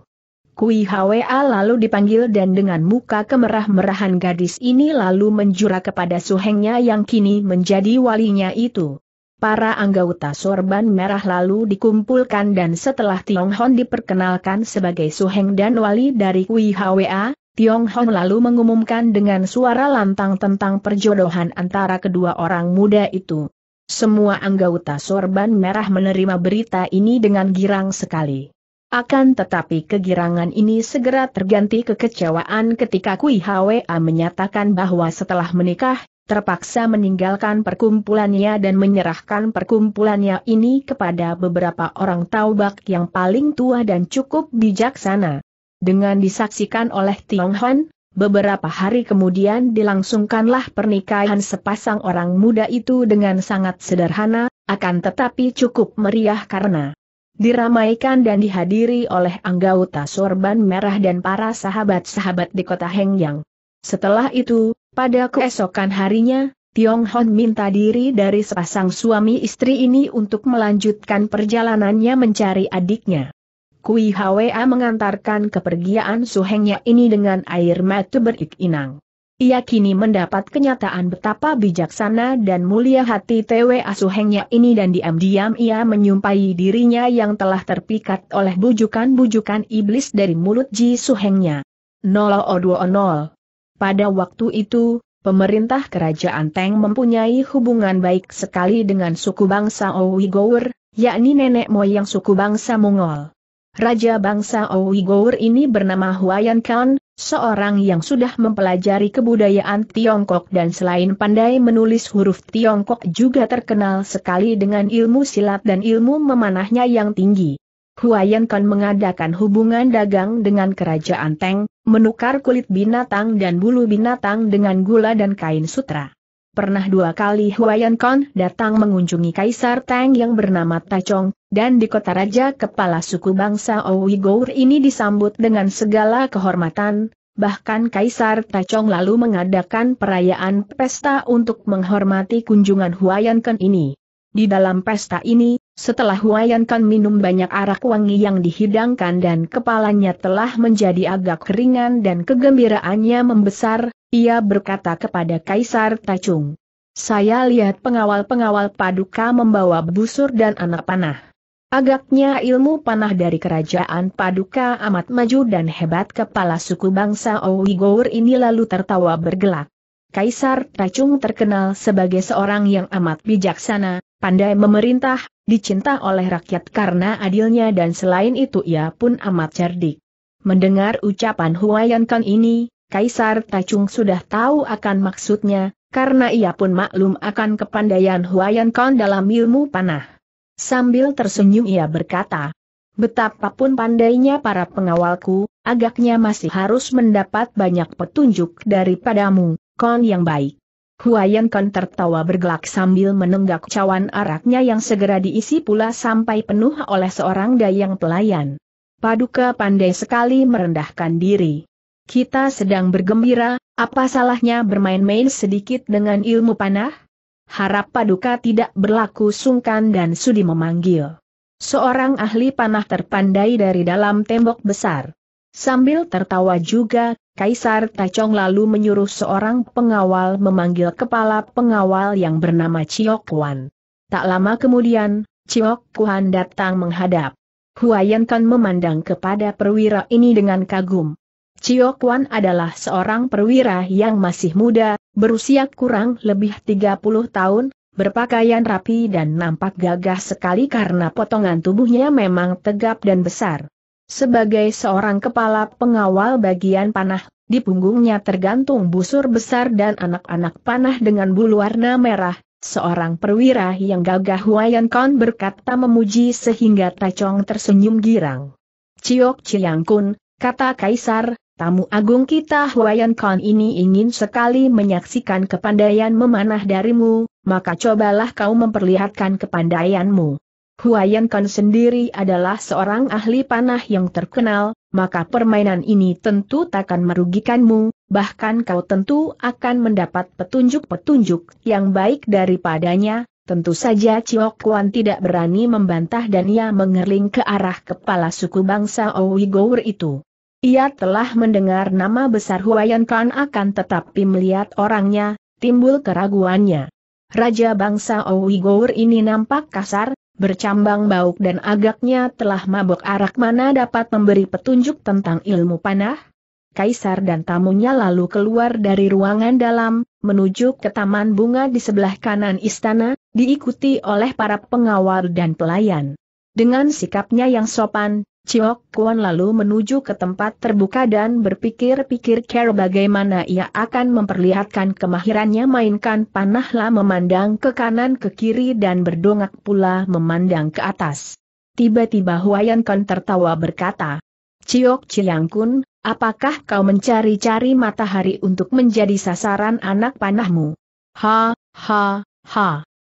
Kui Hwa lalu dipanggil dan dengan muka kemerah-merahan gadis ini lalu menjura kepada suhengnya yang kini menjadi walinya itu para anggota sorban merah lalu dikumpulkan dan setelah Tiong Hon diperkenalkan sebagai Suheng dan wali dari Kui Hwa, Tiong Hon lalu mengumumkan dengan suara lantang tentang perjodohan antara kedua orang muda itu. Semua anggota sorban merah menerima berita ini dengan girang sekali. Akan tetapi kegirangan ini segera terganti kekecewaan ketika Kui Hwa menyatakan bahwa setelah menikah, terpaksa meninggalkan perkumpulannya dan menyerahkan perkumpulannya ini kepada beberapa orang taubak yang paling tua dan cukup bijaksana. Dengan disaksikan oleh Tiong Han, beberapa hari kemudian dilangsungkanlah pernikahan sepasang orang muda itu dengan sangat sederhana, akan tetapi cukup meriah karena diramaikan dan dihadiri oleh anggota sorban merah dan para sahabat-sahabat di kota Hengyang. Setelah itu, pada keesokan harinya, Tiong Hon minta diri dari sepasang suami istri ini untuk melanjutkan perjalanannya mencari adiknya. Kui Hwa mengantarkan kepergian suhengnya ini dengan air mata berik-inang. Ia kini mendapat kenyataan betapa bijaksana dan mulia hati TW asuhengnya ini dan diam-diam ia menyumpahi dirinya yang telah terpikat oleh bujukan-bujukan iblis dari mulut Ji suhengnya. 0020 pada waktu itu, pemerintah kerajaan Teng mempunyai hubungan baik sekali dengan suku bangsa Ouigour, yakni nenek moyang suku bangsa Mongol. Raja bangsa Ouigour ini bernama Huayan Khan, seorang yang sudah mempelajari kebudayaan Tiongkok dan selain pandai menulis huruf Tiongkok juga terkenal sekali dengan ilmu silat dan ilmu memanahnya yang tinggi. Huayan Kan mengadakan hubungan dagang dengan kerajaan Teng, menukar kulit binatang dan bulu binatang dengan gula dan kain sutra. Pernah dua kali Huayan Kan datang mengunjungi Kaisar Teng yang bernama Tachong, dan di kota raja kepala suku bangsa Owigour ini disambut dengan segala kehormatan, bahkan Kaisar Tachong lalu mengadakan perayaan pesta untuk menghormati kunjungan Huayan Kan ini. Di dalam pesta ini, setelah Huayan Kan minum banyak arak wangi yang dihidangkan dan kepalanya telah menjadi agak keringan dan kegembiraannya membesar, ia berkata kepada Kaisar Tacung. Saya lihat pengawal-pengawal paduka membawa busur dan anak panah. Agaknya ilmu panah dari kerajaan paduka amat maju dan hebat kepala suku bangsa Owigour ini lalu tertawa bergelak. Kaisar Tacung terkenal sebagai seorang yang amat bijaksana, pandai memerintah, dicinta oleh rakyat karena adilnya dan selain itu ia pun amat cerdik. Mendengar ucapan Huayan Kang ini, Kaisar Tacung sudah tahu akan maksudnya, karena ia pun maklum akan kepandaian Huayan Kang dalam ilmu panah. Sambil tersenyum ia berkata, Betapapun pandainya para pengawalku, agaknya masih harus mendapat banyak petunjuk daripadamu, kon yang baik. Huayan Kan tertawa bergelak sambil menenggak cawan araknya yang segera diisi pula sampai penuh oleh seorang dayang pelayan. Paduka pandai sekali merendahkan diri. Kita sedang bergembira, apa salahnya bermain-main sedikit dengan ilmu panah? Harap Paduka tidak berlaku sungkan dan sudi memanggil. Seorang ahli panah terpandai dari dalam tembok besar. Sambil tertawa juga, Kaisar Tacong lalu menyuruh seorang pengawal memanggil kepala pengawal yang bernama Chiok Kuan. Tak lama kemudian, Chiok Kuan datang menghadap. Huayan Kan memandang kepada perwira ini dengan kagum. Chiok Kuan adalah seorang perwira yang masih muda, berusia kurang lebih 30 tahun, berpakaian rapi dan nampak gagah sekali karena potongan tubuhnya memang tegap dan besar. Sebagai seorang kepala pengawal bagian panah, di punggungnya tergantung busur besar dan anak-anak panah dengan bulu warna merah, seorang perwira yang gagah Huayan Kon berkata memuji sehingga Tacong tersenyum girang. Ciok Chiang Kun, kata Kaisar, tamu agung kita Huayan Khan ini ingin sekali menyaksikan kepandaian memanah darimu, maka cobalah kau memperlihatkan kepandaianmu. Huayan Kan sendiri adalah seorang ahli panah yang terkenal, maka permainan ini tentu takkan merugikanmu, bahkan kau tentu akan mendapat petunjuk-petunjuk yang baik daripadanya. Tentu saja Chiok Kuan tidak berani membantah dan ia mengerling ke arah kepala suku bangsa Owigour itu. Ia telah mendengar nama besar Huayan Kan akan tetapi melihat orangnya, timbul keraguannya. Raja bangsa Owigour ini nampak kasar, bercambang bauk dan agaknya telah mabuk arak mana dapat memberi petunjuk tentang ilmu panah? Kaisar dan tamunya lalu keluar dari ruangan dalam, menuju ke taman bunga di sebelah kanan istana, diikuti oleh para pengawal dan pelayan. Dengan sikapnya yang sopan, Ciok Kuan lalu menuju ke tempat terbuka dan berpikir-pikir cara bagaimana ia akan memperlihatkan kemahirannya mainkan panahlah memandang ke kanan ke kiri dan berdongak pula memandang ke atas. Tiba-tiba Huayan Kan tertawa berkata, Ciok Chiang Kun, apakah kau mencari-cari matahari untuk menjadi sasaran anak panahmu? Ha, ha, ha.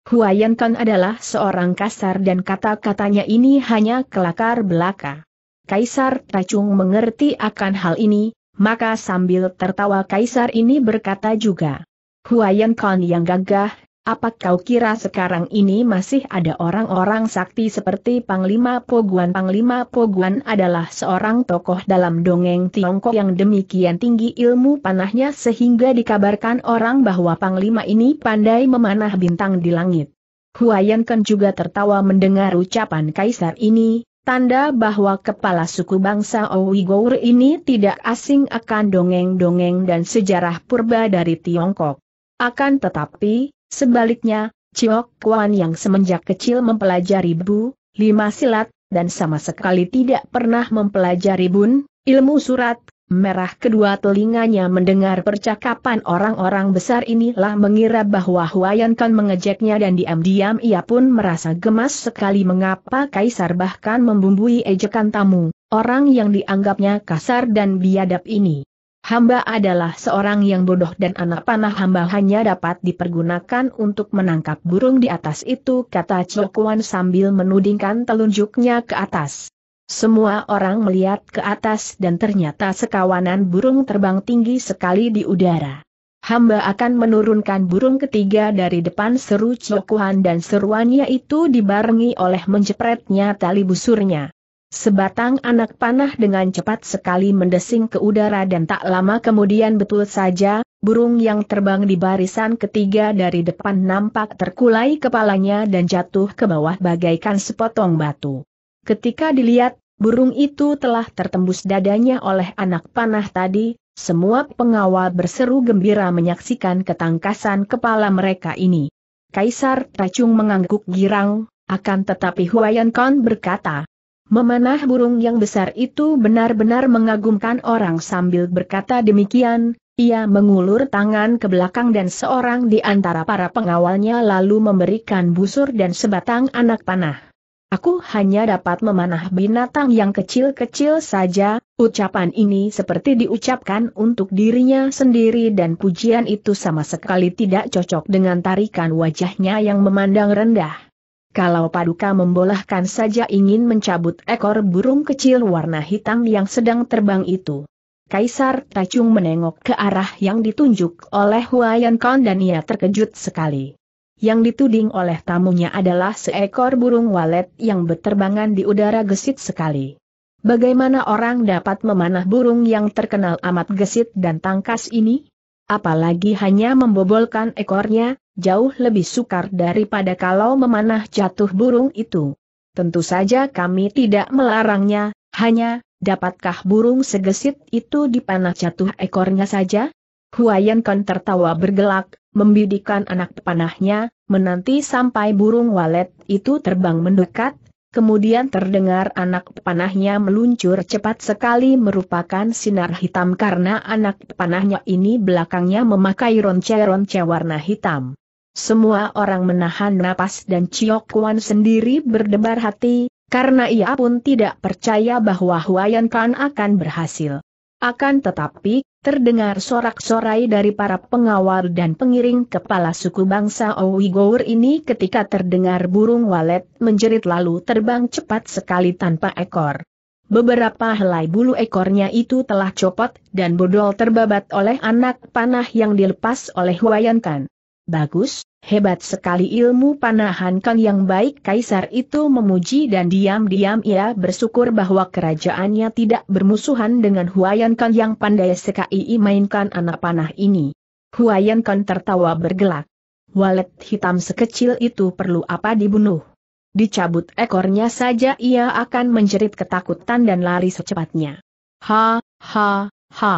Huayan Kan adalah seorang kasar dan kata-katanya ini hanya kelakar belaka. Kaisar Tacung mengerti akan hal ini, maka sambil tertawa kaisar ini berkata juga. Huayan Kan yang gagah apa kau kira sekarang ini masih ada orang-orang sakti seperti Panglima Poguan? Panglima Poguan adalah seorang tokoh dalam dongeng Tiongkok yang demikian tinggi ilmu panahnya sehingga dikabarkan orang bahwa Panglima ini pandai memanah bintang di langit. Huayan Ken juga tertawa mendengar ucapan kaisar ini, tanda bahwa kepala suku bangsa Ouigour ini tidak asing akan dongeng-dongeng dan sejarah purba dari Tiongkok. Akan tetapi, Sebaliknya, Chiok Kuan yang semenjak kecil mempelajari bu, lima silat, dan sama sekali tidak pernah mempelajari bun, ilmu surat, merah kedua telinganya mendengar percakapan orang-orang besar inilah mengira bahwa Huayan Kan mengejeknya dan diam-diam ia pun merasa gemas sekali mengapa Kaisar bahkan membumbui ejekan tamu, orang yang dianggapnya kasar dan biadab ini. Hamba adalah seorang yang bodoh dan anak panah hamba hanya dapat dipergunakan untuk menangkap burung di atas itu kata Chokuan sambil menudingkan telunjuknya ke atas. Semua orang melihat ke atas dan ternyata sekawanan burung terbang tinggi sekali di udara. Hamba akan menurunkan burung ketiga dari depan seru Chokuan dan seruannya itu dibarengi oleh menjepretnya tali busurnya. Sebatang anak panah dengan cepat sekali mendesing ke udara dan tak lama kemudian betul saja, burung yang terbang di barisan ketiga dari depan nampak terkulai kepalanya dan jatuh ke bawah bagaikan sepotong batu. Ketika dilihat, burung itu telah tertembus dadanya oleh anak panah tadi, semua pengawal berseru gembira menyaksikan ketangkasan kepala mereka ini. Kaisar Tracung mengangguk girang, akan tetapi Huayan Khan berkata, Memanah burung yang besar itu benar-benar mengagumkan orang sambil berkata demikian, ia mengulur tangan ke belakang dan seorang di antara para pengawalnya lalu memberikan busur dan sebatang anak panah. Aku hanya dapat memanah binatang yang kecil-kecil saja, ucapan ini seperti diucapkan untuk dirinya sendiri dan pujian itu sama sekali tidak cocok dengan tarikan wajahnya yang memandang rendah. Kalau paduka membolahkan saja ingin mencabut ekor burung kecil warna hitam yang sedang terbang itu. Kaisar Tacung menengok ke arah yang ditunjuk oleh Huayan Kong dan ia terkejut sekali. Yang dituding oleh tamunya adalah seekor burung walet yang berterbangan di udara gesit sekali. Bagaimana orang dapat memanah burung yang terkenal amat gesit dan tangkas ini? Apalagi hanya membobolkan ekornya, jauh lebih sukar daripada kalau memanah jatuh burung itu. Tentu saja kami tidak melarangnya, hanya, dapatkah burung segesit itu dipanah jatuh ekornya saja? Huayan Kan tertawa bergelak, membidikan anak panahnya, menanti sampai burung walet itu terbang mendekat, Kemudian terdengar anak panahnya meluncur cepat sekali merupakan sinar hitam karena anak panahnya ini belakangnya memakai ronce-ronce warna hitam. Semua orang menahan napas dan Chiok Kuan sendiri berdebar hati, karena ia pun tidak percaya bahwa Huayan Kan akan berhasil. Akan tetapi, terdengar sorak-sorai dari para pengawal dan pengiring kepala suku bangsa Gour ini ketika terdengar burung walet menjerit lalu terbang cepat sekali tanpa ekor. Beberapa helai bulu ekornya itu telah copot dan bodol terbabat oleh anak panah yang dilepas oleh Huayan Kan. Bagus, hebat sekali ilmu panahan Kang yang baik Kaisar itu memuji dan diam-diam ia bersyukur bahwa kerajaannya tidak bermusuhan dengan Huayan Kang yang pandai sekali mainkan anak panah ini. Huayan Kang tertawa bergelak. Walet hitam sekecil itu perlu apa dibunuh? Dicabut ekornya saja ia akan menjerit ketakutan dan lari secepatnya. Ha, ha, ha.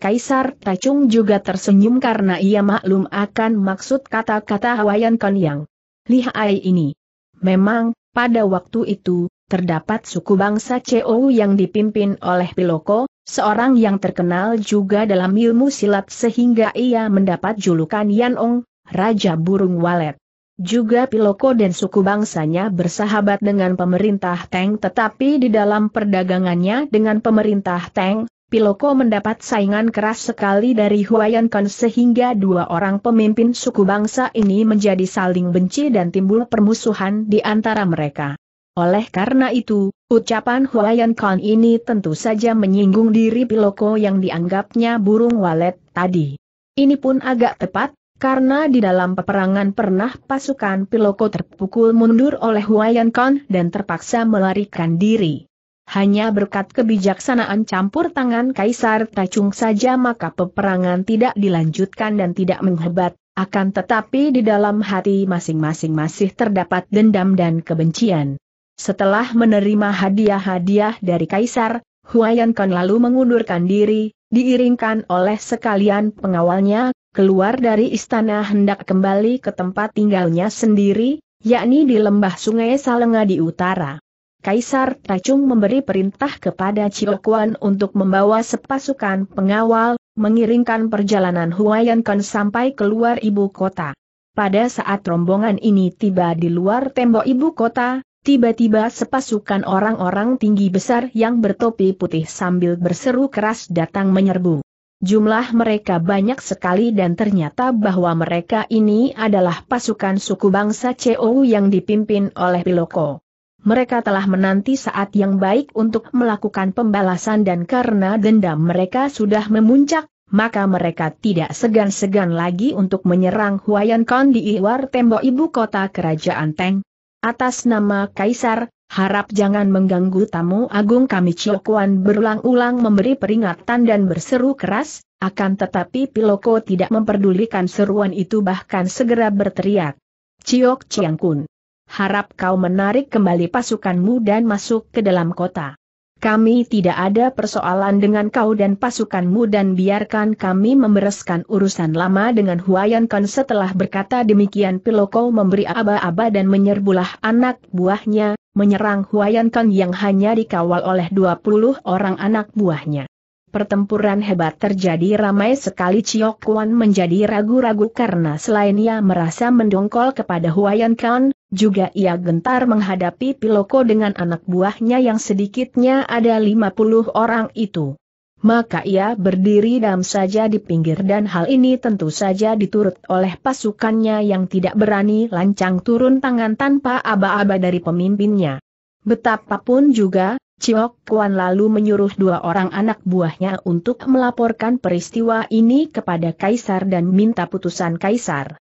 Kaisar Tacung juga tersenyum karena ia maklum akan maksud kata-kata Hawaiian Konyang. Lihai ini. Memang, pada waktu itu, terdapat suku bangsa Ceo yang dipimpin oleh Piloko, seorang yang terkenal juga dalam ilmu silat sehingga ia mendapat julukan Yanong, Raja Burung Walet. Juga Piloko dan suku bangsanya bersahabat dengan pemerintah Teng tetapi di dalam perdagangannya dengan pemerintah Teng, Piloko mendapat saingan keras sekali dari Huayan Kan sehingga dua orang pemimpin suku bangsa ini menjadi saling benci dan timbul permusuhan di antara mereka. Oleh karena itu, ucapan Huayan Kan ini tentu saja menyinggung diri Piloko yang dianggapnya burung walet tadi. Ini pun agak tepat, karena di dalam peperangan pernah pasukan Piloko terpukul mundur oleh Huayan Kan dan terpaksa melarikan diri. Hanya berkat kebijaksanaan campur tangan Kaisar Tacung saja maka peperangan tidak dilanjutkan dan tidak menghebat, akan tetapi di dalam hati masing-masing masih terdapat dendam dan kebencian. Setelah menerima hadiah-hadiah dari Kaisar, Huayan Kan lalu mengundurkan diri, diiringkan oleh sekalian pengawalnya, keluar dari istana hendak kembali ke tempat tinggalnya sendiri, yakni di lembah sungai Salenga di utara. Kaisar Tacung memberi perintah kepada Chiu untuk membawa sepasukan pengawal, mengiringkan perjalanan Huayankan sampai keluar ibu kota. Pada saat rombongan ini tiba di luar tembok ibu kota, tiba-tiba sepasukan orang-orang tinggi besar yang bertopi putih sambil berseru keras datang menyerbu. Jumlah mereka banyak sekali dan ternyata bahwa mereka ini adalah pasukan suku bangsa Chou yang dipimpin oleh Piloko mereka telah menanti saat yang baik untuk melakukan pembalasan dan karena dendam mereka sudah memuncak, maka mereka tidak segan-segan lagi untuk menyerang Huayan Khan di Iwar tembok ibu kota kerajaan Teng. Atas nama Kaisar, harap jangan mengganggu tamu agung kami Ciokuan berulang-ulang memberi peringatan dan berseru keras, akan tetapi Piloko tidak memperdulikan seruan itu bahkan segera berteriak. Ciok Chiang Kun harap kau menarik kembali pasukanmu dan masuk ke dalam kota. Kami tidak ada persoalan dengan kau dan pasukanmu dan biarkan kami membereskan urusan lama dengan Huayankan setelah berkata demikian Piloko memberi aba-aba dan menyerbulah anak buahnya, menyerang Huayankan yang hanya dikawal oleh 20 orang anak buahnya. Pertempuran hebat terjadi ramai sekali Chiok Kuan menjadi ragu-ragu karena selain ia merasa mendongkol kepada Huayankan. Juga ia gentar menghadapi Piloko dengan anak buahnya yang sedikitnya ada 50 orang itu. Maka ia berdiri dam saja di pinggir dan hal ini tentu saja diturut oleh pasukannya yang tidak berani lancang turun tangan tanpa aba-aba dari pemimpinnya. Betapapun juga, Ciok Kuan lalu menyuruh dua orang anak buahnya untuk melaporkan peristiwa ini kepada Kaisar dan minta putusan Kaisar.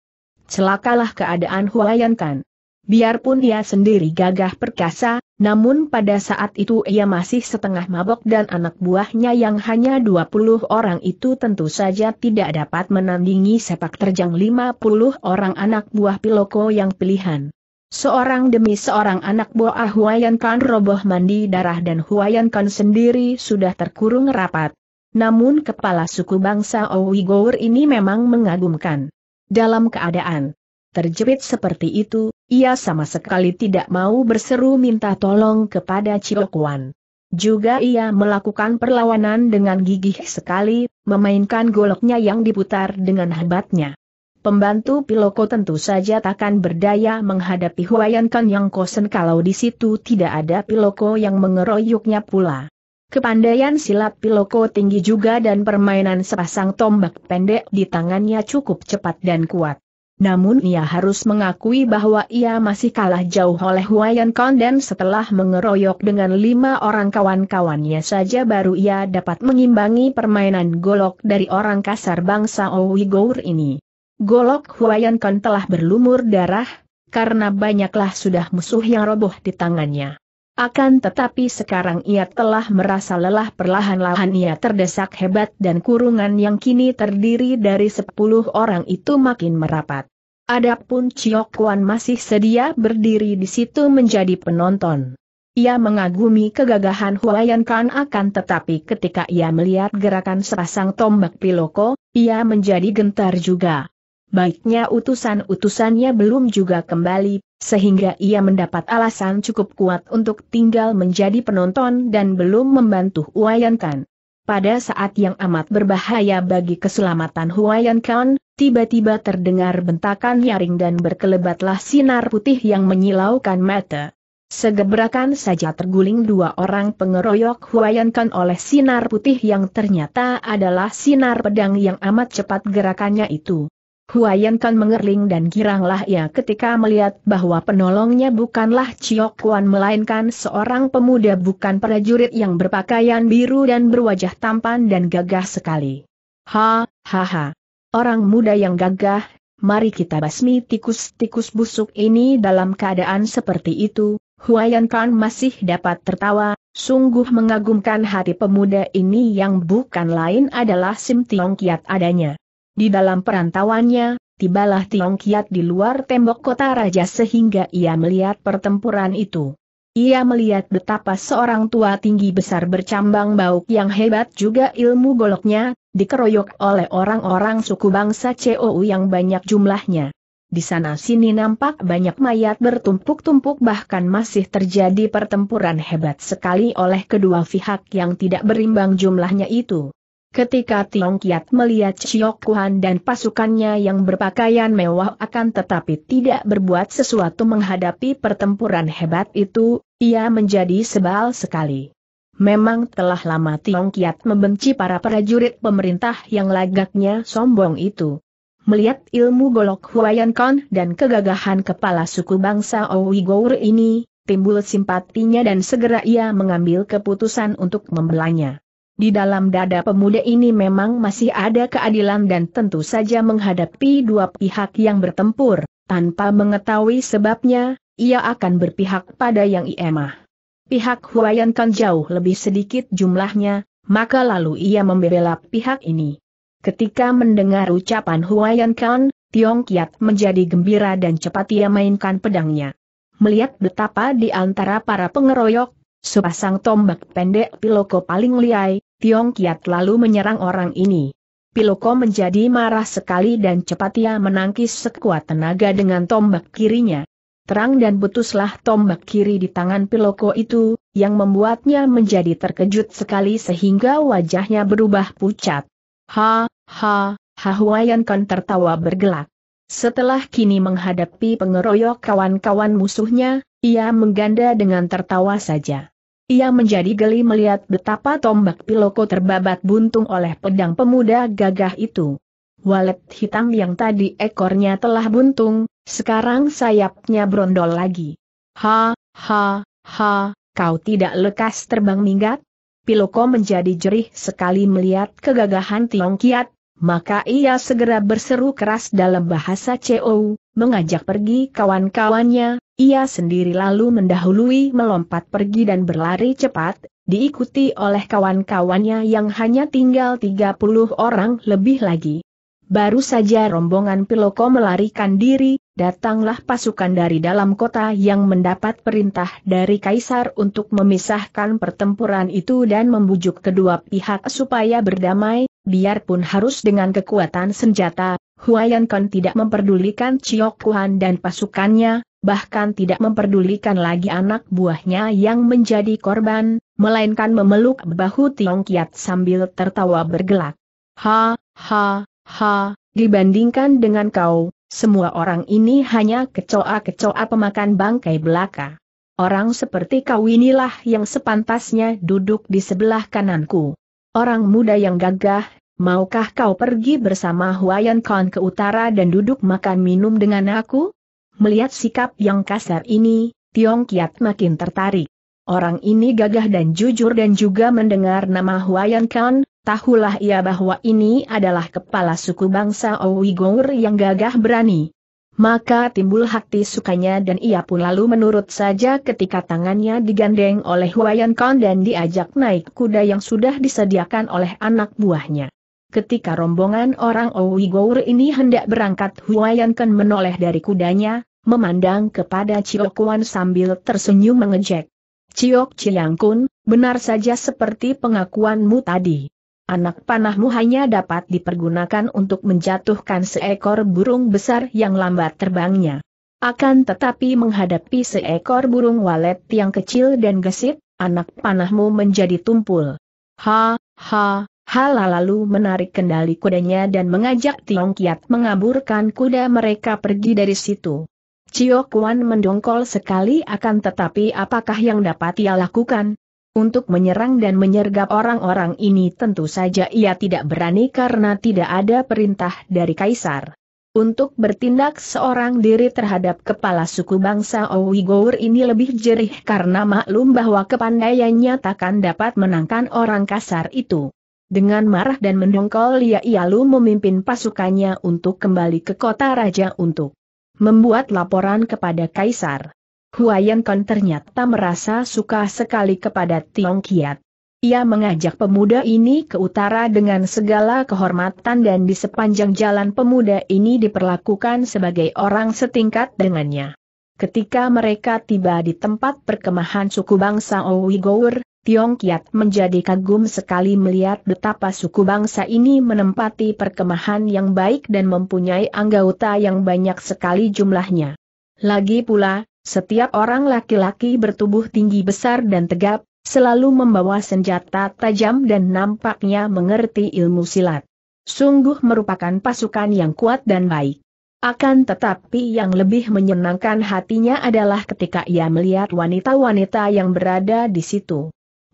Celakalah keadaan Huayan Kan. Biarpun ia sendiri gagah perkasa, namun pada saat itu ia masih setengah mabok dan anak buahnya yang hanya 20 orang itu tentu saja tidak dapat menandingi sepak terjang 50 orang anak buah Piloko yang pilihan. Seorang demi seorang anak buah Huayan Kan roboh mandi darah dan Huayan Kan sendiri sudah terkurung rapat. Namun kepala suku bangsa Owigour ini memang mengagumkan. Dalam keadaan terjepit seperti itu, ia sama sekali tidak mau berseru minta tolong kepada Ciokuan. Juga ia melakukan perlawanan dengan gigih sekali, memainkan goloknya yang diputar dengan hebatnya. Pembantu Piloko tentu saja takkan berdaya menghadapi Huayan Kan yang kosen kalau di situ tidak ada Piloko yang mengeroyoknya pula. Kepandaian silat Piloko tinggi juga dan permainan sepasang tombak pendek di tangannya cukup cepat dan kuat namun ia harus mengakui bahwa ia masih kalah jauh oleh Wayan dan setelah mengeroyok dengan lima orang kawan-kawannya saja baru ia dapat mengimbangi permainan golok dari orang kasar bangsa Owigour ini. Golok Huayan Kon telah berlumur darah, karena banyaklah sudah musuh yang roboh di tangannya. Akan tetapi sekarang ia telah merasa lelah perlahan-lahan ia terdesak hebat dan kurungan yang kini terdiri dari sepuluh orang itu makin merapat. Adapun Chiok Kwan masih sedia berdiri di situ menjadi penonton. Ia mengagumi kegagahan Huayan Kan akan tetapi ketika ia melihat gerakan sepasang tombak piloko, ia menjadi gentar juga. Baiknya utusan-utusannya belum juga kembali, sehingga ia mendapat alasan cukup kuat untuk tinggal menjadi penonton dan belum membantu Huayan Kan. Pada saat yang amat berbahaya bagi keselamatan Huayan Kan, tiba-tiba terdengar bentakan nyaring dan berkelebatlah sinar putih yang menyilaukan mata. Segebrakan saja terguling dua orang pengeroyok Huayan Kan oleh sinar putih yang ternyata adalah sinar pedang yang amat cepat gerakannya itu. Huayan Kan mengerling dan giranglah ia ketika melihat bahwa penolongnya bukanlah Chiok Kuan melainkan seorang pemuda bukan prajurit yang berpakaian biru dan berwajah tampan dan gagah sekali. Ha, ha ha. Orang muda yang gagah, mari kita basmi tikus-tikus busuk ini dalam keadaan seperti itu, Huayan Kan masih dapat tertawa, sungguh mengagumkan hati pemuda ini yang bukan lain adalah Sim Tiong Kiat adanya. Di dalam perantauannya, tibalah Tiong Kiat di luar tembok kota raja sehingga ia melihat pertempuran itu. Ia melihat betapa seorang tua tinggi besar bercambang bauk yang hebat juga ilmu goloknya, dikeroyok oleh orang-orang suku bangsa COU yang banyak jumlahnya. Di sana-sini nampak banyak mayat bertumpuk-tumpuk bahkan masih terjadi pertempuran hebat sekali oleh kedua pihak yang tidak berimbang jumlahnya itu. Ketika Tiong Kiat melihat Chiok Kuan dan pasukannya yang berpakaian mewah akan tetapi tidak berbuat sesuatu menghadapi pertempuran hebat itu, ia menjadi sebal sekali. Memang telah lama Tiong Kiat membenci para prajurit pemerintah yang lagaknya sombong itu. Melihat ilmu golok Huayan Kon dan kegagahan kepala suku bangsa Owigour ini, timbul simpatinya dan segera ia mengambil keputusan untuk membelanya. Di dalam dada pemuda ini memang masih ada keadilan dan tentu saja menghadapi dua pihak yang bertempur, tanpa mengetahui sebabnya, ia akan berpihak pada yang iemah. Pihak Huayan kan jauh lebih sedikit jumlahnya, maka lalu ia membela pihak ini. Ketika mendengar ucapan Huayan Khan, Tiong Kiat menjadi gembira dan cepat ia mainkan pedangnya. Melihat betapa di antara para pengeroyok, sepasang tombak pendek piloko paling liai, Tiong Kiat lalu menyerang orang ini. Piloko menjadi marah sekali dan cepat ia menangkis sekuat tenaga dengan tombak kirinya. Terang dan putuslah tombak kiri di tangan Piloko itu, yang membuatnya menjadi terkejut sekali sehingga wajahnya berubah pucat. Ha, ha, ha Huayan Kan tertawa bergelak. Setelah kini menghadapi pengeroyok kawan-kawan musuhnya, ia mengganda dengan tertawa saja. Ia menjadi geli melihat betapa tombak Piloko terbabat buntung oleh pedang pemuda gagah itu. Walet hitam yang tadi ekornya telah buntung, sekarang sayapnya brondol lagi. Ha, ha, ha, kau tidak lekas terbang minggat? Piloko menjadi jerih sekali melihat kegagahan Tiong Kiat, maka ia segera berseru keras dalam bahasa CO, mengajak pergi kawan-kawannya, ia sendiri lalu mendahului melompat pergi dan berlari cepat, diikuti oleh kawan-kawannya yang hanya tinggal 30 orang lebih lagi. Baru saja rombongan Piloko melarikan diri, datanglah pasukan dari dalam kota yang mendapat perintah dari Kaisar untuk memisahkan pertempuran itu dan membujuk kedua pihak supaya berdamai, biarpun harus dengan kekuatan senjata, Huayan Kan tidak memperdulikan Chiok Kuan dan pasukannya, bahkan tidak memperdulikan lagi anak buahnya yang menjadi korban, melainkan memeluk bahu Tiong Kiat sambil tertawa bergelak. Ha, ha, ha, dibandingkan dengan kau, semua orang ini hanya kecoa-kecoa pemakan bangkai belaka. Orang seperti kau inilah yang sepantasnya duduk di sebelah kananku. Orang muda yang gagah, maukah kau pergi bersama Huayan Khan ke utara dan duduk makan minum dengan aku? Melihat sikap yang kasar ini, Tiong Kiat makin tertarik. Orang ini gagah dan jujur dan juga mendengar nama Huayan Khan, tahulah ia bahwa ini adalah kepala suku bangsa Owigur yang gagah berani. Maka timbul hati sukanya dan ia pun lalu menurut saja ketika tangannya digandeng oleh Huayan Khan dan diajak naik kuda yang sudah disediakan oleh anak buahnya. Ketika rombongan orang Owigur ini hendak berangkat Huayan Khan menoleh dari kudanya, memandang kepada Kuan sambil tersenyum mengejek. Cio Ciang Kun, benar saja seperti pengakuanmu tadi. Anak panahmu hanya dapat dipergunakan untuk menjatuhkan seekor burung besar yang lambat terbangnya. Akan tetapi menghadapi seekor burung walet yang kecil dan gesit, anak panahmu menjadi tumpul. Ha, ha, ha lalu menarik kendali kudanya dan mengajak Tiong Kiat mengaburkan kuda mereka pergi dari situ. Cio Kuan mendongkol sekali akan tetapi apakah yang dapat ia lakukan? Untuk menyerang dan menyergap orang-orang ini tentu saja ia tidak berani karena tidak ada perintah dari Kaisar. Untuk bertindak seorang diri terhadap kepala suku bangsa Owigour ini lebih jerih karena maklum bahwa kepandaiannya takkan dapat menangkan orang kasar itu. Dengan marah dan mendongkol ia Ialu memimpin pasukannya untuk kembali ke kota raja untuk membuat laporan kepada Kaisar. Huayan Kon ternyata merasa suka sekali kepada Tiong Kiat. Ia mengajak pemuda ini ke utara dengan segala kehormatan dan di sepanjang jalan pemuda ini diperlakukan sebagai orang setingkat dengannya. Ketika mereka tiba di tempat perkemahan suku bangsa Owigour, Tiong Kiat menjadi kagum sekali melihat betapa suku bangsa ini menempati perkemahan yang baik dan mempunyai anggota yang banyak sekali jumlahnya. Lagi pula, setiap orang laki-laki bertubuh tinggi besar dan tegap, selalu membawa senjata tajam dan nampaknya mengerti ilmu silat. Sungguh merupakan pasukan yang kuat dan baik. Akan tetapi yang lebih menyenangkan hatinya adalah ketika ia melihat wanita-wanita yang berada di situ.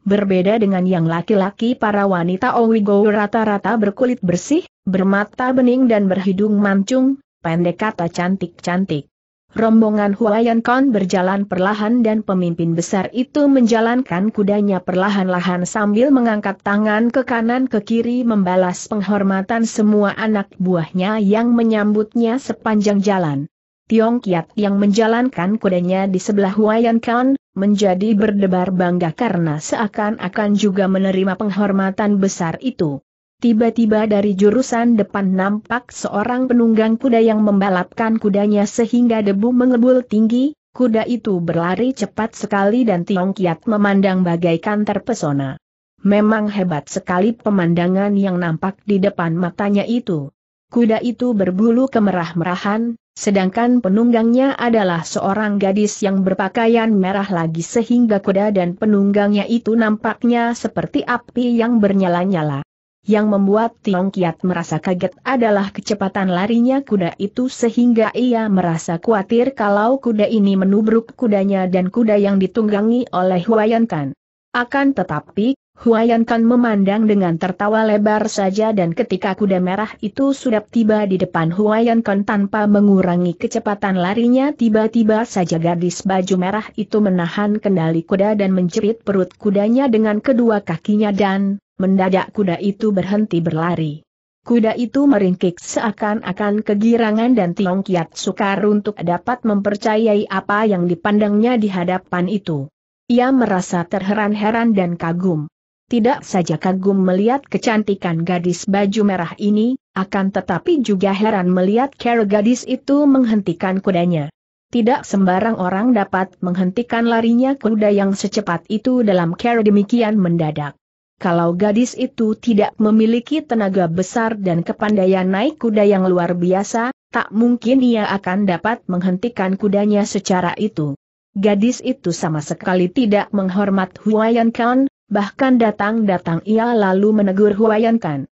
Berbeda dengan yang laki-laki para wanita Owigo rata-rata berkulit bersih, bermata bening dan berhidung mancung, pendek kata cantik-cantik. Rombongan Huayan Kon berjalan perlahan dan pemimpin besar itu menjalankan kudanya perlahan-lahan sambil mengangkat tangan ke kanan ke kiri membalas penghormatan semua anak buahnya yang menyambutnya sepanjang jalan. Tiong Kiat yang menjalankan kudanya di sebelah Huayan Kon, menjadi berdebar bangga karena seakan-akan juga menerima penghormatan besar itu. Tiba-tiba dari jurusan depan nampak seorang penunggang kuda yang membalapkan kudanya sehingga debu mengebul tinggi, kuda itu berlari cepat sekali dan Tiong Kiat memandang bagaikan terpesona. Memang hebat sekali pemandangan yang nampak di depan matanya itu. Kuda itu berbulu kemerah-merahan, Sedangkan penunggangnya adalah seorang gadis yang berpakaian merah lagi sehingga kuda dan penunggangnya itu nampaknya seperti api yang bernyala-nyala. Yang membuat Tiong Kiat merasa kaget adalah kecepatan larinya kuda itu sehingga ia merasa khawatir kalau kuda ini menubruk kudanya dan kuda yang ditunggangi oleh Huayankan. Akan tetapi, Huayan Kan memandang dengan tertawa lebar saja dan ketika kuda merah itu sudah tiba di depan Huayan Kan tanpa mengurangi kecepatan larinya tiba-tiba saja gadis baju merah itu menahan kendali kuda dan menjerit perut kudanya dengan kedua kakinya dan, mendadak kuda itu berhenti berlari. Kuda itu meringkik seakan-akan kegirangan dan Tiong Kiat sukar untuk dapat mempercayai apa yang dipandangnya di hadapan itu. Ia merasa terheran-heran dan kagum tidak saja kagum melihat kecantikan gadis baju merah ini, akan tetapi juga heran melihat cara gadis itu menghentikan kudanya. Tidak sembarang orang dapat menghentikan larinya kuda yang secepat itu dalam cara demikian mendadak. Kalau gadis itu tidak memiliki tenaga besar dan kepandaian naik kuda yang luar biasa, tak mungkin ia akan dapat menghentikan kudanya secara itu. Gadis itu sama sekali tidak menghormat Huayan Khan, Bahkan datang-datang ia lalu menegur Huayankan.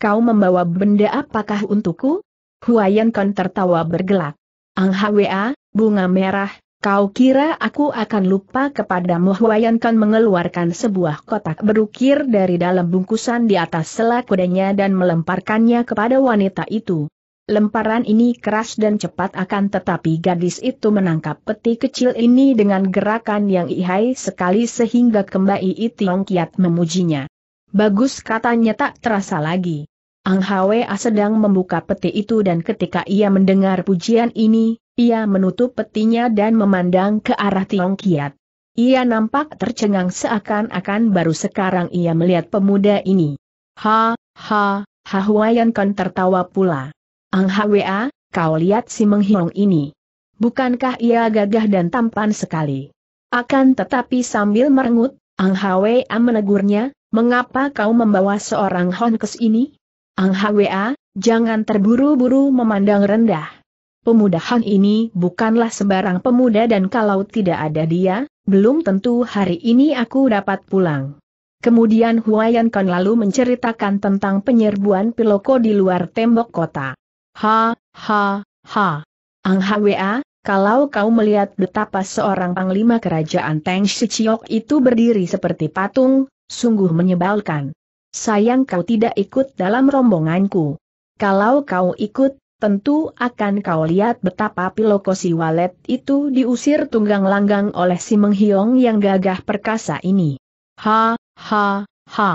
Kau membawa benda apakah untukku? Huayankan tertawa bergelak. Ang Hwa, bunga merah, kau kira aku akan lupa kepadamu Huayankan mengeluarkan sebuah kotak berukir dari dalam bungkusan di atas selak kudanya dan melemparkannya kepada wanita itu. Lemparan ini keras dan cepat akan tetapi gadis itu menangkap peti kecil ini dengan gerakan yang ihai sekali sehingga kembali Itiong Kiat memujinya. Bagus katanya tak terasa lagi. Ang Hwa sedang membuka peti itu dan ketika ia mendengar pujian ini, ia menutup petinya dan memandang ke arah Tiong Kiat. Ia nampak tercengang seakan-akan baru sekarang ia melihat pemuda ini. Ha, ha, ha, Huayan kan tertawa pula. Ang HWA, kau lihat si menghilong ini. Bukankah ia gagah dan tampan sekali? Akan tetapi sambil merengut, Ang HWA menegurnya, mengapa kau membawa seorang honkes ini? Ang HWA, jangan terburu-buru memandang rendah. Pemuda Han ini bukanlah sembarang pemuda dan kalau tidak ada dia, belum tentu hari ini aku dapat pulang. Kemudian Huayan Kan lalu menceritakan tentang penyerbuan Piloko di luar tembok kota. Ha, ha, ha. Ang Hwa, kalau kau melihat betapa seorang panglima kerajaan Teng Shichiok itu berdiri seperti patung, sungguh menyebalkan. Sayang kau tidak ikut dalam rombonganku. Kalau kau ikut, tentu akan kau lihat betapa Piloko si walet itu diusir tunggang langgang oleh si Menghiong yang gagah perkasa ini. Ha, ha, ha.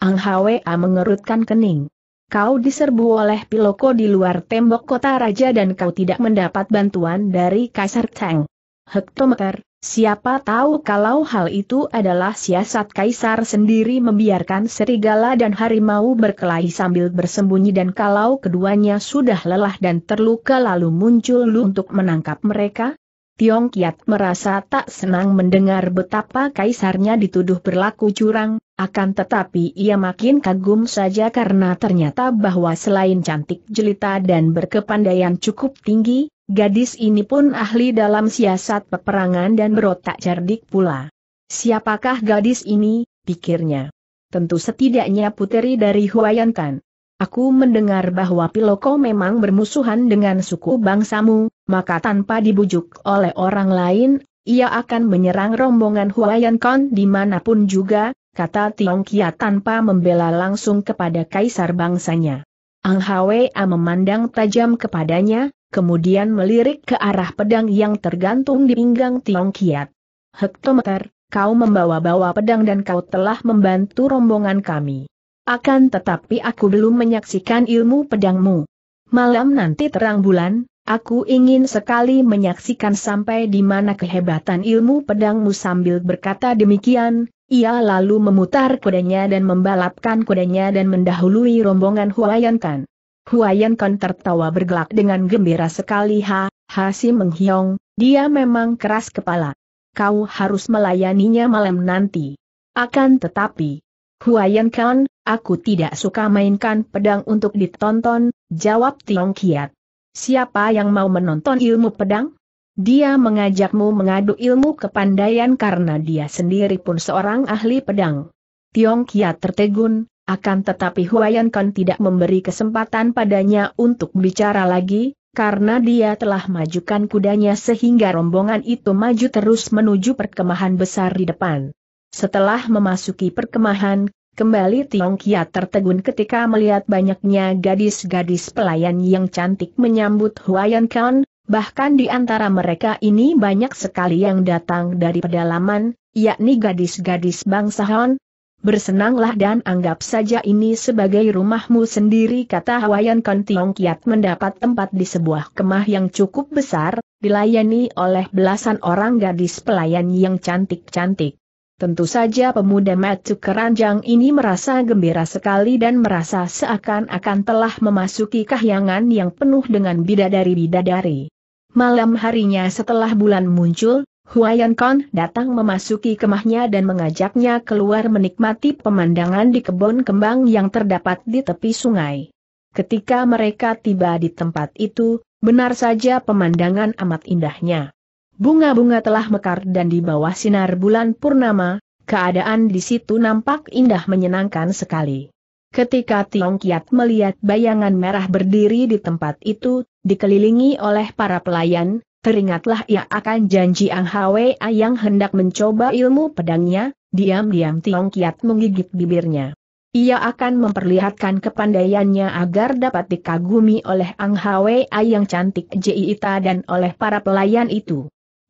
Ang Hwa mengerutkan kening. Kau diserbu oleh Piloko di luar tembok kota raja dan kau tidak mendapat bantuan dari Kaisar Tang. Hektometer, siapa tahu kalau hal itu adalah siasat Kaisar sendiri membiarkan serigala dan harimau berkelahi sambil bersembunyi dan kalau keduanya sudah lelah dan terluka lalu muncul lu untuk menangkap mereka? Tiong Kiat merasa tak senang mendengar betapa kaisarnya dituduh berlaku curang, akan tetapi ia makin kagum saja karena ternyata bahwa selain cantik jelita dan berkepandaian cukup tinggi, gadis ini pun ahli dalam siasat peperangan dan berotak cerdik pula. Siapakah gadis ini, pikirnya. Tentu setidaknya puteri dari Huayantan. Aku mendengar bahwa Piloko memang bermusuhan dengan suku bangsamu, maka tanpa dibujuk oleh orang lain, ia akan menyerang rombongan Huayankan dimanapun juga, kata Tiong Kia tanpa membela langsung kepada kaisar bangsanya. Ang Hwa memandang tajam kepadanya, kemudian melirik ke arah pedang yang tergantung di pinggang Tiong Kiat. Hektometer, kau membawa-bawa pedang dan kau telah membantu rombongan kami. Akan tetapi aku belum menyaksikan ilmu pedangmu. Malam nanti terang bulan, aku ingin sekali menyaksikan sampai di mana kehebatan ilmu pedangmu sambil berkata demikian, ia lalu memutar kudanya dan membalapkan kudanya dan mendahului rombongan Huayan Kan. Huayan Kan tertawa bergelak dengan gembira sekali ha, si Menghiong, dia memang keras kepala. Kau harus melayaninya malam nanti. Akan tetapi, Huayan Kan, aku tidak suka mainkan pedang untuk ditonton, jawab Tiong Kiat. Siapa yang mau menonton ilmu pedang? Dia mengajakmu mengadu ilmu kepandaian karena dia sendiri pun seorang ahli pedang. Tiong Kiat tertegun, akan tetapi Huayan Kan tidak memberi kesempatan padanya untuk bicara lagi, karena dia telah majukan kudanya sehingga rombongan itu maju terus menuju perkemahan besar di depan. Setelah memasuki perkemahan, kembali Tiong Kiat tertegun ketika melihat banyaknya gadis-gadis pelayan yang cantik menyambut Huayan Kan, Bahkan di antara mereka ini banyak sekali yang datang dari pedalaman, yakni gadis-gadis bangsa Han. Bersenanglah dan anggap saja ini sebagai rumahmu sendiri kata Hawaiian Kon Tiong Kiat mendapat tempat di sebuah kemah yang cukup besar, dilayani oleh belasan orang gadis pelayan yang cantik-cantik. Tentu saja pemuda Matu Keranjang ini merasa gembira sekali dan merasa seakan-akan telah memasuki kahyangan yang penuh dengan bidadari-bidadari. Malam harinya setelah bulan muncul, Huayan Kon datang memasuki kemahnya dan mengajaknya keluar menikmati pemandangan di kebun kembang yang terdapat di tepi sungai. Ketika mereka tiba di tempat itu, benar saja pemandangan amat indahnya. Bunga-bunga telah mekar dan di bawah sinar bulan purnama, keadaan di situ nampak indah menyenangkan sekali. Ketika Tiong Kiat melihat bayangan merah berdiri di tempat itu, dikelilingi oleh para pelayan, teringatlah ia akan janji Ang Hwa yang hendak mencoba ilmu pedangnya, diam-diam Tiong Kiat menggigit bibirnya. Ia akan memperlihatkan kepandaiannya agar dapat dikagumi oleh Ang Hwa yang cantik Jiita dan oleh para pelayan itu.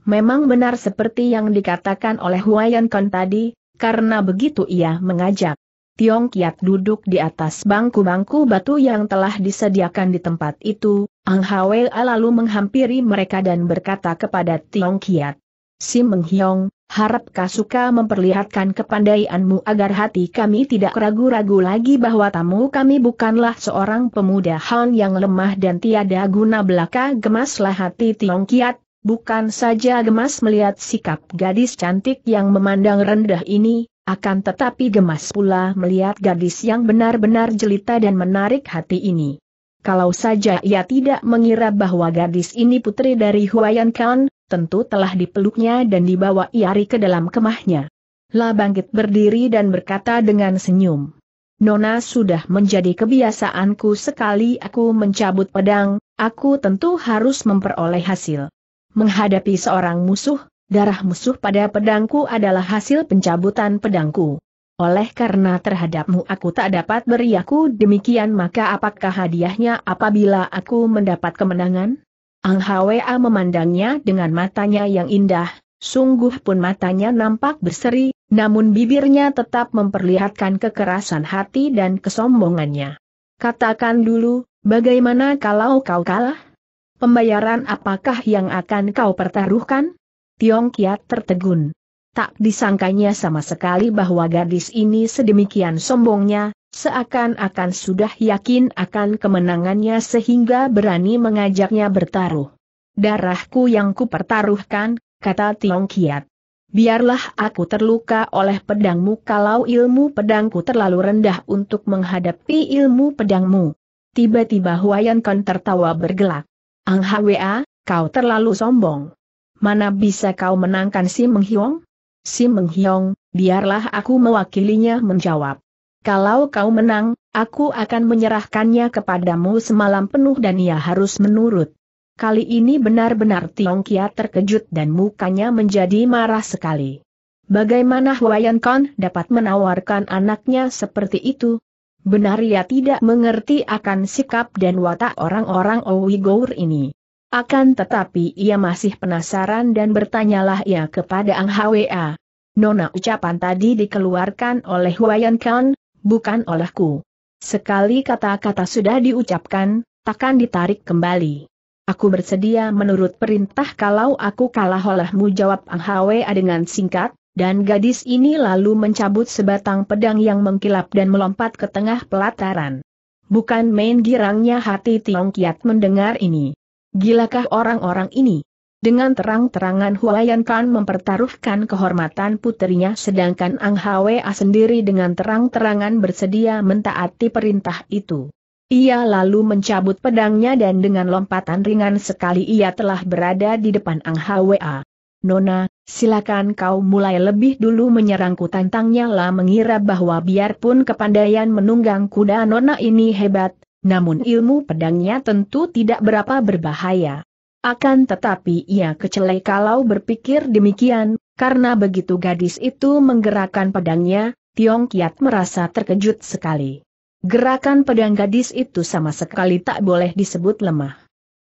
Memang benar seperti yang dikatakan oleh Huayan Kon tadi, karena begitu ia mengajak. Tiong Kiat duduk di atas bangku-bangku batu yang telah disediakan di tempat itu, Ang Hwea lalu menghampiri mereka dan berkata kepada Tiong Kiat. Si Hiong, harap suka memperlihatkan kepandaianmu agar hati kami tidak ragu-ragu lagi bahwa tamu kami bukanlah seorang pemuda Han yang lemah dan tiada guna belaka gemaslah hati Tiong Kiat, bukan saja gemas melihat sikap gadis cantik yang memandang rendah ini, akan tetapi gemas pula melihat gadis yang benar-benar jelita dan menarik hati ini. Kalau saja ia tidak mengira bahwa gadis ini putri dari Huayan Khan, tentu telah dipeluknya dan dibawa Iari ke dalam kemahnya. La bangkit berdiri dan berkata dengan senyum. Nona sudah menjadi kebiasaanku sekali aku mencabut pedang, aku tentu harus memperoleh hasil. Menghadapi seorang musuh, darah musuh pada pedangku adalah hasil pencabutan pedangku. Oleh karena terhadapmu aku tak dapat beri aku demikian maka apakah hadiahnya apabila aku mendapat kemenangan? Ang Hwa memandangnya dengan matanya yang indah, sungguh pun matanya nampak berseri, namun bibirnya tetap memperlihatkan kekerasan hati dan kesombongannya. Katakan dulu, bagaimana kalau kau kalah? Pembayaran apakah yang akan kau pertaruhkan? Tiong Kiat tertegun. Tak disangkanya sama sekali bahwa gadis ini sedemikian sombongnya, seakan-akan sudah yakin akan kemenangannya sehingga berani mengajaknya bertaruh. Darahku yang kupertaruhkan, kata Tiong Kiat. Biarlah aku terluka oleh pedangmu kalau ilmu pedangku terlalu rendah untuk menghadapi ilmu pedangmu. Tiba-tiba Huayan Kon tertawa bergelak. Ang Hwa, kau terlalu sombong mana bisa kau menangkan si Menghiong? Si Menghiong, biarlah aku mewakilinya menjawab. Kalau kau menang, aku akan menyerahkannya kepadamu semalam penuh dan ia harus menurut. Kali ini benar-benar Tiong Kia terkejut dan mukanya menjadi marah sekali. Bagaimana Huayan Khan dapat menawarkan anaknya seperti itu? Benar ia tidak mengerti akan sikap dan watak orang-orang Gour ini. Akan tetapi ia masih penasaran dan bertanyalah ia kepada Ang Hwa. Nona ucapan tadi dikeluarkan oleh Wayan Khan, bukan olehku. Sekali kata-kata sudah diucapkan, takkan ditarik kembali. Aku bersedia menurut perintah kalau aku kalah olehmu jawab Ang Hwa dengan singkat, dan gadis ini lalu mencabut sebatang pedang yang mengkilap dan melompat ke tengah pelataran. Bukan main girangnya hati Tiong Kiat mendengar ini. Gilakah orang-orang ini? Dengan terang-terangan Huayan Kan mempertaruhkan kehormatan putrinya, sedangkan Ang Hwa sendiri dengan terang-terangan bersedia mentaati perintah itu. Ia lalu mencabut pedangnya dan dengan lompatan ringan sekali ia telah berada di depan Ang Hwa. Nona, silakan kau mulai lebih dulu menyerangku tantangnya lah mengira bahwa biarpun kepandaian menunggang kuda Nona ini hebat, namun ilmu pedangnya tentu tidak berapa berbahaya. Akan tetapi ia kecelai kalau berpikir demikian, karena begitu gadis itu menggerakkan pedangnya, Tiong Kiat merasa terkejut sekali. Gerakan pedang gadis itu sama sekali tak boleh disebut lemah.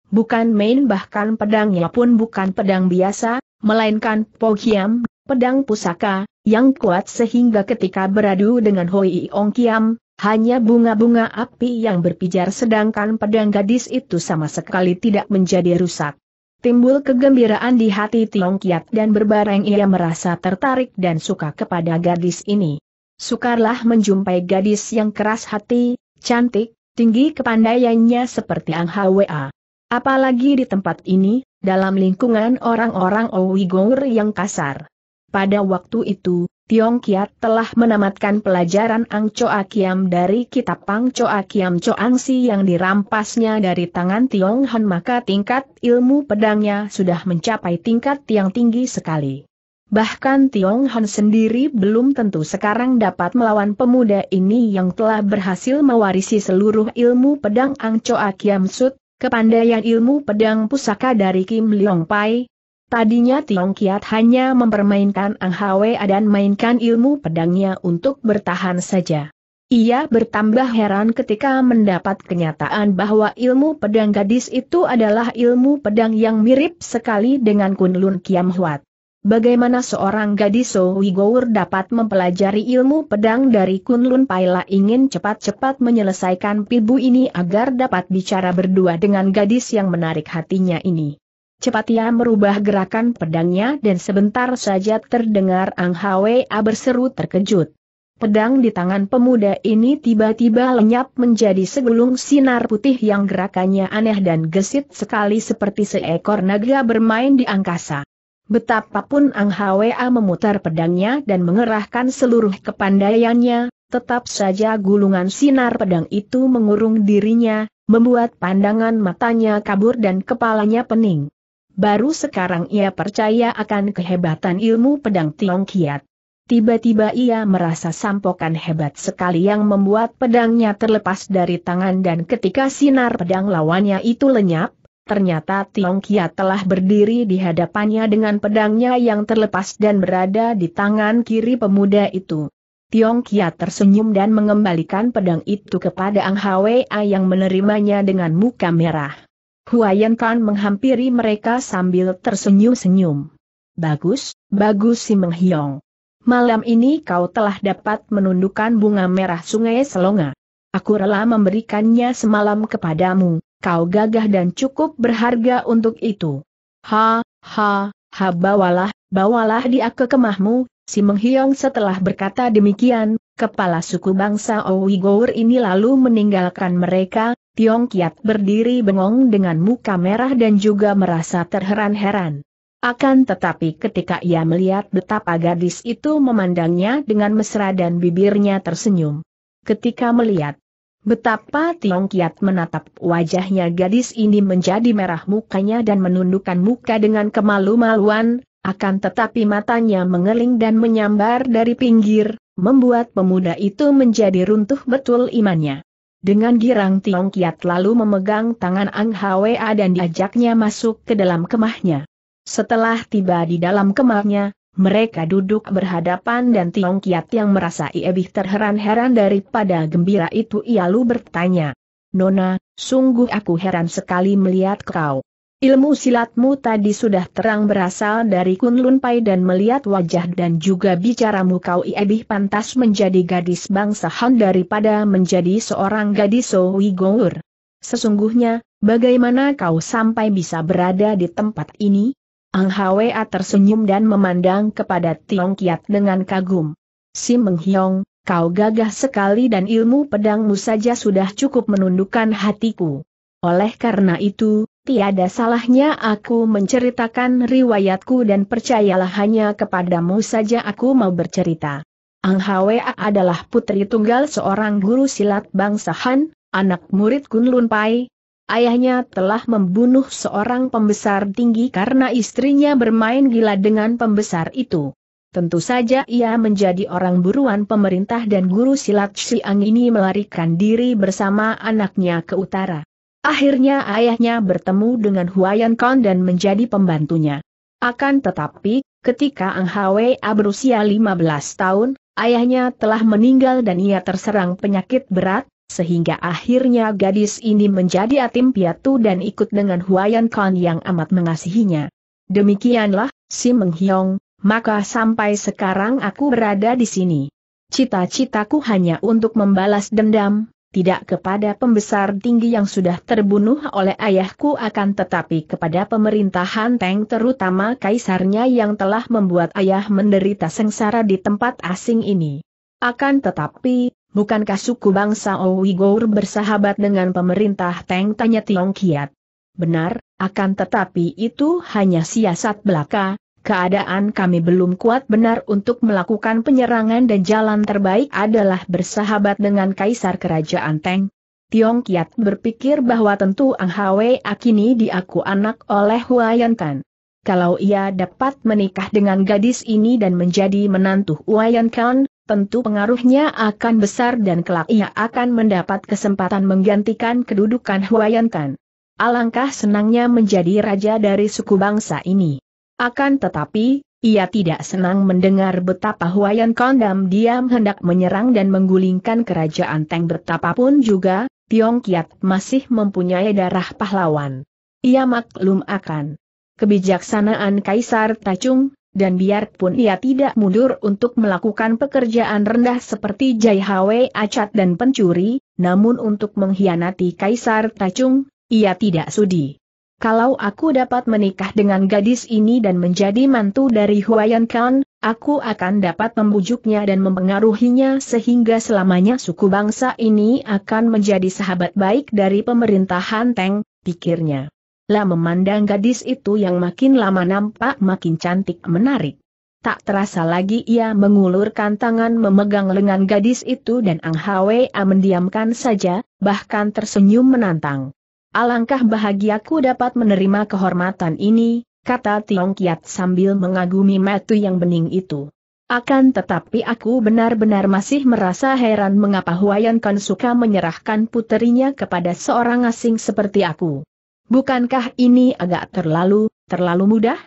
Bukan main bahkan pedangnya pun bukan pedang biasa, melainkan Pogiam, pedang pusaka, yang kuat sehingga ketika beradu dengan Hoi Ong Kiam, hanya bunga-bunga api yang berpijar sedangkan pedang gadis itu sama sekali tidak menjadi rusak. Timbul kegembiraan di hati Tiong Kiat dan berbareng ia merasa tertarik dan suka kepada gadis ini. Sukarlah menjumpai gadis yang keras hati, cantik, tinggi kepandaiannya seperti Ang Hwa. Apalagi di tempat ini, dalam lingkungan orang-orang Ouigour yang kasar. Pada waktu itu, Tiong Kiat telah menamatkan pelajaran Ang Choa Kiam dari kitab Pang Choa Kiam Choang Si yang dirampasnya dari tangan Tiong Han maka tingkat ilmu pedangnya sudah mencapai tingkat yang tinggi sekali. Bahkan Tiong Han sendiri belum tentu sekarang dapat melawan pemuda ini yang telah berhasil mewarisi seluruh ilmu pedang Ang Choa Kiam Sut, kepandaian ilmu pedang pusaka dari Kim Leong Pai, Tadinya Tiong Kiat hanya mempermainkan Ang Hwe dan mainkan ilmu pedangnya untuk bertahan saja. Ia bertambah heran ketika mendapat kenyataan bahwa ilmu pedang gadis itu adalah ilmu pedang yang mirip sekali dengan Kunlun Kiam Huat. Bagaimana seorang gadis Wigour dapat mempelajari ilmu pedang dari Kunlun Paila ingin cepat-cepat menyelesaikan pibu ini agar dapat bicara berdua dengan gadis yang menarik hatinya ini. Cepat ia merubah gerakan pedangnya dan sebentar saja terdengar Ang Hwa berseru terkejut. Pedang di tangan pemuda ini tiba-tiba lenyap menjadi segulung sinar putih yang gerakannya aneh dan gesit sekali seperti seekor naga bermain di angkasa. Betapapun Ang Hwa memutar pedangnya dan mengerahkan seluruh kepandaiannya, tetap saja gulungan sinar pedang itu mengurung dirinya, membuat pandangan matanya kabur dan kepalanya pening baru sekarang ia percaya akan kehebatan ilmu pedang Tiong Kiat. Tiba-tiba ia merasa sampokan hebat sekali yang membuat pedangnya terlepas dari tangan dan ketika sinar pedang lawannya itu lenyap, ternyata Tiong Kiat telah berdiri di hadapannya dengan pedangnya yang terlepas dan berada di tangan kiri pemuda itu. Tiong Kiat tersenyum dan mengembalikan pedang itu kepada Ang Hwa yang menerimanya dengan muka merah. Huayan Kan menghampiri mereka sambil tersenyum-senyum. Bagus, bagus si Menghiong. Malam ini kau telah dapat menundukkan bunga merah sungai Selonga. Aku rela memberikannya semalam kepadamu, kau gagah dan cukup berharga untuk itu. Ha, ha, ha bawalah, bawalah dia ke kemahmu, si Menghiong setelah berkata demikian, kepala suku bangsa Owigour ini lalu meninggalkan mereka, Tiong Kiat berdiri bengong dengan muka merah dan juga merasa terheran-heran. Akan tetapi ketika ia melihat betapa gadis itu memandangnya dengan mesra dan bibirnya tersenyum. Ketika melihat betapa Tiong Kiat menatap wajahnya gadis ini menjadi merah mukanya dan menundukkan muka dengan kemalu-maluan, akan tetapi matanya mengeling dan menyambar dari pinggir, membuat pemuda itu menjadi runtuh betul imannya. Dengan girang Tiong Kiat lalu memegang tangan Ang Hwa dan diajaknya masuk ke dalam kemahnya. Setelah tiba di dalam kemahnya, mereka duduk berhadapan dan Tiong Kiat yang merasa lebih terheran-heran daripada gembira itu ia lalu bertanya. Nona, sungguh aku heran sekali melihat kau. Ilmu silatmu tadi sudah terang berasal dari Kunlun Pai dan melihat wajah dan juga bicaramu kau lebih pantas menjadi gadis bangsa Han daripada menjadi seorang gadis Gongur. Sesungguhnya, bagaimana kau sampai bisa berada di tempat ini? Ang Hwa tersenyum dan memandang kepada Tiong Kiat dengan kagum. Si Meng Hiong, kau gagah sekali dan ilmu pedangmu saja sudah cukup menundukkan hatiku. Oleh karena itu, Tiada salahnya aku menceritakan riwayatku dan percayalah hanya kepadamu saja aku mau bercerita. Ang Hwa adalah putri tunggal seorang guru silat bangsa Han, anak murid Kunlun Pai. Ayahnya telah membunuh seorang pembesar tinggi karena istrinya bermain gila dengan pembesar itu. Tentu saja ia menjadi orang buruan pemerintah dan guru silat Siang ini melarikan diri bersama anaknya ke utara. Akhirnya ayahnya bertemu dengan Huayan Khan dan menjadi pembantunya. Akan tetapi, ketika Ang Hwa berusia 15 tahun, ayahnya telah meninggal dan ia terserang penyakit berat, sehingga akhirnya gadis ini menjadi atim piatu dan ikut dengan Huayan Khan yang amat mengasihinya. Demikianlah, si Menghiong, maka sampai sekarang aku berada di sini. Cita-citaku hanya untuk membalas dendam, tidak kepada pembesar tinggi yang sudah terbunuh oleh ayahku akan tetapi kepada pemerintahan Teng terutama kaisarnya yang telah membuat ayah menderita sengsara di tempat asing ini. Akan tetapi, bukankah suku bangsa Ouigour bersahabat dengan pemerintah Teng tanya Tiong Kiat? Benar, akan tetapi itu hanya siasat belaka, keadaan kami belum kuat benar untuk melakukan penyerangan dan jalan terbaik adalah bersahabat dengan Kaisar Kerajaan Teng. Tiong Kiat berpikir bahwa tentu Ang Hwe Akini diaku anak oleh Huayan Kan. Kalau ia dapat menikah dengan gadis ini dan menjadi menantu Huayan Kan, tentu pengaruhnya akan besar dan kelak ia akan mendapat kesempatan menggantikan kedudukan Huayan Kan. Alangkah senangnya menjadi raja dari suku bangsa ini. Akan tetapi, ia tidak senang mendengar betapa Huayan Kondam diam hendak menyerang dan menggulingkan kerajaan Teng betapapun juga, Tiong Kiat masih mempunyai darah pahlawan. Ia maklum akan kebijaksanaan Kaisar Tacung, dan biarpun ia tidak mundur untuk melakukan pekerjaan rendah seperti Jai Hwe Acat dan pencuri, namun untuk mengkhianati Kaisar Tacung, ia tidak sudi. Kalau aku dapat menikah dengan gadis ini dan menjadi mantu dari Huayan Khan, aku akan dapat membujuknya dan mempengaruhinya sehingga selamanya suku bangsa ini akan menjadi sahabat baik dari pemerintahan Teng, pikirnya. Lah memandang gadis itu yang makin lama nampak makin cantik menarik. Tak terasa lagi ia mengulurkan tangan memegang lengan gadis itu dan Ang Hwa mendiamkan saja, bahkan tersenyum menantang. Alangkah bahagiaku dapat menerima kehormatan ini, kata Tiong Kiat sambil mengagumi metu yang bening itu. Akan tetapi aku benar-benar masih merasa heran mengapa Huayan Kan suka menyerahkan puterinya kepada seorang asing seperti aku. Bukankah ini agak terlalu, terlalu mudah?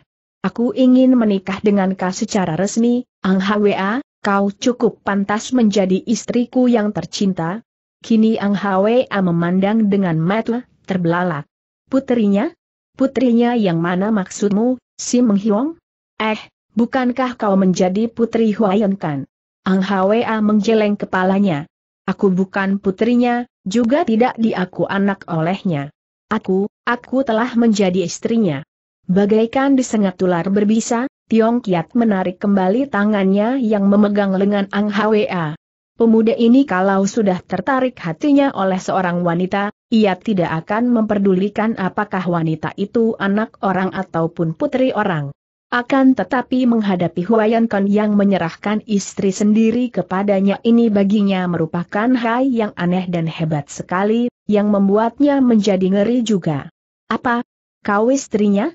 Aku ingin menikah dengan kau secara resmi, Ang Hwa, kau cukup pantas menjadi istriku yang tercinta. Kini Ang Hwa memandang dengan mata terbelalak. Putrinya? Putrinya yang mana maksudmu, si Menghiong? Eh, bukankah kau menjadi putri Huayan kan? Ang Hwa menggeleng kepalanya. Aku bukan putrinya, juga tidak diaku anak olehnya. Aku, aku telah menjadi istrinya. Bagaikan disengat ular berbisa, Tiong Kiat menarik kembali tangannya yang memegang lengan Ang Hwa. Pemuda ini kalau sudah tertarik hatinya oleh seorang wanita, ia tidak akan memperdulikan apakah wanita itu anak orang ataupun putri orang. Akan tetapi menghadapi Huayan Kan yang menyerahkan istri sendiri kepadanya ini baginya merupakan hal yang aneh dan hebat sekali, yang membuatnya menjadi ngeri juga. Apa? Kau istrinya?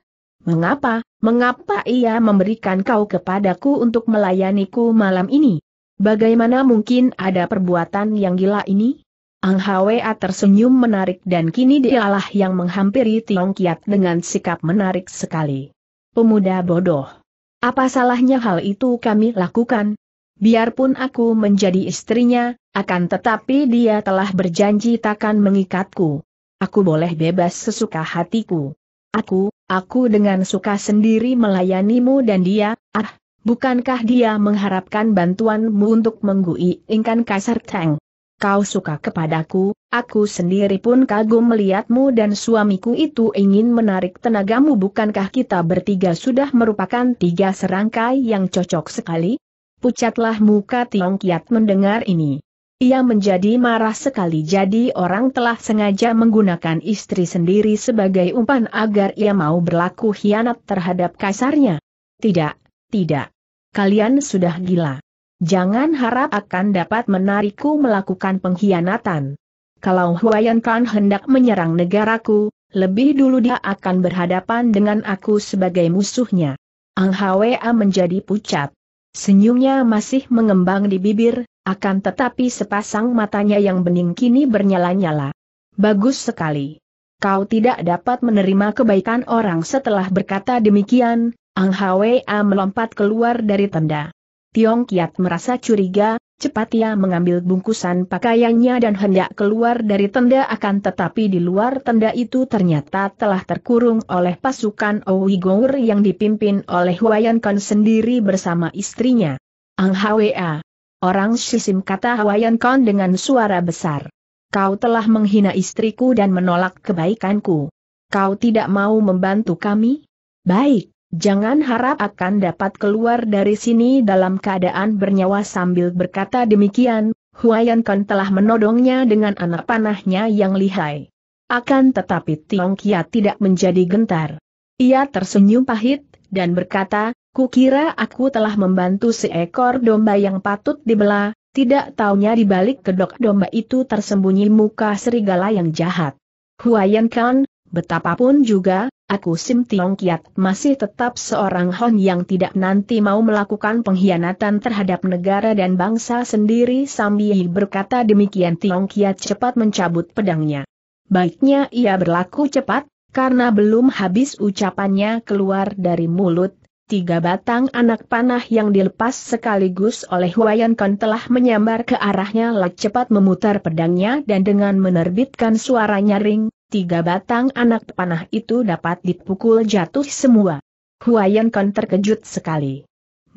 Mengapa, mengapa ia memberikan kau kepadaku untuk melayaniku malam ini? Bagaimana mungkin ada perbuatan yang gila ini? Ang Hwa tersenyum menarik dan kini dialah yang menghampiri Tiong Kiat dengan sikap menarik sekali. Pemuda bodoh. Apa salahnya hal itu kami lakukan? Biarpun aku menjadi istrinya, akan tetapi dia telah berjanji takkan mengikatku. Aku boleh bebas sesuka hatiku. Aku, aku dengan suka sendiri melayanimu dan dia, ah, bukankah dia mengharapkan bantuanmu untuk menggui ingkan kasar Teng? kau suka kepadaku, aku sendiri pun kagum melihatmu dan suamiku itu ingin menarik tenagamu bukankah kita bertiga sudah merupakan tiga serangkai yang cocok sekali? Pucatlah muka Tiong Kiat mendengar ini. Ia menjadi marah sekali jadi orang telah sengaja menggunakan istri sendiri sebagai umpan agar ia mau berlaku hianat terhadap kasarnya. Tidak, tidak. Kalian sudah gila. Jangan harap akan dapat menarikku melakukan pengkhianatan. Kalau Huayan Khan hendak menyerang negaraku, lebih dulu dia akan berhadapan dengan aku sebagai musuhnya. Ang Hwa menjadi pucat. Senyumnya masih mengembang di bibir, akan tetapi sepasang matanya yang bening kini bernyala-nyala. Bagus sekali. Kau tidak dapat menerima kebaikan orang setelah berkata demikian, Ang Hwa melompat keluar dari tenda. Tiong Kiat merasa curiga, cepat ia mengambil bungkusan pakaiannya dan hendak keluar dari tenda akan tetapi di luar tenda itu ternyata telah terkurung oleh pasukan Ouigour yang dipimpin oleh Huayan Kan sendiri bersama istrinya. Ang Hwa. Orang Shishim kata Huayan Kan dengan suara besar. Kau telah menghina istriku dan menolak kebaikanku. Kau tidak mau membantu kami? Baik, Jangan harap akan dapat keluar dari sini dalam keadaan bernyawa sambil berkata demikian, Huayan Kan telah menodongnya dengan anak panahnya yang lihai. Akan tetapi Tiong Kia tidak menjadi gentar. Ia tersenyum pahit, dan berkata, kukira aku telah membantu seekor domba yang patut dibela, tidak taunya di balik kedok domba itu tersembunyi muka serigala yang jahat. Huayan Kan, betapapun juga, aku Sim Tiong Kiat masih tetap seorang Hon yang tidak nanti mau melakukan pengkhianatan terhadap negara dan bangsa sendiri sambil berkata demikian Tiong Kiat cepat mencabut pedangnya. Baiknya ia berlaku cepat, karena belum habis ucapannya keluar dari mulut, tiga batang anak panah yang dilepas sekaligus oleh Huayan Kon telah menyambar ke arahnya lah cepat memutar pedangnya dan dengan menerbitkan suara nyaring, tiga batang anak panah itu dapat dipukul jatuh semua. Huayan Kan terkejut sekali.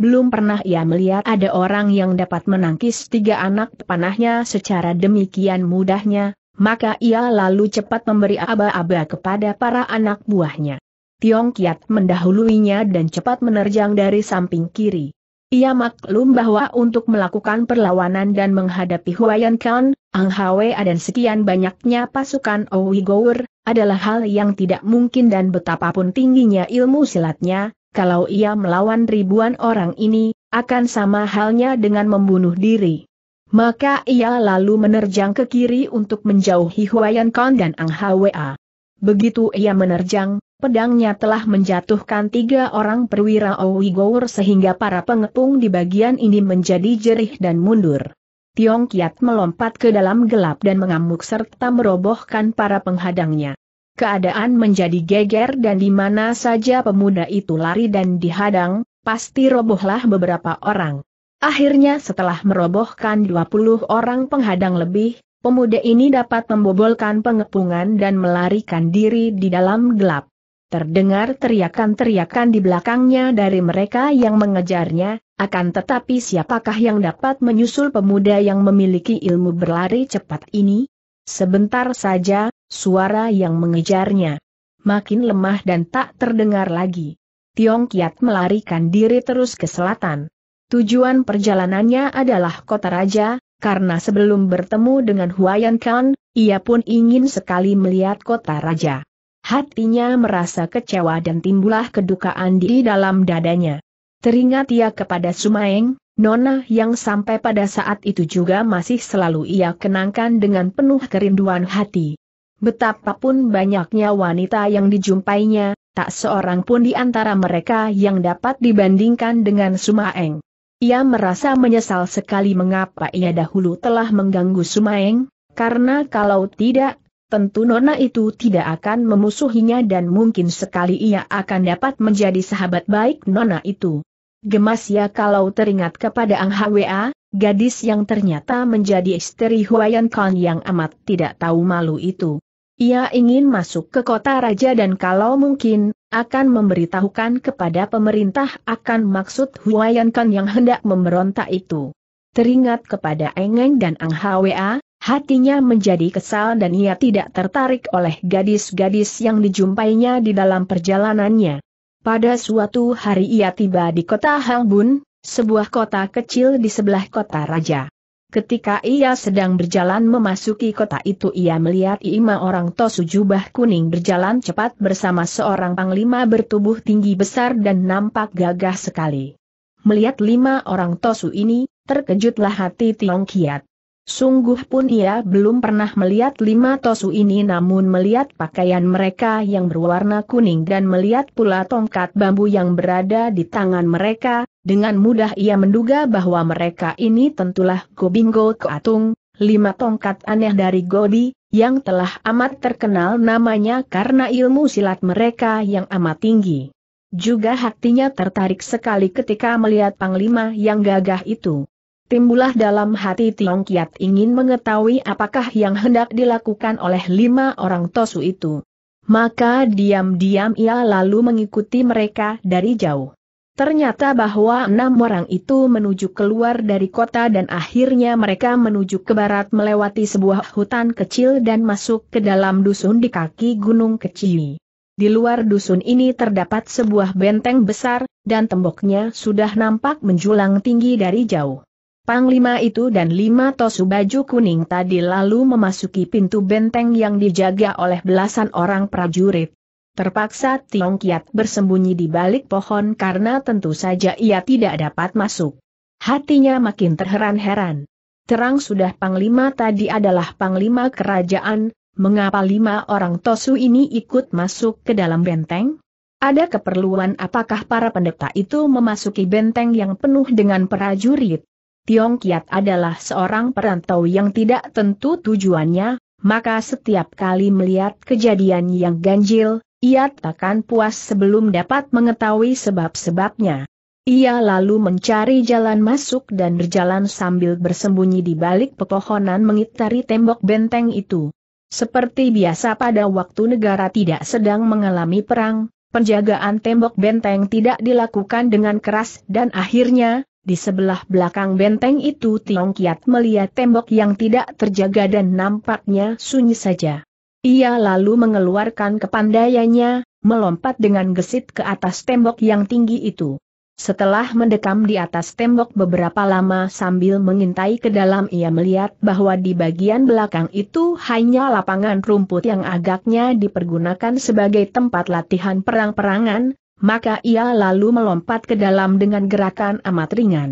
Belum pernah ia melihat ada orang yang dapat menangkis tiga anak panahnya secara demikian mudahnya, maka ia lalu cepat memberi aba-aba kepada para anak buahnya. Tiong Kiat mendahuluinya dan cepat menerjang dari samping kiri. Ia maklum bahwa untuk melakukan perlawanan dan menghadapi Huayan Khan, Ang Hwa dan sekian banyaknya pasukan Owi Gower, adalah hal yang tidak mungkin dan betapapun tingginya ilmu silatnya, kalau ia melawan ribuan orang ini, akan sama halnya dengan membunuh diri. Maka ia lalu menerjang ke kiri untuk menjauhi Huayan Khan dan Ang Hwa. Begitu ia menerjang, pedangnya telah menjatuhkan tiga orang perwira Owigour sehingga para pengepung di bagian ini menjadi jerih dan mundur. Tiong Kiat melompat ke dalam gelap dan mengamuk serta merobohkan para penghadangnya. Keadaan menjadi geger dan di mana saja pemuda itu lari dan dihadang, pasti robohlah beberapa orang. Akhirnya setelah merobohkan 20 orang penghadang lebih, pemuda ini dapat membobolkan pengepungan dan melarikan diri di dalam gelap. Terdengar teriakan-teriakan di belakangnya dari mereka yang mengejarnya, akan tetapi siapakah yang dapat menyusul pemuda yang memiliki ilmu berlari cepat ini? Sebentar saja, suara yang mengejarnya makin lemah dan tak terdengar lagi. Tiong Kiat melarikan diri terus ke selatan. Tujuan perjalanannya adalah kota raja, karena sebelum bertemu dengan Huayan Khan, ia pun ingin sekali melihat kota raja. Hatinya merasa kecewa dan timbullah kedukaan di dalam dadanya. Teringat ia kepada Sumaeng, Nona yang sampai pada saat itu juga masih selalu ia kenangkan dengan penuh kerinduan hati. Betapapun banyaknya wanita yang dijumpainya, tak seorang pun di antara mereka yang dapat dibandingkan dengan Sumaeng. Ia merasa menyesal sekali mengapa ia dahulu telah mengganggu Sumaeng, karena kalau tidak tentu Nona itu tidak akan memusuhinya dan mungkin sekali ia akan dapat menjadi sahabat baik Nona itu. Gemas ya kalau teringat kepada Ang Hwa, gadis yang ternyata menjadi istri Huayan Khan yang amat tidak tahu malu itu. Ia ingin masuk ke kota raja dan kalau mungkin, akan memberitahukan kepada pemerintah akan maksud Huayan Khan yang hendak memberontak itu. Teringat kepada Engeng dan Ang Hwa, Hatinya menjadi kesal dan ia tidak tertarik oleh gadis-gadis yang dijumpainya di dalam perjalanannya. Pada suatu hari ia tiba di kota Hangbun, sebuah kota kecil di sebelah kota raja. Ketika ia sedang berjalan memasuki kota itu ia melihat lima orang tosu jubah kuning berjalan cepat bersama seorang panglima bertubuh tinggi besar dan nampak gagah sekali. Melihat lima orang tosu ini, terkejutlah hati Tiong Kiat. Sungguh pun ia belum pernah melihat lima tosu ini namun melihat pakaian mereka yang berwarna kuning dan melihat pula tongkat bambu yang berada di tangan mereka, dengan mudah ia menduga bahwa mereka ini tentulah Gobingo Keatung, lima tongkat aneh dari Gobi, yang telah amat terkenal namanya karena ilmu silat mereka yang amat tinggi. Juga hatinya tertarik sekali ketika melihat panglima yang gagah itu. Timbulah dalam hati Tiong Kiat ingin mengetahui apakah yang hendak dilakukan oleh lima orang Tosu itu. Maka diam-diam ia lalu mengikuti mereka dari jauh. Ternyata bahwa enam orang itu menuju keluar dari kota dan akhirnya mereka menuju ke barat melewati sebuah hutan kecil dan masuk ke dalam dusun di kaki gunung kecil. Di luar dusun ini terdapat sebuah benteng besar, dan temboknya sudah nampak menjulang tinggi dari jauh. Panglima itu dan lima tosu baju kuning tadi lalu memasuki pintu benteng yang dijaga oleh belasan orang prajurit. Terpaksa Tiong Kiat bersembunyi di balik pohon karena tentu saja ia tidak dapat masuk. Hatinya makin terheran-heran. Terang sudah Panglima tadi adalah Panglima Kerajaan, mengapa lima orang tosu ini ikut masuk ke dalam benteng? Ada keperluan apakah para pendeta itu memasuki benteng yang penuh dengan prajurit? Tiong Kiat adalah seorang perantau yang tidak tentu tujuannya, maka setiap kali melihat kejadian yang ganjil, ia takkan puas sebelum dapat mengetahui sebab-sebabnya. Ia lalu mencari jalan masuk dan berjalan sambil bersembunyi di balik pepohonan mengitari tembok benteng itu. Seperti biasa pada waktu negara tidak sedang mengalami perang, penjagaan tembok benteng tidak dilakukan dengan keras dan akhirnya, di sebelah belakang benteng itu Tiong Kiat melihat tembok yang tidak terjaga dan nampaknya sunyi saja. Ia lalu mengeluarkan kepandaiannya, melompat dengan gesit ke atas tembok yang tinggi itu. Setelah mendekam di atas tembok beberapa lama sambil mengintai ke dalam ia melihat bahwa di bagian belakang itu hanya lapangan rumput yang agaknya dipergunakan sebagai tempat latihan perang-perangan, maka ia lalu melompat ke dalam dengan gerakan amat ringan.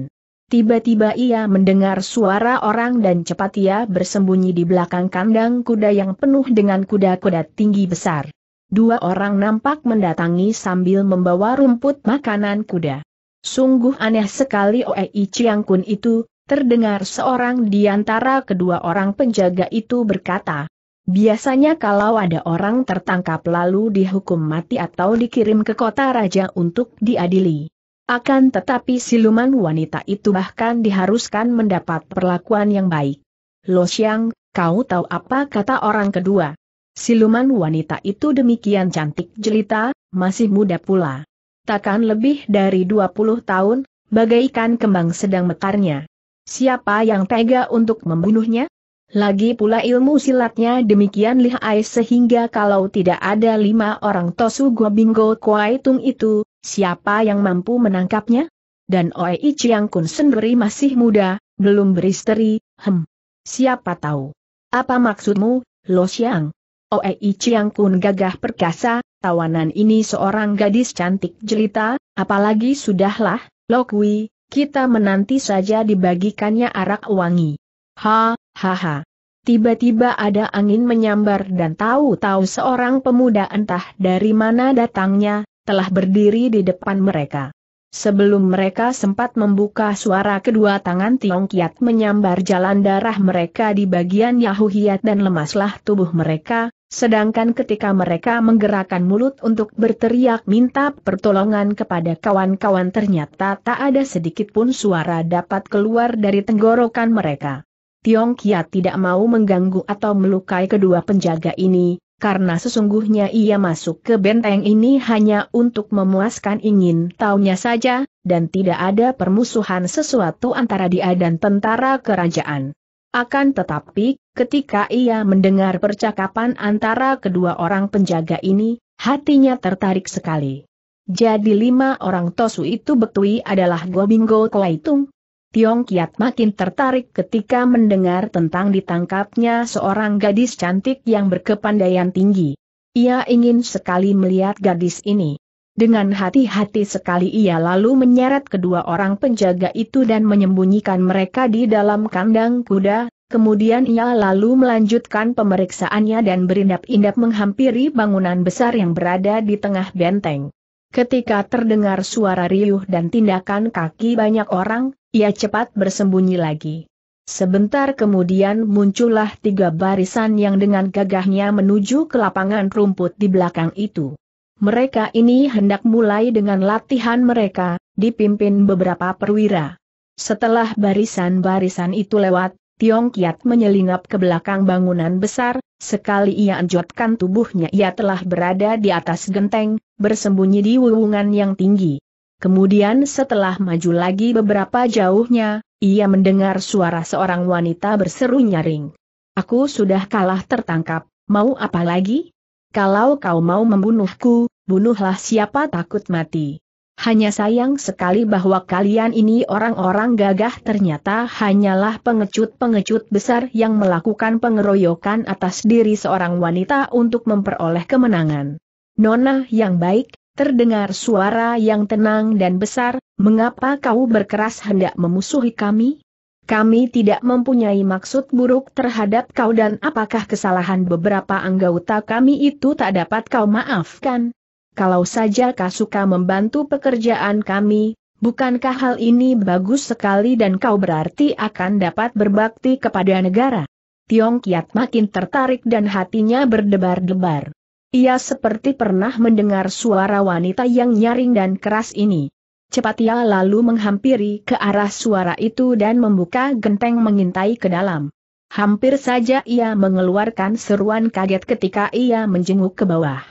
Tiba-tiba ia mendengar suara orang dan cepat ia bersembunyi di belakang kandang kuda yang penuh dengan kuda-kuda tinggi besar. Dua orang nampak mendatangi sambil membawa rumput makanan kuda. Sungguh aneh sekali Oei Chiang Kun itu, terdengar seorang di antara kedua orang penjaga itu berkata, Biasanya kalau ada orang tertangkap lalu dihukum mati atau dikirim ke kota raja untuk diadili. Akan tetapi siluman wanita itu bahkan diharuskan mendapat perlakuan yang baik. Lo Xiang, kau tahu apa kata orang kedua? Siluman wanita itu demikian cantik jelita, masih muda pula. Takkan lebih dari 20 tahun, bagaikan kembang sedang mekarnya. Siapa yang tega untuk membunuhnya? Lagi pula ilmu silatnya demikian lihai sehingga kalau tidak ada lima orang Tosu gua Kuai Kuaitung itu, siapa yang mampu menangkapnya? Dan Oei Chiang Kun sendiri masih muda, belum beristeri, hem. Siapa tahu? Apa maksudmu, Lo Xiang? Oei Chiang Kun gagah perkasa, tawanan ini seorang gadis cantik jelita, apalagi sudahlah, Lo Kui, kita menanti saja dibagikannya arak wangi. Ha, Haha. Tiba-tiba ada angin menyambar dan tahu-tahu seorang pemuda entah dari mana datangnya, telah berdiri di depan mereka. Sebelum mereka sempat membuka suara kedua tangan Tiong Kiat menyambar jalan darah mereka di bagian Yahu dan lemaslah tubuh mereka, sedangkan ketika mereka menggerakkan mulut untuk berteriak minta pertolongan kepada kawan-kawan ternyata tak ada sedikit pun suara dapat keluar dari tenggorokan mereka. Tiong Kia tidak mau mengganggu atau melukai kedua penjaga ini, karena sesungguhnya ia masuk ke benteng ini hanya untuk memuaskan ingin taunya saja, dan tidak ada permusuhan sesuatu antara dia dan tentara kerajaan. Akan tetapi, ketika ia mendengar percakapan antara kedua orang penjaga ini, hatinya tertarik sekali. Jadi lima orang Tosu itu betui adalah Gobingo Kuaitung, Tiong Kiat makin tertarik ketika mendengar tentang ditangkapnya seorang gadis cantik yang berkepandaian tinggi. Ia ingin sekali melihat gadis ini. Dengan hati-hati sekali ia lalu menyeret kedua orang penjaga itu dan menyembunyikan mereka di dalam kandang kuda, kemudian ia lalu melanjutkan pemeriksaannya dan berindap-indap menghampiri bangunan besar yang berada di tengah benteng. Ketika terdengar suara riuh dan tindakan kaki banyak orang, ia cepat bersembunyi lagi. Sebentar kemudian muncullah tiga barisan yang dengan gagahnya menuju ke lapangan rumput di belakang itu. Mereka ini hendak mulai dengan latihan mereka, dipimpin beberapa perwira. Setelah barisan-barisan itu lewat, Tiong Kiat menyelinap ke belakang bangunan besar, sekali ia anjotkan tubuhnya ia telah berada di atas genteng, bersembunyi di wuwungan yang tinggi. Kemudian setelah maju lagi beberapa jauhnya, ia mendengar suara seorang wanita berseru nyaring. Aku sudah kalah tertangkap, mau apa lagi? Kalau kau mau membunuhku, bunuhlah siapa takut mati. Hanya sayang sekali bahwa kalian ini orang-orang gagah ternyata hanyalah pengecut-pengecut besar yang melakukan pengeroyokan atas diri seorang wanita untuk memperoleh kemenangan. Nona yang baik, Terdengar suara yang tenang dan besar, mengapa kau berkeras hendak memusuhi kami? Kami tidak mempunyai maksud buruk terhadap kau dan apakah kesalahan beberapa anggota kami itu tak dapat kau maafkan? Kalau saja kau suka membantu pekerjaan kami, bukankah hal ini bagus sekali dan kau berarti akan dapat berbakti kepada negara? Tiong Kiat makin tertarik dan hatinya berdebar-debar. Ia seperti pernah mendengar suara wanita yang nyaring dan keras ini. Cepat ia lalu menghampiri ke arah suara itu dan membuka genteng mengintai ke dalam. Hampir saja ia mengeluarkan seruan kaget ketika ia menjenguk ke bawah.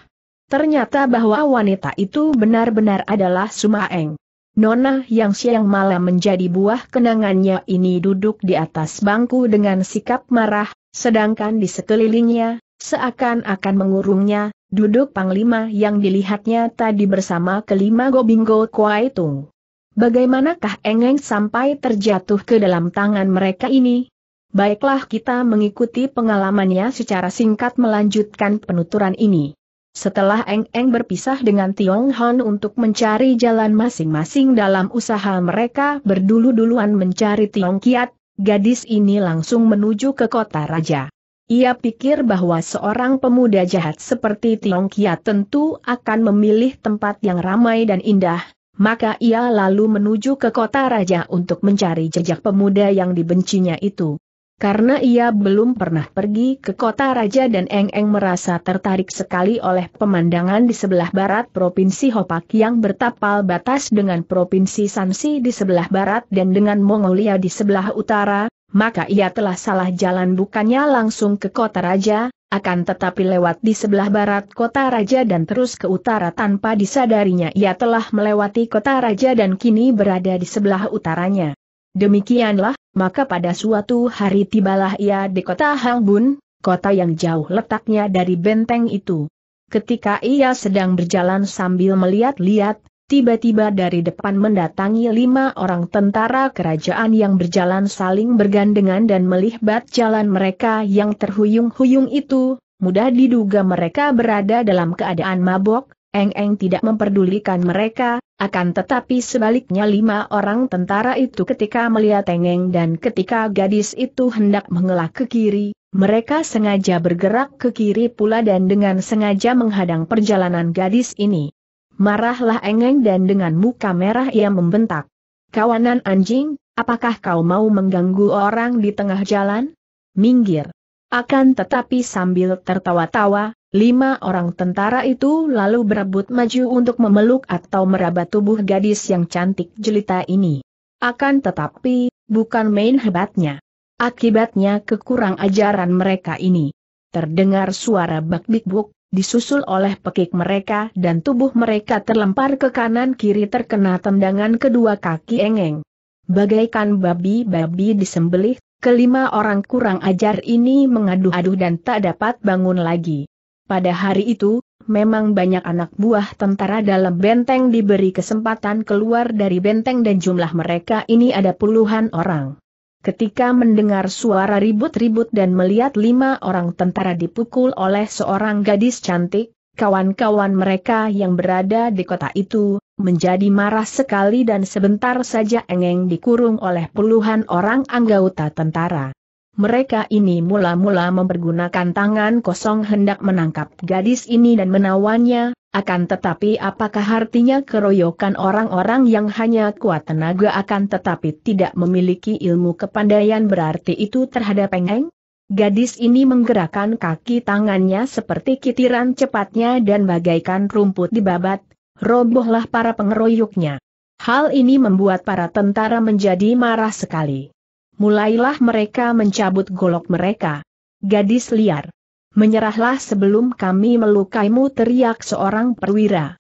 Ternyata bahwa wanita itu benar-benar adalah Sumaeng. Nona yang siang malam menjadi buah kenangannya ini duduk di atas bangku dengan sikap marah, sedangkan di sekelilingnya, Seakan-akan mengurungnya, duduk panglima yang dilihatnya tadi bersama kelima Gobingo Kuaitung. Bagaimanakah Engeng sampai terjatuh ke dalam tangan mereka ini? Baiklah kita mengikuti pengalamannya secara singkat melanjutkan penuturan ini. Setelah Eng-Eng berpisah dengan Tiong Hon untuk mencari jalan masing-masing dalam usaha mereka berdulu-duluan mencari Tiong Kiat, gadis ini langsung menuju ke kota raja. Ia pikir bahwa seorang pemuda jahat seperti Tiong Kia tentu akan memilih tempat yang ramai dan indah, maka ia lalu menuju ke kota raja untuk mencari jejak pemuda yang dibencinya itu. Karena ia belum pernah pergi ke kota raja dan Eng Eng merasa tertarik sekali oleh pemandangan di sebelah barat Provinsi Hopak yang bertapal batas dengan Provinsi Sansi di sebelah barat dan dengan Mongolia di sebelah utara, maka ia telah salah jalan bukannya langsung ke kota raja, akan tetapi lewat di sebelah barat kota raja dan terus ke utara tanpa disadarinya ia telah melewati kota raja dan kini berada di sebelah utaranya. Demikianlah, maka pada suatu hari tibalah ia di kota Hangbun, kota yang jauh letaknya dari benteng itu. Ketika ia sedang berjalan sambil melihat-lihat, Tiba-tiba dari depan mendatangi lima orang tentara kerajaan yang berjalan saling bergandengan dan melihat jalan mereka yang terhuyung-huyung itu, mudah diduga mereka berada dalam keadaan mabok, Eng-Eng tidak memperdulikan mereka, akan tetapi sebaliknya lima orang tentara itu ketika melihat Eng-Eng dan ketika gadis itu hendak mengelak ke kiri, mereka sengaja bergerak ke kiri pula dan dengan sengaja menghadang perjalanan gadis ini. Marahlah Engeng dan dengan muka merah ia membentak. Kawanan anjing, apakah kau mau mengganggu orang di tengah jalan? Minggir. Akan tetapi sambil tertawa-tawa, lima orang tentara itu lalu berebut maju untuk memeluk atau meraba tubuh gadis yang cantik jelita ini. Akan tetapi, bukan main hebatnya. Akibatnya kekurang ajaran mereka ini. Terdengar suara bak-bik-buk, disusul oleh pekik mereka dan tubuh mereka terlempar ke kanan kiri terkena tendangan kedua kaki engeng. Bagaikan babi-babi disembelih, kelima orang kurang ajar ini mengadu-adu dan tak dapat bangun lagi. Pada hari itu, memang banyak anak buah tentara dalam benteng diberi kesempatan keluar dari benteng dan jumlah mereka ini ada puluhan orang. Ketika mendengar suara ribut-ribut dan melihat lima orang tentara dipukul oleh seorang gadis cantik, kawan-kawan mereka yang berada di kota itu, menjadi marah sekali dan sebentar saja Engeng dikurung oleh puluhan orang anggota tentara. Mereka ini mula-mula mempergunakan tangan kosong hendak menangkap gadis ini dan menawannya, akan tetapi apakah artinya keroyokan orang-orang yang hanya kuat tenaga akan tetapi tidak memiliki ilmu kepandaian berarti itu terhadap Engeng? Gadis ini menggerakkan kaki tangannya seperti kitiran cepatnya dan bagaikan rumput dibabat, robohlah para pengeroyoknya. Hal ini membuat para tentara menjadi marah sekali. Mulailah mereka mencabut golok mereka. Gadis liar, Menyerahlah sebelum kami melukaimu teriak seorang perwira.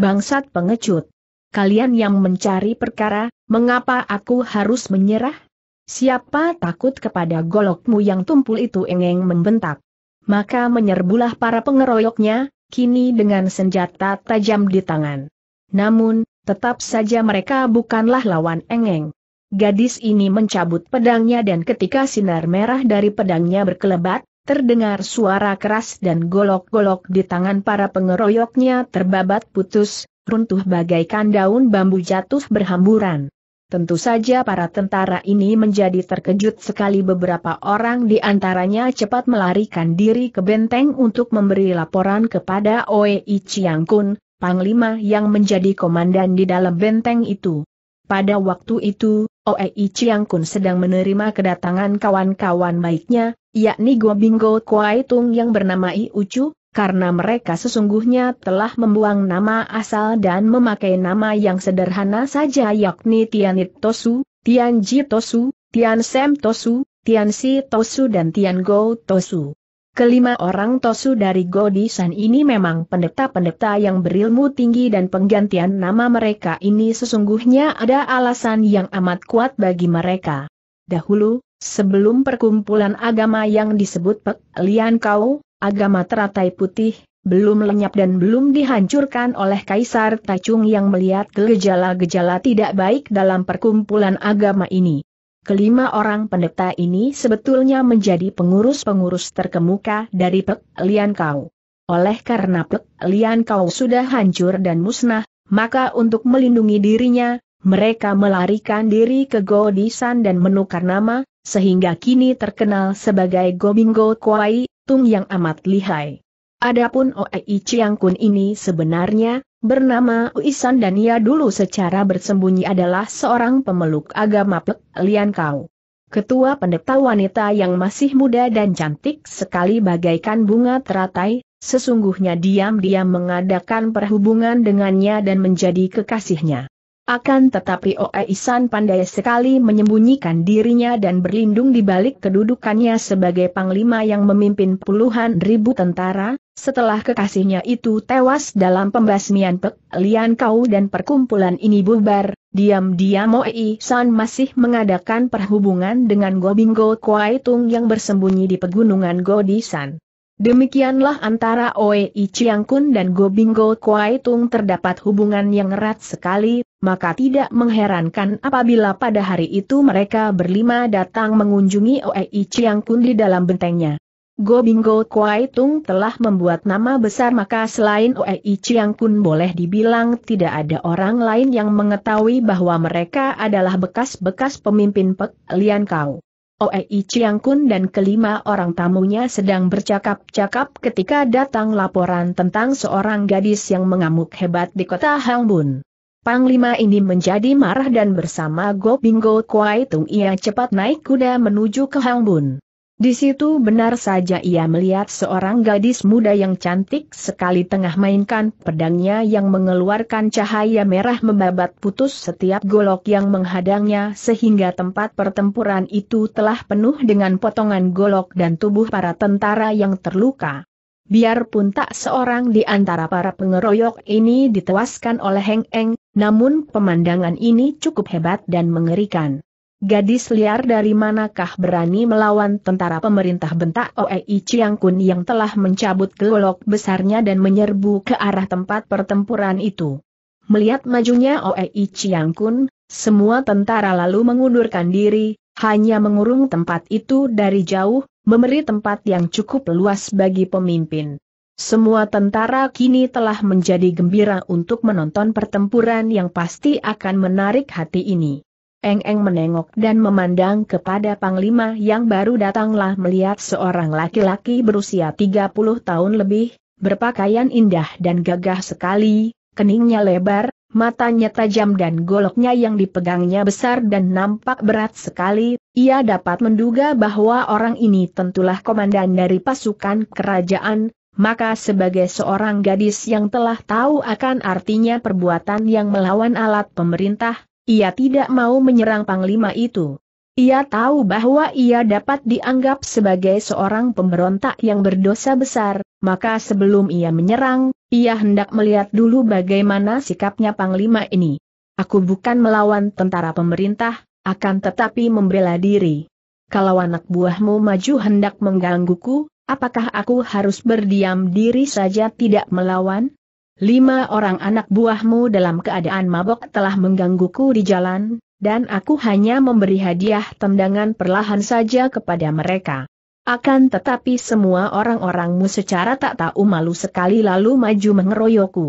Bangsat pengecut. Kalian yang mencari perkara, mengapa aku harus menyerah? Siapa takut kepada golokmu yang tumpul itu engeng membentak? Maka menyerbulah para pengeroyoknya, kini dengan senjata tajam di tangan. Namun, tetap saja mereka bukanlah lawan engeng. Gadis ini mencabut pedangnya dan ketika sinar merah dari pedangnya berkelebat, Terdengar suara keras dan golok-golok di tangan para pengeroyoknya terbabat putus, runtuh bagaikan daun bambu jatuh berhamburan. Tentu saja para tentara ini menjadi terkejut sekali beberapa orang di antaranya cepat melarikan diri ke benteng untuk memberi laporan kepada Oei Chiang Kun, Panglima yang menjadi komandan di dalam benteng itu. Pada waktu itu, Oei Chiang Kun sedang menerima kedatangan kawan-kawan baiknya, yakni Gobingo Kuaitung yang bernama Iucu, karena mereka sesungguhnya telah membuang nama asal dan memakai nama yang sederhana saja yakni Tianit Tosu, Tianji Tosu, Tian Sem Tosu, Tian Si Tosu dan Tian Go Tosu. Kelima orang Tosu dari Godisan ini memang pendeta-pendeta yang berilmu tinggi dan penggantian nama mereka ini sesungguhnya ada alasan yang amat kuat bagi mereka. Dahulu, Sebelum perkumpulan agama yang disebut Pek Lian Kau, agama teratai putih, belum lenyap dan belum dihancurkan oleh Kaisar Tacung yang melihat gejala-gejala tidak baik dalam perkumpulan agama ini. Kelima orang pendeta ini sebetulnya menjadi pengurus-pengurus terkemuka dari Pek Lian Kau. Oleh karena Pek Lian Kau sudah hancur dan musnah, maka untuk melindungi dirinya, mereka melarikan diri ke Godisan dan menukar nama, sehingga kini terkenal sebagai Gobingo Kuai, Tung yang amat lihai. Adapun Oei Chiangkun ini sebenarnya, bernama Uisan dan ia dulu secara bersembunyi adalah seorang pemeluk agama Pek Lian Kau. Ketua pendeta wanita yang masih muda dan cantik sekali bagaikan bunga teratai, sesungguhnya diam-diam mengadakan perhubungan dengannya dan menjadi kekasihnya. Akan tetapi Oe Isan pandai sekali menyembunyikan dirinya dan berlindung di balik kedudukannya sebagai panglima yang memimpin puluhan ribu tentara, setelah kekasihnya itu tewas dalam pembasmian Pek Lian Kau dan perkumpulan ini bubar, diam-diam Oe Isan masih mengadakan perhubungan dengan Gobingo Tung yang bersembunyi di pegunungan Godisan. Demikianlah antara Oei Chiang Kun dan Gobingo Tung terdapat hubungan yang erat sekali, maka tidak mengherankan apabila pada hari itu mereka berlima datang mengunjungi Oei Chiang Kun di dalam bentengnya. Go Bingo Kuai Tung telah membuat nama besar maka selain Oei Chiang Kun boleh dibilang tidak ada orang lain yang mengetahui bahwa mereka adalah bekas-bekas pemimpin Pek Lian Kau. Oei Chiang Kun dan kelima orang tamunya sedang bercakap-cakap ketika datang laporan tentang seorang gadis yang mengamuk hebat di kota Hangbun. Panglima ini menjadi marah dan bersama Go Bingo Kuai Tung ia cepat naik kuda menuju ke Hang Bun. Di situ benar saja ia melihat seorang gadis muda yang cantik sekali tengah mainkan pedangnya yang mengeluarkan cahaya merah membabat putus setiap golok yang menghadangnya sehingga tempat pertempuran itu telah penuh dengan potongan golok dan tubuh para tentara yang terluka. Biarpun tak seorang di antara para pengeroyok ini ditewaskan oleh Heng Eng, namun pemandangan ini cukup hebat dan mengerikan. Gadis liar dari manakah berani melawan tentara pemerintah bentak Oei Chiang Kun yang telah mencabut gelok besarnya dan menyerbu ke arah tempat pertempuran itu. Melihat majunya Oei Chiang Kun, semua tentara lalu mengundurkan diri, hanya mengurung tempat itu dari jauh, memberi tempat yang cukup luas bagi pemimpin. Semua tentara kini telah menjadi gembira untuk menonton pertempuran yang pasti akan menarik hati ini. Eng-eng menengok dan memandang kepada Panglima yang baru datanglah melihat seorang laki-laki berusia 30 tahun lebih, berpakaian indah dan gagah sekali, keningnya lebar, matanya tajam dan goloknya yang dipegangnya besar dan nampak berat sekali, ia dapat menduga bahwa orang ini tentulah komandan dari pasukan kerajaan, maka sebagai seorang gadis yang telah tahu akan artinya perbuatan yang melawan alat pemerintah, ia tidak mau menyerang Panglima itu. Ia tahu bahwa ia dapat dianggap sebagai seorang pemberontak yang berdosa besar, maka sebelum ia menyerang, ia hendak melihat dulu bagaimana sikapnya Panglima ini. Aku bukan melawan tentara pemerintah, akan tetapi membela diri. Kalau anak buahmu maju hendak menggangguku, Apakah aku harus berdiam diri saja tidak melawan? Lima orang anak buahmu dalam keadaan mabok telah menggangguku di jalan, dan aku hanya memberi hadiah tendangan perlahan saja kepada mereka. Akan tetapi semua orang-orangmu secara tak tahu malu sekali lalu maju mengeroyokku.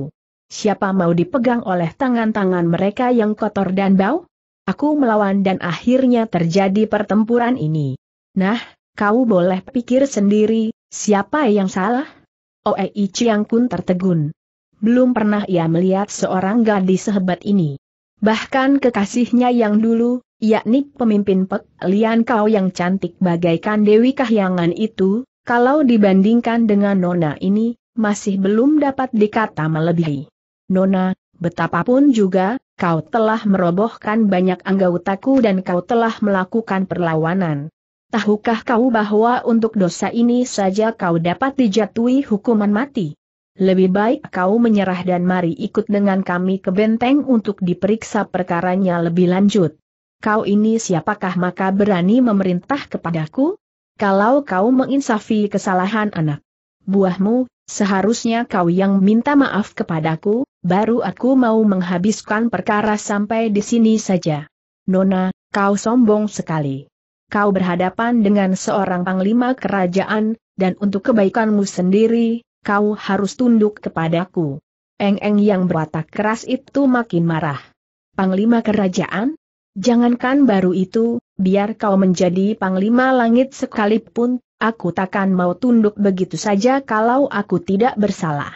Siapa mau dipegang oleh tangan-tangan mereka yang kotor dan bau? Aku melawan dan akhirnya terjadi pertempuran ini. Nah, Kau boleh pikir sendiri, siapa yang salah? Oei Chiang Kun tertegun. Belum pernah ia melihat seorang gadis sehebat ini. Bahkan kekasihnya yang dulu, yakni pemimpin Pek Lian Kau yang cantik bagaikan Dewi Kahyangan itu, kalau dibandingkan dengan Nona ini, masih belum dapat dikata melebihi. Nona, betapapun juga, kau telah merobohkan banyak anggotaku dan kau telah melakukan perlawanan. Tahukah kau bahwa untuk dosa ini saja kau dapat dijatuhi hukuman mati? Lebih baik kau menyerah dan mari ikut dengan kami ke benteng untuk diperiksa perkaranya lebih lanjut. Kau ini siapakah maka berani memerintah kepadaku? Kalau kau menginsafi kesalahan anak buahmu, seharusnya kau yang minta maaf kepadaku, baru aku mau menghabiskan perkara sampai di sini saja. Nona, kau sombong sekali kau berhadapan dengan seorang panglima kerajaan, dan untuk kebaikanmu sendiri, kau harus tunduk kepadaku. Eng-eng yang berwatak keras itu makin marah. Panglima kerajaan? Jangankan baru itu, biar kau menjadi panglima langit sekalipun, aku takkan mau tunduk begitu saja kalau aku tidak bersalah.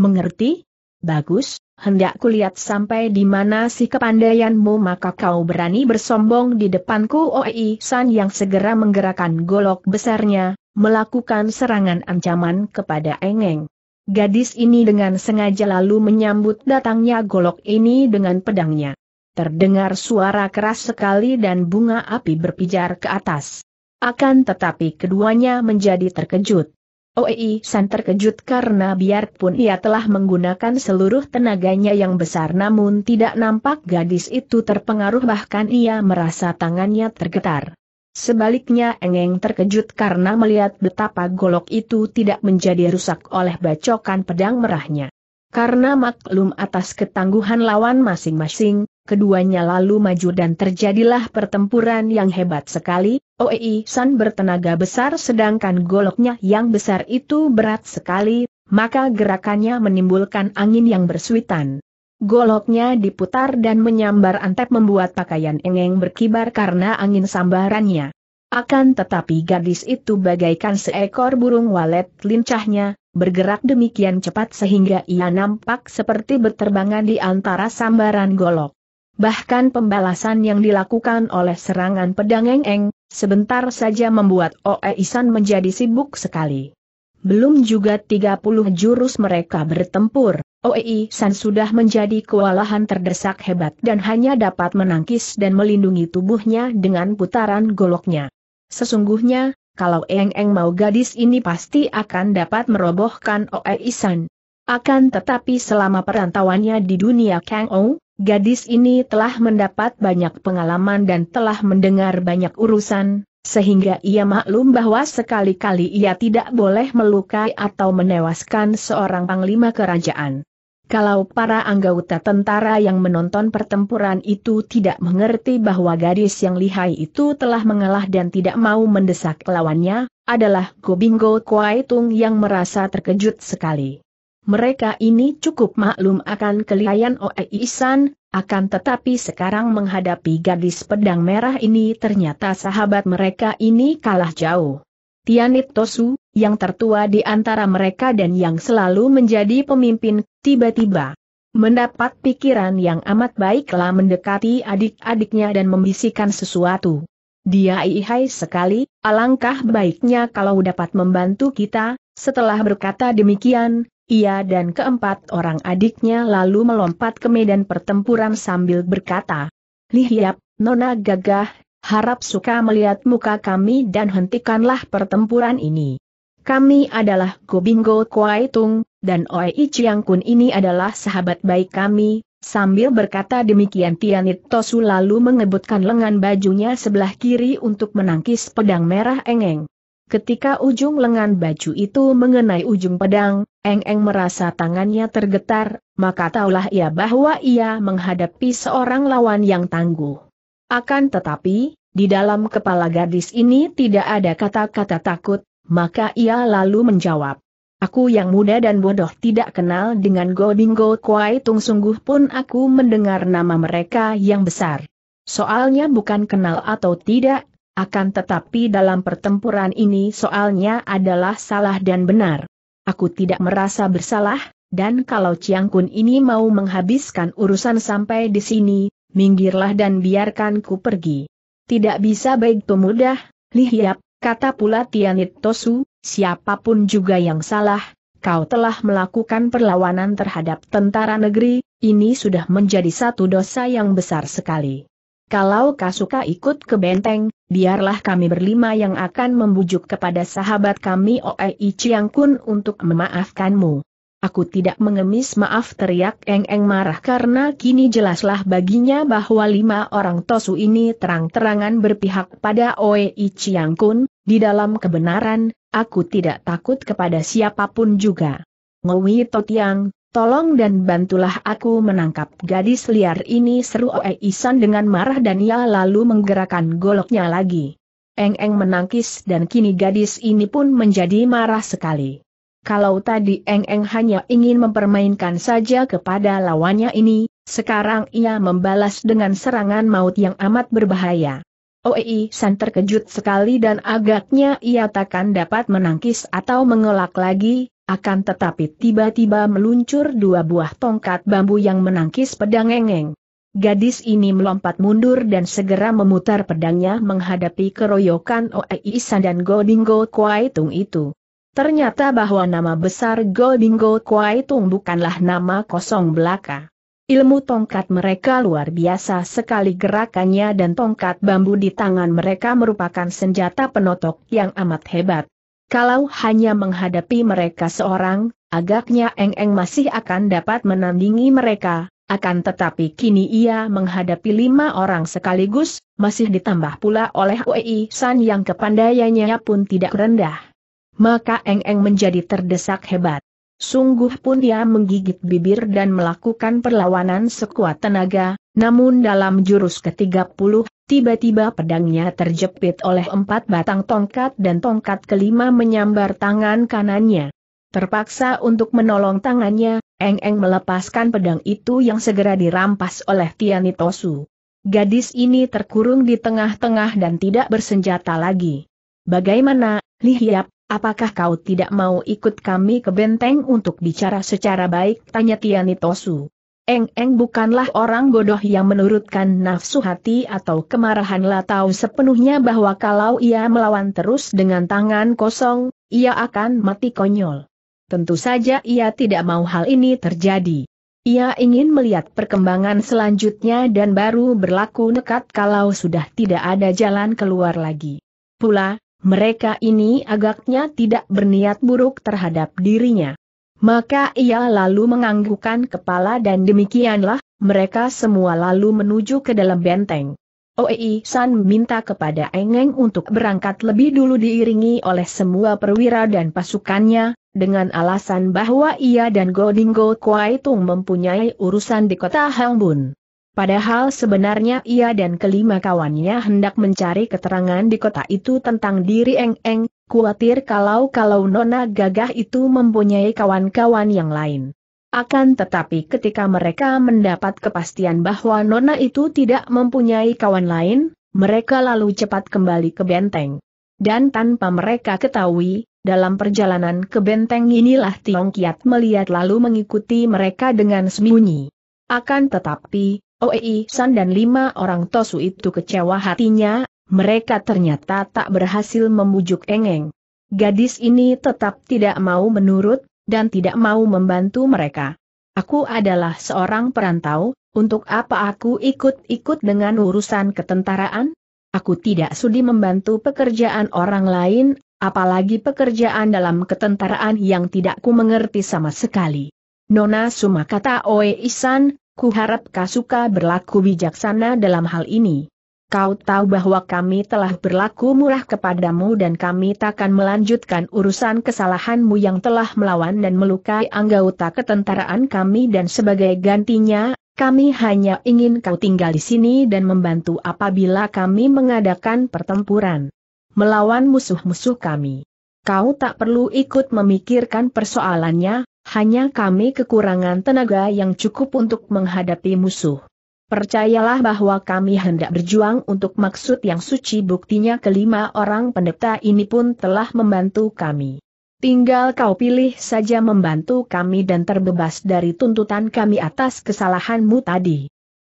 Mengerti? Bagus, hendak kulihat sampai di mana si kepandaianmu maka kau berani bersombong di depanku Oi San yang segera menggerakkan golok besarnya, melakukan serangan ancaman kepada Engeng. Gadis ini dengan sengaja lalu menyambut datangnya golok ini dengan pedangnya. Terdengar suara keras sekali dan bunga api berpijar ke atas. Akan tetapi keduanya menjadi terkejut. Oei San terkejut karena biarpun ia telah menggunakan seluruh tenaganya yang besar namun tidak nampak gadis itu terpengaruh bahkan ia merasa tangannya tergetar. Sebaliknya Engeng terkejut karena melihat betapa golok itu tidak menjadi rusak oleh bacokan pedang merahnya. Karena maklum atas ketangguhan lawan masing-masing, keduanya lalu maju dan terjadilah pertempuran yang hebat sekali, Oei San bertenaga besar sedangkan goloknya yang besar itu berat sekali, maka gerakannya menimbulkan angin yang bersuitan. Goloknya diputar dan menyambar Antep membuat pakaian Engeng berkibar karena angin sambarannya. Akan tetapi gadis itu bagaikan seekor burung walet lincahnya, bergerak demikian cepat sehingga ia nampak seperti berterbangan di antara sambaran golok bahkan pembalasan yang dilakukan oleh serangan pedang Eng Eng, sebentar saja membuat Oe Isan menjadi sibuk sekali. Belum juga 30 jurus mereka bertempur, Oe Isan sudah menjadi kewalahan terdesak hebat dan hanya dapat menangkis dan melindungi tubuhnya dengan putaran goloknya. Sesungguhnya, kalau Eng Eng mau gadis ini pasti akan dapat merobohkan Oe Isan. Akan tetapi selama perantauannya di dunia Kang Ong, Gadis ini telah mendapat banyak pengalaman dan telah mendengar banyak urusan, sehingga ia maklum bahwa sekali-kali ia tidak boleh melukai atau menewaskan seorang panglima kerajaan. Kalau para anggota tentara yang menonton pertempuran itu tidak mengerti bahwa gadis yang lihai itu telah mengalah dan tidak mau mendesak lawannya, adalah Gobingo Kwaitung yang merasa terkejut sekali. Mereka ini cukup maklum akan kelihayan Oe Isan, akan tetapi sekarang menghadapi gadis pedang merah ini ternyata sahabat mereka ini kalah jauh. Tianit Tosu, yang tertua di antara mereka dan yang selalu menjadi pemimpin, tiba-tiba mendapat pikiran yang amat baiklah mendekati adik-adiknya dan membisikkan sesuatu. Dia ihai sekali, alangkah baiknya kalau dapat membantu kita, setelah berkata demikian, ia dan keempat orang adiknya lalu melompat ke medan pertempuran sambil berkata, Lihiap, Nona gagah, harap suka melihat muka kami dan hentikanlah pertempuran ini. Kami adalah Gobingo Tung, dan Oi Chiang Kun ini adalah sahabat baik kami, Sambil berkata demikian Tianit Tosu lalu mengebutkan lengan bajunya sebelah kiri untuk menangkis pedang merah engeng. Ketika ujung lengan baju itu mengenai ujung pedang, Eng-eng merasa tangannya tergetar, maka taulah ia bahwa ia menghadapi seorang lawan yang tangguh. Akan tetapi, di dalam kepala gadis ini tidak ada kata-kata takut, maka ia lalu menjawab. Aku yang muda dan bodoh tidak kenal dengan Godingo Kuai Tung sungguh pun aku mendengar nama mereka yang besar. Soalnya bukan kenal atau tidak, akan tetapi dalam pertempuran ini soalnya adalah salah dan benar. Aku tidak merasa bersalah, dan kalau Ciang Kun ini mau menghabiskan urusan sampai di sini, minggirlah dan biarkan ku pergi. Tidak bisa baik pemudah, lihiap, kata pula Tianit Tosu, siapapun juga yang salah, kau telah melakukan perlawanan terhadap tentara negeri, ini sudah menjadi satu dosa yang besar sekali. Kalau Kasuka ikut ke benteng, biarlah kami berlima yang akan membujuk kepada sahabat kami Oei Chiang Kun untuk memaafkanmu. Aku tidak mengemis maaf teriak Eng-Eng marah karena kini jelaslah baginya bahwa lima orang Tosu ini terang-terangan berpihak pada Oei Chiang Kun, di dalam kebenaran, aku tidak takut kepada siapapun juga. Ngowi Totiang, Tolong dan bantulah aku menangkap gadis liar ini seru Oe Isan dengan marah dan ia lalu menggerakkan goloknya lagi. Eng-eng menangkis dan kini gadis ini pun menjadi marah sekali. Kalau tadi Eng-eng hanya ingin mempermainkan saja kepada lawannya ini, sekarang ia membalas dengan serangan maut yang amat berbahaya. Oei San terkejut sekali dan agaknya ia takkan dapat menangkis atau mengelak lagi, akan tetapi tiba-tiba meluncur dua buah tongkat bambu yang menangkis pedang engeng. Gadis ini melompat mundur dan segera memutar pedangnya menghadapi keroyokan Oe Isan dan Godingo Kuaitung itu. Ternyata bahwa nama besar Godingo Kuaitung bukanlah nama kosong belaka. Ilmu tongkat mereka luar biasa sekali gerakannya dan tongkat bambu di tangan mereka merupakan senjata penotok yang amat hebat. Kalau hanya menghadapi mereka seorang, agaknya Eng-Eng masih akan dapat menandingi mereka, akan tetapi kini ia menghadapi lima orang sekaligus, masih ditambah pula oleh Wei San yang kepandaiannya pun tidak rendah. Maka Eng-Eng menjadi terdesak hebat. Sungguh pun ia menggigit bibir dan melakukan perlawanan sekuat tenaga, namun dalam jurus ke-30 Tiba-tiba pedangnya terjepit oleh empat batang tongkat dan tongkat kelima menyambar tangan kanannya. Terpaksa untuk menolong tangannya, Eng Eng melepaskan pedang itu yang segera dirampas oleh Tiani Gadis ini terkurung di tengah-tengah dan tidak bersenjata lagi. Bagaimana, Li Hiap, apakah kau tidak mau ikut kami ke benteng untuk bicara secara baik? Tanya Tiani Eng-eng bukanlah orang bodoh yang menurutkan nafsu hati atau kemarahan lah tahu sepenuhnya bahwa kalau ia melawan terus dengan tangan kosong, ia akan mati konyol. Tentu saja ia tidak mau hal ini terjadi. Ia ingin melihat perkembangan selanjutnya dan baru berlaku nekat kalau sudah tidak ada jalan keluar lagi. Pula, mereka ini agaknya tidak berniat buruk terhadap dirinya. Maka ia lalu menganggukkan kepala dan demikianlah, mereka semua lalu menuju ke dalam benteng. Oei San minta kepada Engeng untuk berangkat lebih dulu diiringi oleh semua perwira dan pasukannya, dengan alasan bahwa ia dan Godinggo Tung mempunyai urusan di kota Hangbun. Padahal sebenarnya ia dan kelima kawannya hendak mencari keterangan di kota itu tentang diri Eng Eng, khawatir kalau-kalau Nona gagah itu mempunyai kawan-kawan yang lain. Akan tetapi ketika mereka mendapat kepastian bahwa Nona itu tidak mempunyai kawan lain, mereka lalu cepat kembali ke benteng. Dan tanpa mereka ketahui, dalam perjalanan ke benteng inilah Tiong Kiat melihat lalu mengikuti mereka dengan sembunyi. Akan tetapi, Oei San dan lima orang Tosu itu kecewa hatinya, mereka ternyata tak berhasil membujuk Engeng. Gadis ini tetap tidak mau menurut, dan tidak mau membantu mereka. Aku adalah seorang perantau, untuk apa aku ikut-ikut dengan urusan ketentaraan? Aku tidak sudi membantu pekerjaan orang lain, apalagi pekerjaan dalam ketentaraan yang tidak ku mengerti sama sekali. Nona Sumakata Oe Isan, Ku kuharap Kasuka berlaku bijaksana dalam hal ini. Kau tahu bahwa kami telah berlaku murah kepadamu dan kami takkan melanjutkan urusan kesalahanmu yang telah melawan dan melukai anggota ketentaraan kami dan sebagai gantinya, kami hanya ingin kau tinggal di sini dan membantu apabila kami mengadakan pertempuran melawan musuh-musuh kami. Kau tak perlu ikut memikirkan persoalannya, hanya kami kekurangan tenaga yang cukup untuk menghadapi musuh. Percayalah bahwa kami hendak berjuang untuk maksud yang suci buktinya kelima orang pendeta ini pun telah membantu kami. Tinggal kau pilih saja membantu kami dan terbebas dari tuntutan kami atas kesalahanmu tadi.